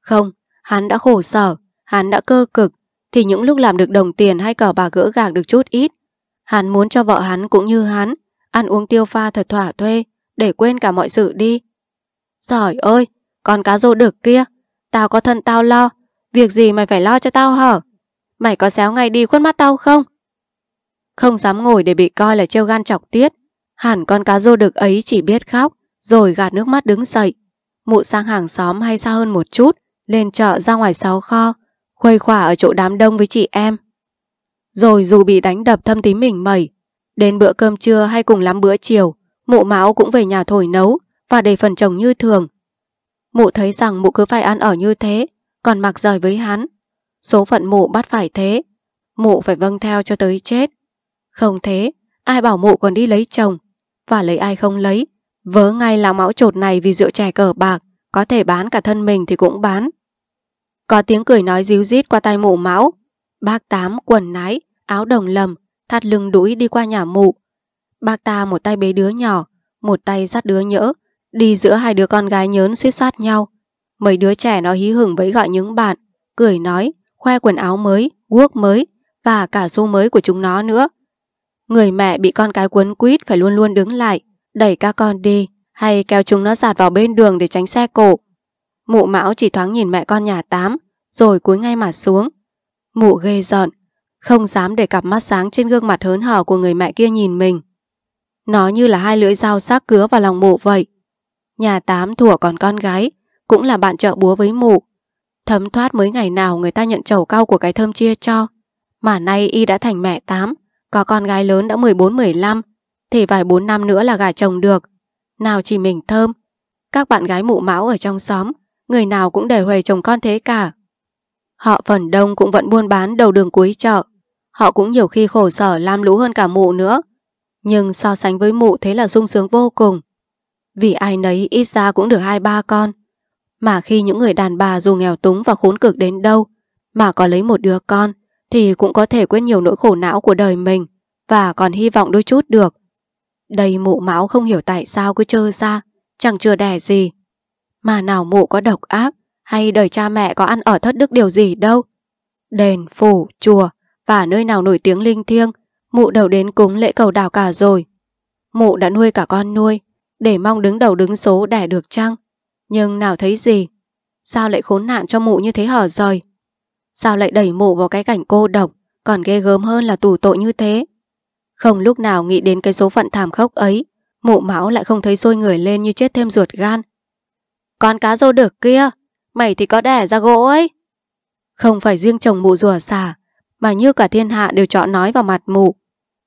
Không, hắn đã khổ sở, hắn đã cơ cực, thì những lúc làm được đồng tiền hay cờ bà gỡ gạc được chút ít. Hắn muốn cho vợ hắn cũng như hắn, ăn uống tiêu pha thật thỏa thuê, để quên cả mọi sự đi. Giỏi ơi, con cá rô được kia, tao có thân tao lo, việc gì mày phải lo cho tao hở? Mày có xéo ngay đi khuất mắt tao không? không dám ngồi để bị coi là trêu gan chọc tiết. Hẳn con cá rô đực ấy chỉ biết khóc, rồi gạt nước mắt đứng dậy. Mụ sang hàng xóm hay xa hơn một chút, lên chợ ra ngoài sáu kho, khuây khỏa ở chỗ đám đông với chị em. Rồi dù bị đánh đập thâm tím mình mẩy, đến bữa cơm trưa hay cùng lắm bữa chiều, mụ máu cũng về nhà thổi nấu và để phần chồng như thường. Mụ thấy rằng mụ cứ phải ăn ở như thế, còn mặc rời với hắn. Số phận mụ bắt phải thế, mụ phải vâng theo cho tới chết. Không thế, ai bảo mụ còn đi lấy chồng, và lấy ai không lấy. Vớ ngay là máu trột này vì rượu chè cờ bạc, có thể bán cả thân mình thì cũng bán. Có tiếng cười nói díu dít qua tai mụ máu. Bác Tám quần nái, áo đồng lầm, thắt lưng đuổi đi qua nhà mụ. Bác ta một tay bế đứa nhỏ, một tay dắt đứa nhỡ, đi giữa hai đứa con gái nhớn suýt sát nhau. Mấy đứa trẻ nó hí hửng vẫy gọi những bạn, cười nói, khoe quần áo mới, guốc mới và cả xô mới của chúng nó nữa. Người mẹ bị con cái cuốn quýt phải luôn luôn đứng lại, đẩy các con đi, hay kéo chúng nó dạt vào bên đường để tránh xe cộ. Mụ mão chỉ thoáng nhìn mẹ con nhà tám, rồi cúi ngay mặt xuống. Mụ ghê giận, không dám để cặp mắt sáng trên gương mặt hớn hở của người mẹ kia nhìn mình. Nó như là hai lưỡi dao sắc cứa vào lòng mụ vậy. Nhà tám thủa còn con gái, cũng là bạn trợ búa với mụ. Thấm thoát mới ngày nào người ta nhận chầu cao của cái thơm chia cho. Mà nay y đã thành mẹ tám, có con gái lớn đã 14-15 thì vài 4 năm nữa là gả chồng được. Nào chỉ mình thơm. Các bạn gái mụ máu ở trong xóm người nào cũng để huề chồng con thế cả. Họ phần đông cũng vẫn buôn bán đầu đường cuối chợ. Họ cũng nhiều khi khổ sở lam lũ hơn cả mụ nữa. Nhưng so sánh với mụ thế là sung sướng vô cùng. Vì ai nấy ít ra cũng được hai ba con. Mà khi những người đàn bà dù nghèo túng và khốn cực đến đâu mà có lấy một đứa con thì cũng có thể quên nhiều nỗi khổ não của đời mình và còn hy vọng đôi chút được. Đây mụ máu không hiểu tại sao cứ trơ ra, chẳng chưa đẻ gì. Mà nào mụ có độc ác hay đời cha mẹ có ăn ở thất đức điều gì đâu. Đền, phủ, chùa và nơi nào nổi tiếng linh thiêng, mụ đều đến cúng lễ cầu đào cả rồi. Mụ đã nuôi cả con nuôi, để mong đứng đầu đứng số đẻ được chăng. Nhưng nào thấy gì? Sao lại khốn nạn cho mụ như thế hở rời? Sao lại đẩy mụ vào cái cảnh cô độc Còn ghê gớm hơn là tù tội như thế Không lúc nào nghĩ đến cái số phận thảm khốc ấy Mụ máu lại không thấy sôi người lên như chết thêm ruột gan Con cá rô được kia Mày thì có đẻ ra gỗ ấy Không phải riêng chồng mụ rùa xả Mà như cả thiên hạ đều chọn nói vào mặt mụ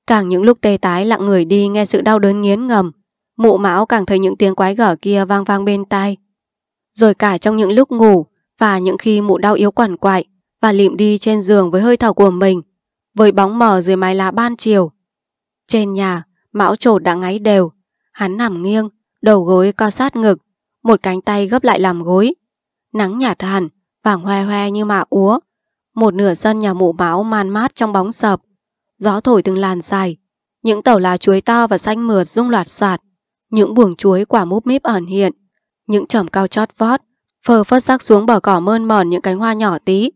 Càng những lúc tê tái lặng người đi nghe sự đau đớn nghiến ngầm Mụ máu càng thấy những tiếng quái gở kia vang vang bên tai Rồi cả trong những lúc ngủ Và những khi mụ đau yếu quằn quại và lịm đi trên giường với hơi thở của mình, với bóng mờ dưới mái lá ban chiều. Trên nhà, mão trột đã ngáy đều. Hắn nằm nghiêng, đầu gối co sát ngực, một cánh tay gấp lại làm gối. Nắng nhạt hẳn, vàng hoe hoe như mạ úa. Một nửa sân nhà mụ mão man mát trong bóng sập. Gió thổi từng làn dài. Những tàu lá chuối to và xanh mượt rung loạt sạt. Những buồng chuối quả múp míp ẩn hiện. Những chòm cao chót vót, phờ phất sắc xuống bờ cỏ mơn mởn những cánh hoa nhỏ tí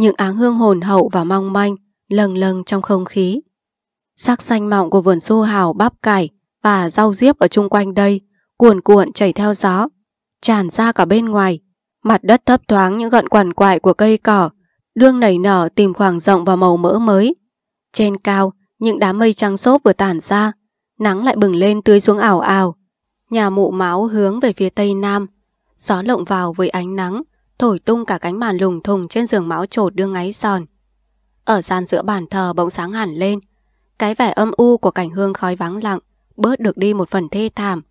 những áng hương hồn hậu và mong manh lâng lâng trong không khí. Sắc xanh mọng của vườn su hào bắp cải và rau diếp ở chung quanh đây cuồn cuộn chảy theo gió, tràn ra cả bên ngoài. Mặt đất thấp thoáng những gọn quằn quại của cây cỏ, đương nảy nở tìm khoảng rộng và màu mỡ mới. Trên cao, những đám mây trắng xốp vừa tản ra, nắng lại bừng lên tươi xuống ảo ảo. Nhà mụ máu hướng về phía tây nam, gió lộng vào với ánh nắng, thổi tung cả cánh màn lùng thùng trên giường máu trột đương ngáy giòn. Ở gian giữa bàn thờ bỗng sáng hẳn lên, cái vẻ âm u của cảnh hương khói vắng lặng, bớt được đi một phần thê thảm.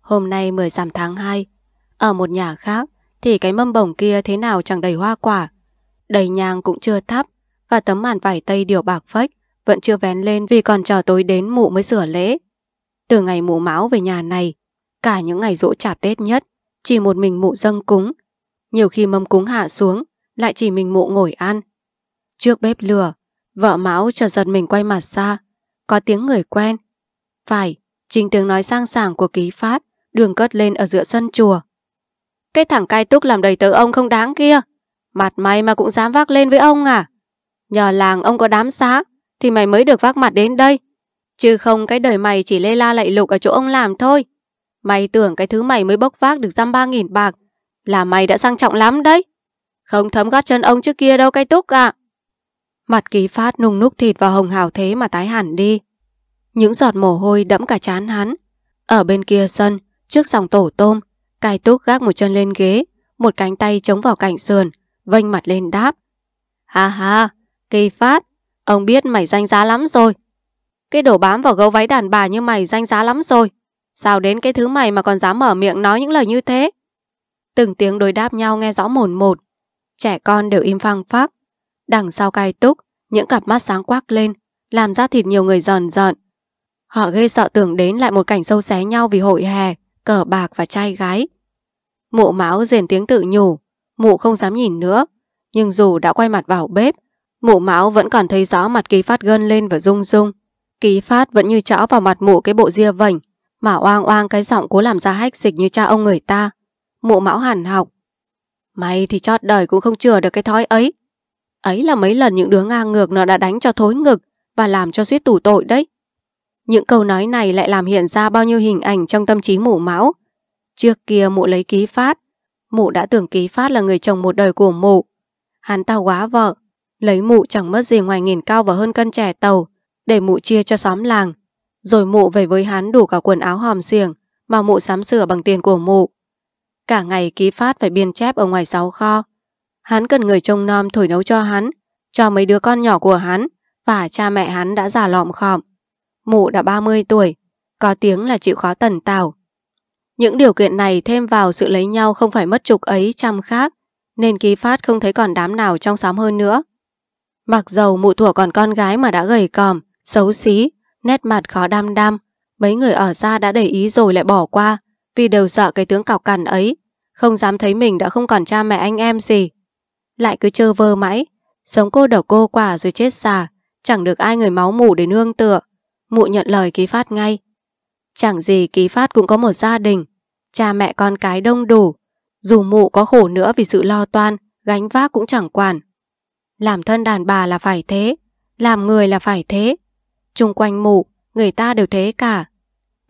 Hôm nay 10 giảm tháng 2, ở một nhà khác thì cái mâm bổng kia thế nào chẳng đầy hoa quả. Đầy nhang cũng chưa thắp và tấm màn vải tây điều bạc phách vẫn chưa vén lên vì còn chờ tối đến mụ mới sửa lễ. Từ ngày mụ máu về nhà này, cả những ngày dỗ chạp Tết nhất, chỉ một mình mụ dâng cúng nhiều khi mâm cúng hạ xuống, lại chỉ mình mụ ngồi ăn. Trước bếp lửa, vợ mão chợt giật mình quay mặt xa. Có tiếng người quen. Phải, chính tiếng nói sang sảng của ký phát, đường cất lên ở giữa sân chùa. Cái thằng cai túc làm đầy tớ ông không đáng kia. Mặt mày mà cũng dám vác lên với ông à? Nhờ làng ông có đám xá, thì mày mới được vác mặt đến đây. Chứ không cái đời mày chỉ lê la lạy lục ở chỗ ông làm thôi. Mày tưởng cái thứ mày mới bốc vác được dăm ba nghìn bạc là mày đã sang trọng lắm đấy. Không thấm gót chân ông trước kia đâu cái túc ạ. À. Mặt kỳ phát nung núc thịt vào hồng hào thế mà tái hẳn đi. Những giọt mồ hôi đẫm cả chán hắn. Ở bên kia sân, trước dòng tổ tôm, cai túc gác một chân lên ghế, một cánh tay chống vào cạnh sườn, vênh mặt lên đáp. Ha ha, kỳ phát, ông biết mày danh giá lắm rồi. Cái đổ bám vào gấu váy đàn bà như mày danh giá lắm rồi. Sao đến cái thứ mày mà còn dám mở miệng nói những lời như thế? Từng tiếng đối đáp nhau nghe rõ mồn một. Trẻ con đều im phăng phắc. Đằng sau cai túc, những cặp mắt sáng quắc lên, làm ra thịt nhiều người giòn giòn. Họ ghê sợ tưởng đến lại một cảnh sâu xé nhau vì hội hè, cờ bạc và trai gái. Mụ máu rền tiếng tự nhủ, mụ không dám nhìn nữa. Nhưng dù đã quay mặt vào bếp, mụ máu vẫn còn thấy rõ mặt ký phát gân lên và rung rung. Ký phát vẫn như chõ vào mặt mụ cái bộ ria vảnh, mà oang oang cái giọng cố làm ra hách dịch như cha ông người ta mụ mão hẳn học. May thì chót đời cũng không chừa được cái thói ấy. Ấy là mấy lần những đứa ngang ngược nó đã đánh cho thối ngực và làm cho suýt tủ tội đấy. Những câu nói này lại làm hiện ra bao nhiêu hình ảnh trong tâm trí mụ mão. Trước kia mụ lấy ký phát, mụ đã tưởng ký phát là người chồng một đời của mụ. Hắn ta quá vợ, lấy mụ chẳng mất gì ngoài nghìn cao và hơn cân trẻ tàu, để mụ chia cho xóm làng. Rồi mụ về với hắn đủ cả quần áo hòm xiềng mà mụ sắm sửa bằng tiền của mụ. Cả ngày ký phát phải biên chép ở ngoài sáu kho. Hắn cần người trông nom thổi nấu cho hắn, cho mấy đứa con nhỏ của hắn và cha mẹ hắn đã già lọm khọm. Mụ đã 30 tuổi, có tiếng là chịu khó tần tảo. Những điều kiện này thêm vào sự lấy nhau không phải mất trục ấy trăm khác, nên ký phát không thấy còn đám nào trong xóm hơn nữa. Mặc dầu mụ thủa còn con gái mà đã gầy còm, xấu xí, nét mặt khó đam đam, mấy người ở xa đã để ý rồi lại bỏ qua, vì đều sợ cái tướng cọc cằn ấy Không dám thấy mình đã không còn cha mẹ anh em gì Lại cứ chơ vơ mãi Sống cô độc cô quả rồi chết xà Chẳng được ai người máu mủ để nương tựa Mụ nhận lời ký phát ngay Chẳng gì ký phát cũng có một gia đình Cha mẹ con cái đông đủ Dù mụ có khổ nữa vì sự lo toan Gánh vác cũng chẳng quản Làm thân đàn bà là phải thế Làm người là phải thế Trung quanh mụ Người ta đều thế cả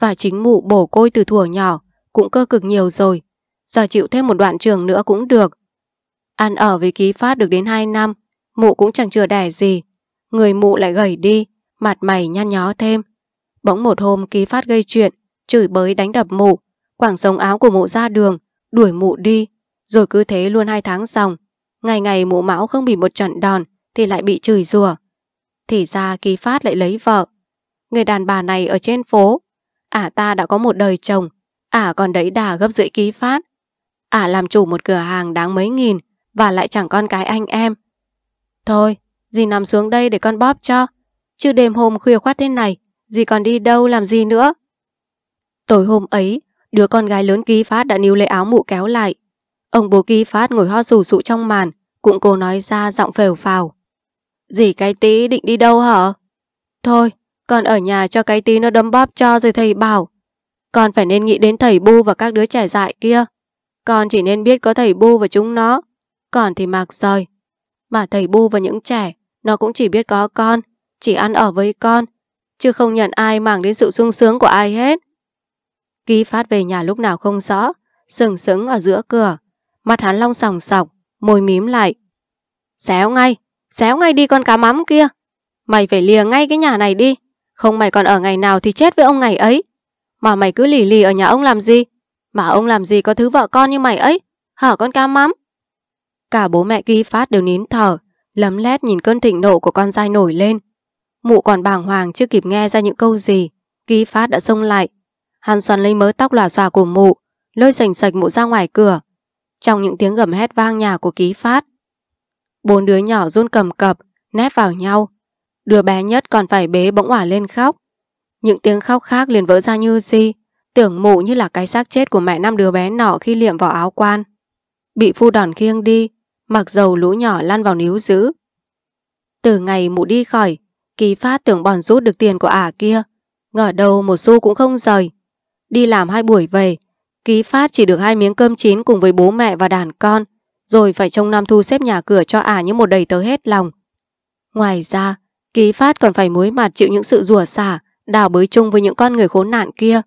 Và chính mụ bổ côi từ thuở nhỏ cũng cơ cực nhiều rồi. Giờ chịu thêm một đoạn trường nữa cũng được. Ăn ở với ký phát được đến 2 năm, mụ cũng chẳng chừa đẻ gì. Người mụ lại gầy đi, mặt mày nhăn nhó thêm. Bỗng một hôm ký phát gây chuyện, chửi bới đánh đập mụ, quảng sống áo của mụ ra đường, đuổi mụ đi. Rồi cứ thế luôn hai tháng dòng. Ngày ngày mụ mão không bị một trận đòn thì lại bị chửi rủa. Thì ra ký phát lại lấy vợ. Người đàn bà này ở trên phố, ả à ta đã có một đời chồng, Ả à còn đẩy đà gấp rưỡi ký phát. Ả à làm chủ một cửa hàng đáng mấy nghìn và lại chẳng con cái anh em. Thôi, dì nằm xuống đây để con bóp cho. Chứ đêm hôm khuya khoát thế này, dì còn đi đâu làm gì nữa. Tối hôm ấy, đứa con gái lớn ký phát đã níu lấy áo mụ kéo lại. Ông bố ký phát ngồi ho rủ sụ trong màn, cũng cố nói ra giọng phèo phào. Dì cái tí định đi đâu hả? Thôi, con ở nhà cho cái tí nó đấm bóp cho rồi thầy bảo. Con phải nên nghĩ đến thầy Bu và các đứa trẻ dại kia. Con chỉ nên biết có thầy Bu và chúng nó. Còn thì mạc rồi. Mà thầy Bu và những trẻ, nó cũng chỉ biết có con, chỉ ăn ở với con, chứ không nhận ai màng đến sự sung sướng của ai hết. Ký phát về nhà lúc nào không rõ, sừng sững ở giữa cửa. Mặt hắn long sòng sọc, môi mím lại. Xéo ngay, xéo ngay đi con cá mắm kia. Mày phải lìa ngay cái nhà này đi. Không mày còn ở ngày nào thì chết với ông ngày ấy. Mà mày cứ lì lì ở nhà ông làm gì? Mà ông làm gì có thứ vợ con như mày ấy? Hả con cam mắm? Cả bố mẹ ghi phát đều nín thở, lấm lét nhìn cơn thịnh nộ của con trai nổi lên. Mụ còn bàng hoàng chưa kịp nghe ra những câu gì, ghi phát đã xông lại. Hắn xoắn lấy mớ tóc lòa xòa của mụ, lôi sành sạch mụ ra ngoài cửa. Trong những tiếng gầm hét vang nhà của ký phát, bốn đứa nhỏ run cầm cập, nép vào nhau. Đứa bé nhất còn phải bế bỗng ỏa lên khóc. Những tiếng khóc khác liền vỡ ra như gì Tưởng mụ như là cái xác chết của mẹ năm đứa bé nọ khi liệm vào áo quan Bị phu đòn khiêng đi Mặc dầu lũ nhỏ lăn vào níu giữ Từ ngày mụ đi khỏi Kỳ phát tưởng bòn rút được tiền của ả à kia Ngờ đầu một xu cũng không rời Đi làm hai buổi về Kỳ phát chỉ được hai miếng cơm chín cùng với bố mẹ và đàn con, rồi phải trông năm Thu xếp nhà cửa cho ả à như một đầy tớ hết lòng. Ngoài ra, Kỳ phát còn phải muối mặt chịu những sự rủa xả đào bới chung với những con người khốn nạn kia.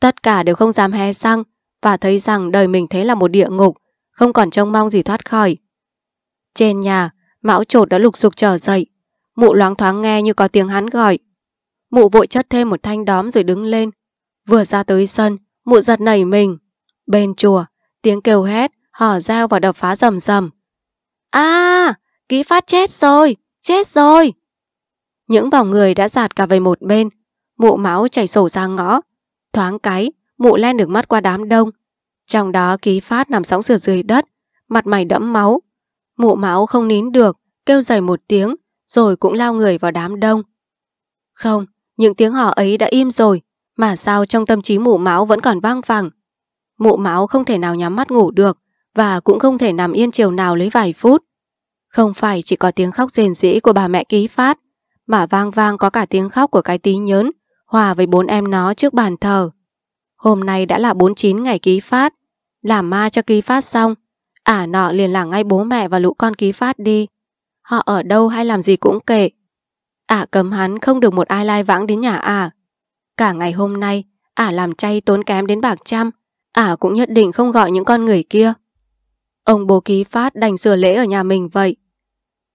Tất cả đều không dám hé răng và thấy rằng đời mình thế là một địa ngục, không còn trông mong gì thoát khỏi. Trên nhà, mão trột đã lục dục trở dậy. Mụ loáng thoáng nghe như có tiếng hắn gọi. Mụ vội chất thêm một thanh đóm rồi đứng lên. Vừa ra tới sân, mụ giật nảy mình. Bên chùa, tiếng kêu hét, hò dao và đập phá rầm rầm. À, ký phát chết rồi, chết rồi. Những vòng người đã giạt cả về một bên, mụ máu chảy sổ ra ngõ. Thoáng cái, mụ len được mắt qua đám đông. Trong đó ký phát nằm sóng sượt dưới đất, mặt mày đẫm máu. Mụ máu không nín được, kêu dày một tiếng, rồi cũng lao người vào đám đông. Không, những tiếng họ ấy đã im rồi, mà sao trong tâm trí mụ máu vẫn còn vang vẳng. Mụ máu không thể nào nhắm mắt ngủ được, và cũng không thể nằm yên chiều nào lấy vài phút. Không phải chỉ có tiếng khóc rền rĩ của bà mẹ ký phát, mà vang vang có cả tiếng khóc của cái tí nhớn hòa với bốn em nó trước bàn thờ. Hôm nay đã là 49 ngày ký phát, làm ma cho ký phát xong, ả nọ liền là ngay bố mẹ và lũ con ký phát đi. Họ ở đâu hay làm gì cũng kệ. Ả cấm hắn không được một ai lai vãng đến nhà ả. Cả ngày hôm nay, ả làm chay tốn kém đến bạc trăm, ả cũng nhất định không gọi những con người kia. Ông bố ký phát đành sửa lễ ở nhà mình vậy.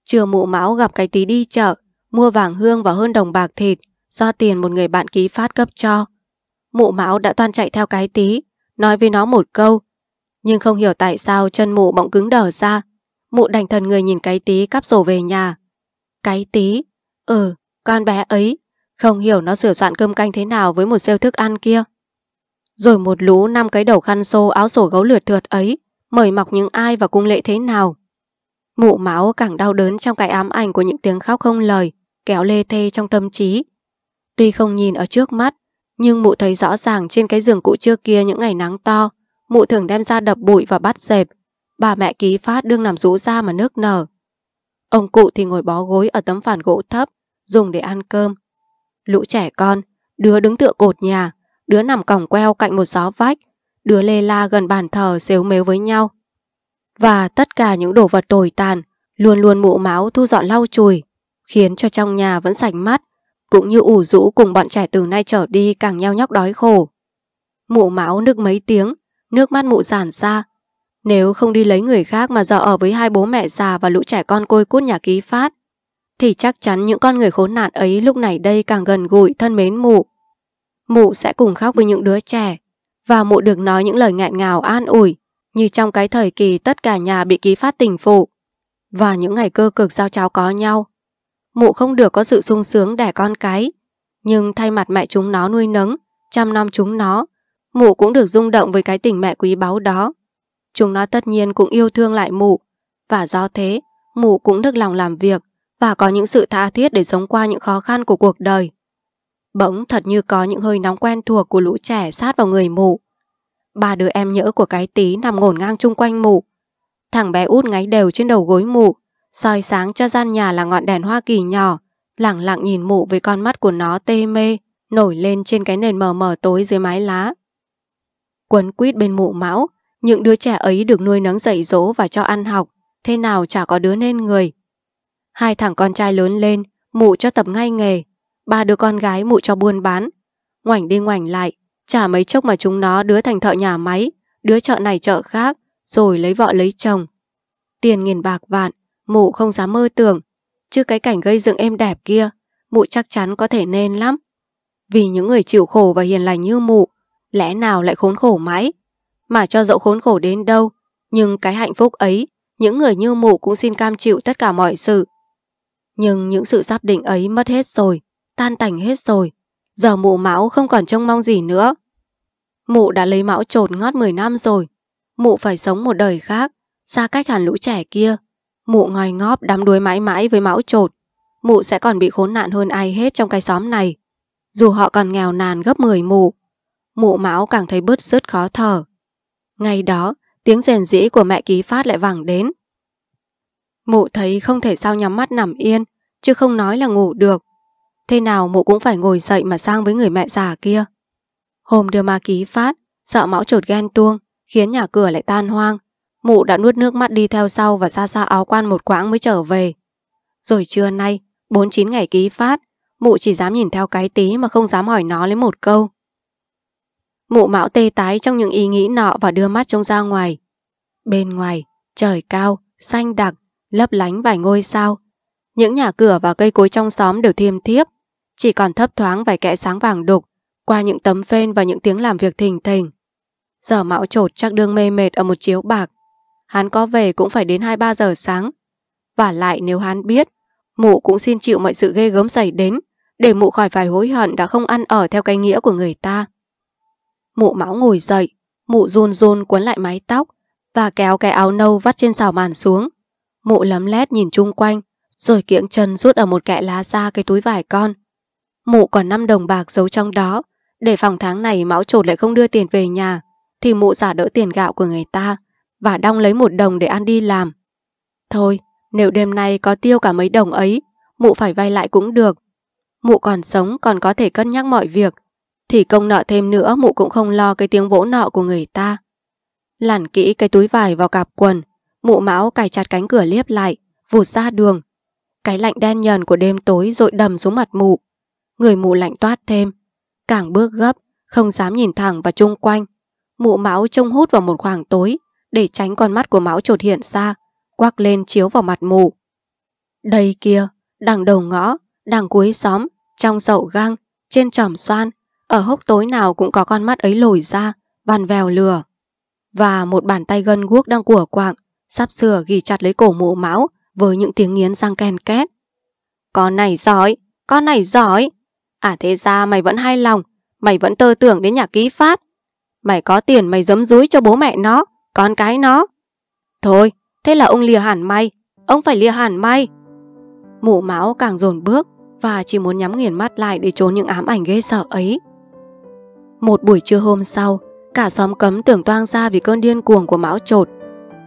Trưa mụ mão gặp cái tí đi chợ, mua vàng hương và hơn đồng bạc thịt, do tiền một người bạn ký phát cấp cho. Mụ mão đã toan chạy theo cái tí, nói với nó một câu. Nhưng không hiểu tại sao chân mụ bỗng cứng đờ ra. Mụ đành thần người nhìn cái tí cắp rổ về nhà. Cái tí? Ừ, con bé ấy. Không hiểu nó sửa soạn cơm canh thế nào với một siêu thức ăn kia. Rồi một lũ năm cái đầu khăn xô áo sổ gấu lượt thượt ấy, mời mọc những ai và cung lệ thế nào. Mụ máu càng đau đớn trong cái ám ảnh của những tiếng khóc không lời, kéo lê thê trong tâm trí. Tuy không nhìn ở trước mắt, nhưng mụ thấy rõ ràng trên cái giường cũ trước kia những ngày nắng to, mụ thường đem ra đập bụi và bắt dẹp. Bà mẹ ký phát đương nằm rũ ra mà nước nở. Ông cụ thì ngồi bó gối ở tấm phản gỗ thấp, dùng để ăn cơm. Lũ trẻ con, đứa đứng tựa cột nhà, đứa nằm còng queo cạnh một gió vách, đứa lê la gần bàn thờ xếu mếu với nhau. Và tất cả những đồ vật tồi tàn, luôn luôn mụ máu thu dọn lau chùi, khiến cho trong nhà vẫn sạch mắt, cũng như ủ rũ cùng bọn trẻ từ nay trở đi càng nheo nhóc đói khổ. Mụ máu nước mấy tiếng, nước mắt mụ giản ra. Nếu không đi lấy người khác mà giờ ở với hai bố mẹ già và lũ trẻ con côi cút nhà ký phát, thì chắc chắn những con người khốn nạn ấy lúc này đây càng gần gũi thân mến mụ. Mụ sẽ cùng khóc với những đứa trẻ, và mụ được nói những lời ngạn ngào an ủi, như trong cái thời kỳ tất cả nhà bị ký phát tình phụ. Và những ngày cơ cực giao cháu có nhau, mụ không được có sự sung sướng đẻ con cái, nhưng thay mặt mẹ chúng nó nuôi nấng, chăm nom chúng nó, mụ cũng được rung động với cái tình mẹ quý báu đó. Chúng nó tất nhiên cũng yêu thương lại mụ, và do thế, mụ cũng được lòng làm việc và có những sự tha thiết để sống qua những khó khăn của cuộc đời. Bỗng thật như có những hơi nóng quen thuộc của lũ trẻ sát vào người mụ. Ba đứa em nhỡ của cái tí nằm ngổn ngang chung quanh mụ. Thằng bé út ngáy đều trên đầu gối mụ soi sáng cho gian nhà là ngọn đèn hoa kỳ nhỏ, lẳng lặng nhìn mụ với con mắt của nó tê mê, nổi lên trên cái nền mờ mờ tối dưới mái lá. Quấn quýt bên mụ mão, những đứa trẻ ấy được nuôi nấng dạy dỗ và cho ăn học, thế nào chả có đứa nên người. Hai thằng con trai lớn lên, mụ cho tập ngay nghề, ba đứa con gái mụ cho buôn bán. Ngoảnh đi ngoảnh lại, chả mấy chốc mà chúng nó đứa thành thợ nhà máy, đứa chợ này chợ khác, rồi lấy vợ lấy chồng. Tiền nghìn bạc vạn, mụ không dám mơ tưởng, chứ cái cảnh gây dựng êm đẹp kia, mụ chắc chắn có thể nên lắm. Vì những người chịu khổ và hiền lành như mụ, lẽ nào lại khốn khổ mãi? Mà cho dẫu khốn khổ đến đâu, nhưng cái hạnh phúc ấy, những người như mụ cũng xin cam chịu tất cả mọi sự. Nhưng những sự sắp định ấy mất hết rồi, tan tành hết rồi. Giờ mụ máu không còn trông mong gì nữa. Mụ đã lấy máu trột ngót 10 năm rồi. Mụ phải sống một đời khác, xa cách hẳn lũ trẻ kia. Mụ ngòi ngóp đắm đuối mãi mãi với máu trột. Mụ sẽ còn bị khốn nạn hơn ai hết trong cái xóm này. Dù họ còn nghèo nàn gấp 10 mụ. Mụ máu càng thấy bớt rứt khó thở. Ngay đó, tiếng rèn rĩ của mẹ ký phát lại vẳng đến. Mụ thấy không thể sao nhắm mắt nằm yên, chứ không nói là ngủ được. Thế nào mụ cũng phải ngồi dậy mà sang với người mẹ già kia. Hôm đưa ma ký phát, sợ máu trột ghen tuông, khiến nhà cửa lại tan hoang, Mụ đã nuốt nước mắt đi theo sau và xa xa áo quan một quãng mới trở về. Rồi trưa nay, 49 ngày ký phát, mụ chỉ dám nhìn theo cái tí mà không dám hỏi nó lấy một câu. Mụ mạo tê tái trong những ý nghĩ nọ và đưa mắt trông ra ngoài. Bên ngoài, trời cao, xanh đặc, lấp lánh vài ngôi sao. Những nhà cửa và cây cối trong xóm đều thiêm thiếp, chỉ còn thấp thoáng vài kẽ sáng vàng đục qua những tấm phên và những tiếng làm việc thình thình. Giờ mạo trột chắc đương mê mệt ở một chiếu bạc, hắn có về cũng phải đến 2-3 giờ sáng. Và lại nếu hắn biết, mụ cũng xin chịu mọi sự ghê gớm xảy đến, để mụ khỏi phải hối hận đã không ăn ở theo cái nghĩa của người ta. Mụ mão ngồi dậy, mụ run run quấn lại mái tóc và kéo cái áo nâu vắt trên xào màn xuống. Mụ lấm lét nhìn chung quanh, rồi kiễng chân rút ở một kẽ lá ra cái túi vải con. Mụ còn 5 đồng bạc giấu trong đó, để phòng tháng này mão trột lại không đưa tiền về nhà, thì mụ giả đỡ tiền gạo của người ta và đong lấy một đồng để ăn đi làm. Thôi, nếu đêm nay có tiêu cả mấy đồng ấy, mụ phải vay lại cũng được. Mụ còn sống còn có thể cân nhắc mọi việc. Thì công nợ thêm nữa mụ cũng không lo cái tiếng vỗ nợ của người ta. Lản kỹ cái túi vải vào cặp quần, mụ mão cài chặt cánh cửa liếp lại, vụt ra đường. Cái lạnh đen nhờn của đêm tối rội đầm xuống mặt mụ. Người mụ lạnh toát thêm. Càng bước gấp, không dám nhìn thẳng vào chung quanh. Mụ mão trông hút vào một khoảng tối, để tránh con mắt của máu trột hiện ra, quắc lên chiếu vào mặt mù. Đây kia, đằng đầu ngõ, đằng cuối xóm, trong dậu gang, trên tròm xoan, ở hốc tối nào cũng có con mắt ấy lồi ra, bàn vèo lừa. Và một bàn tay gân guốc đang của quạng, sắp sửa ghi chặt lấy cổ mụ máu với những tiếng nghiến răng ken két. Con này giỏi, con này giỏi. À thế ra mày vẫn hay lòng, mày vẫn tơ tưởng đến nhà ký phát. Mày có tiền mày dấm dúi cho bố mẹ nó, con cái nó. Thôi, thế là ông lìa hẳn may. Ông phải lìa hẳn may. Mụ máu càng dồn bước và chỉ muốn nhắm nghiền mắt lại để trốn những ám ảnh ghê sợ ấy. Một buổi trưa hôm sau, cả xóm cấm tưởng toang ra vì cơn điên cuồng của mão trột.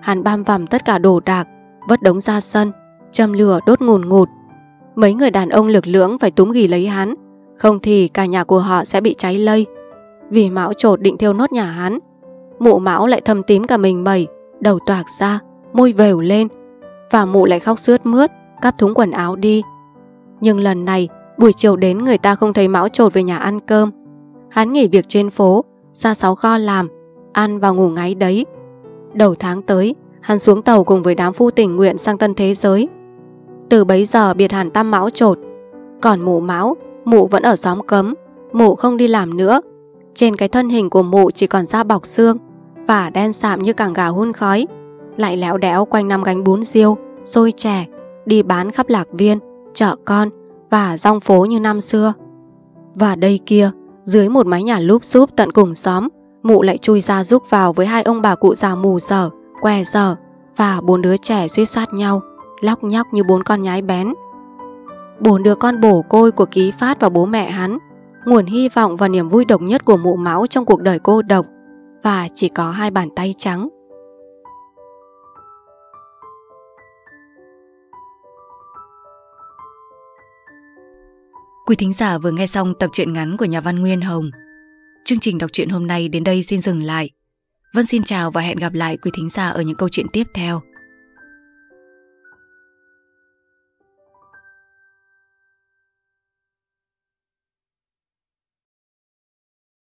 Hắn băm vằm tất cả đồ đạc, vất đống ra sân, châm lửa đốt ngùn ngụt. Mấy người đàn ông lực lưỡng phải túm ghi lấy hắn, không thì cả nhà của họ sẽ bị cháy lây. Vì mão trột định thiêu nốt nhà hắn, mụ mão lại thầm tím cả mình mẩy, đầu toạc ra, môi vều lên. Và mụ lại khóc sướt mướt, cắp thúng quần áo đi. Nhưng lần này, buổi chiều đến người ta không thấy mão trột về nhà ăn cơm. Hắn nghỉ việc trên phố, ra sáu kho làm, ăn và ngủ ngáy đấy. Đầu tháng tới, hắn xuống tàu cùng với đám phu tình nguyện sang tân thế giới. Từ bấy giờ biệt hẳn tam mão trột. Còn mụ mão, mụ vẫn ở xóm cấm, mụ không đi làm nữa. Trên cái thân hình của mụ chỉ còn da bọc xương, và đen sạm như cảng gà hun khói, lại lẽo đẽo quanh năm gánh bún riêu, xôi chè, đi bán khắp lạc viên, chợ con và rong phố như năm xưa. Và đây kia, dưới một mái nhà lúp xúp tận cùng xóm, mụ lại chui ra rúc vào với hai ông bà cụ già mù sở, què sở và bốn đứa trẻ suy soát nhau, lóc nhóc như bốn con nhái bén. Bốn đứa con bổ côi của ký phát và bố mẹ hắn, nguồn hy vọng và niềm vui độc nhất của mụ máu trong cuộc đời cô độc và chỉ có hai bàn tay trắng. Quý thính giả vừa nghe xong tập truyện ngắn của nhà văn Nguyên Hồng. Chương trình đọc truyện hôm nay đến đây xin dừng lại. Vân xin chào và hẹn gặp lại quý thính giả ở những câu chuyện tiếp theo.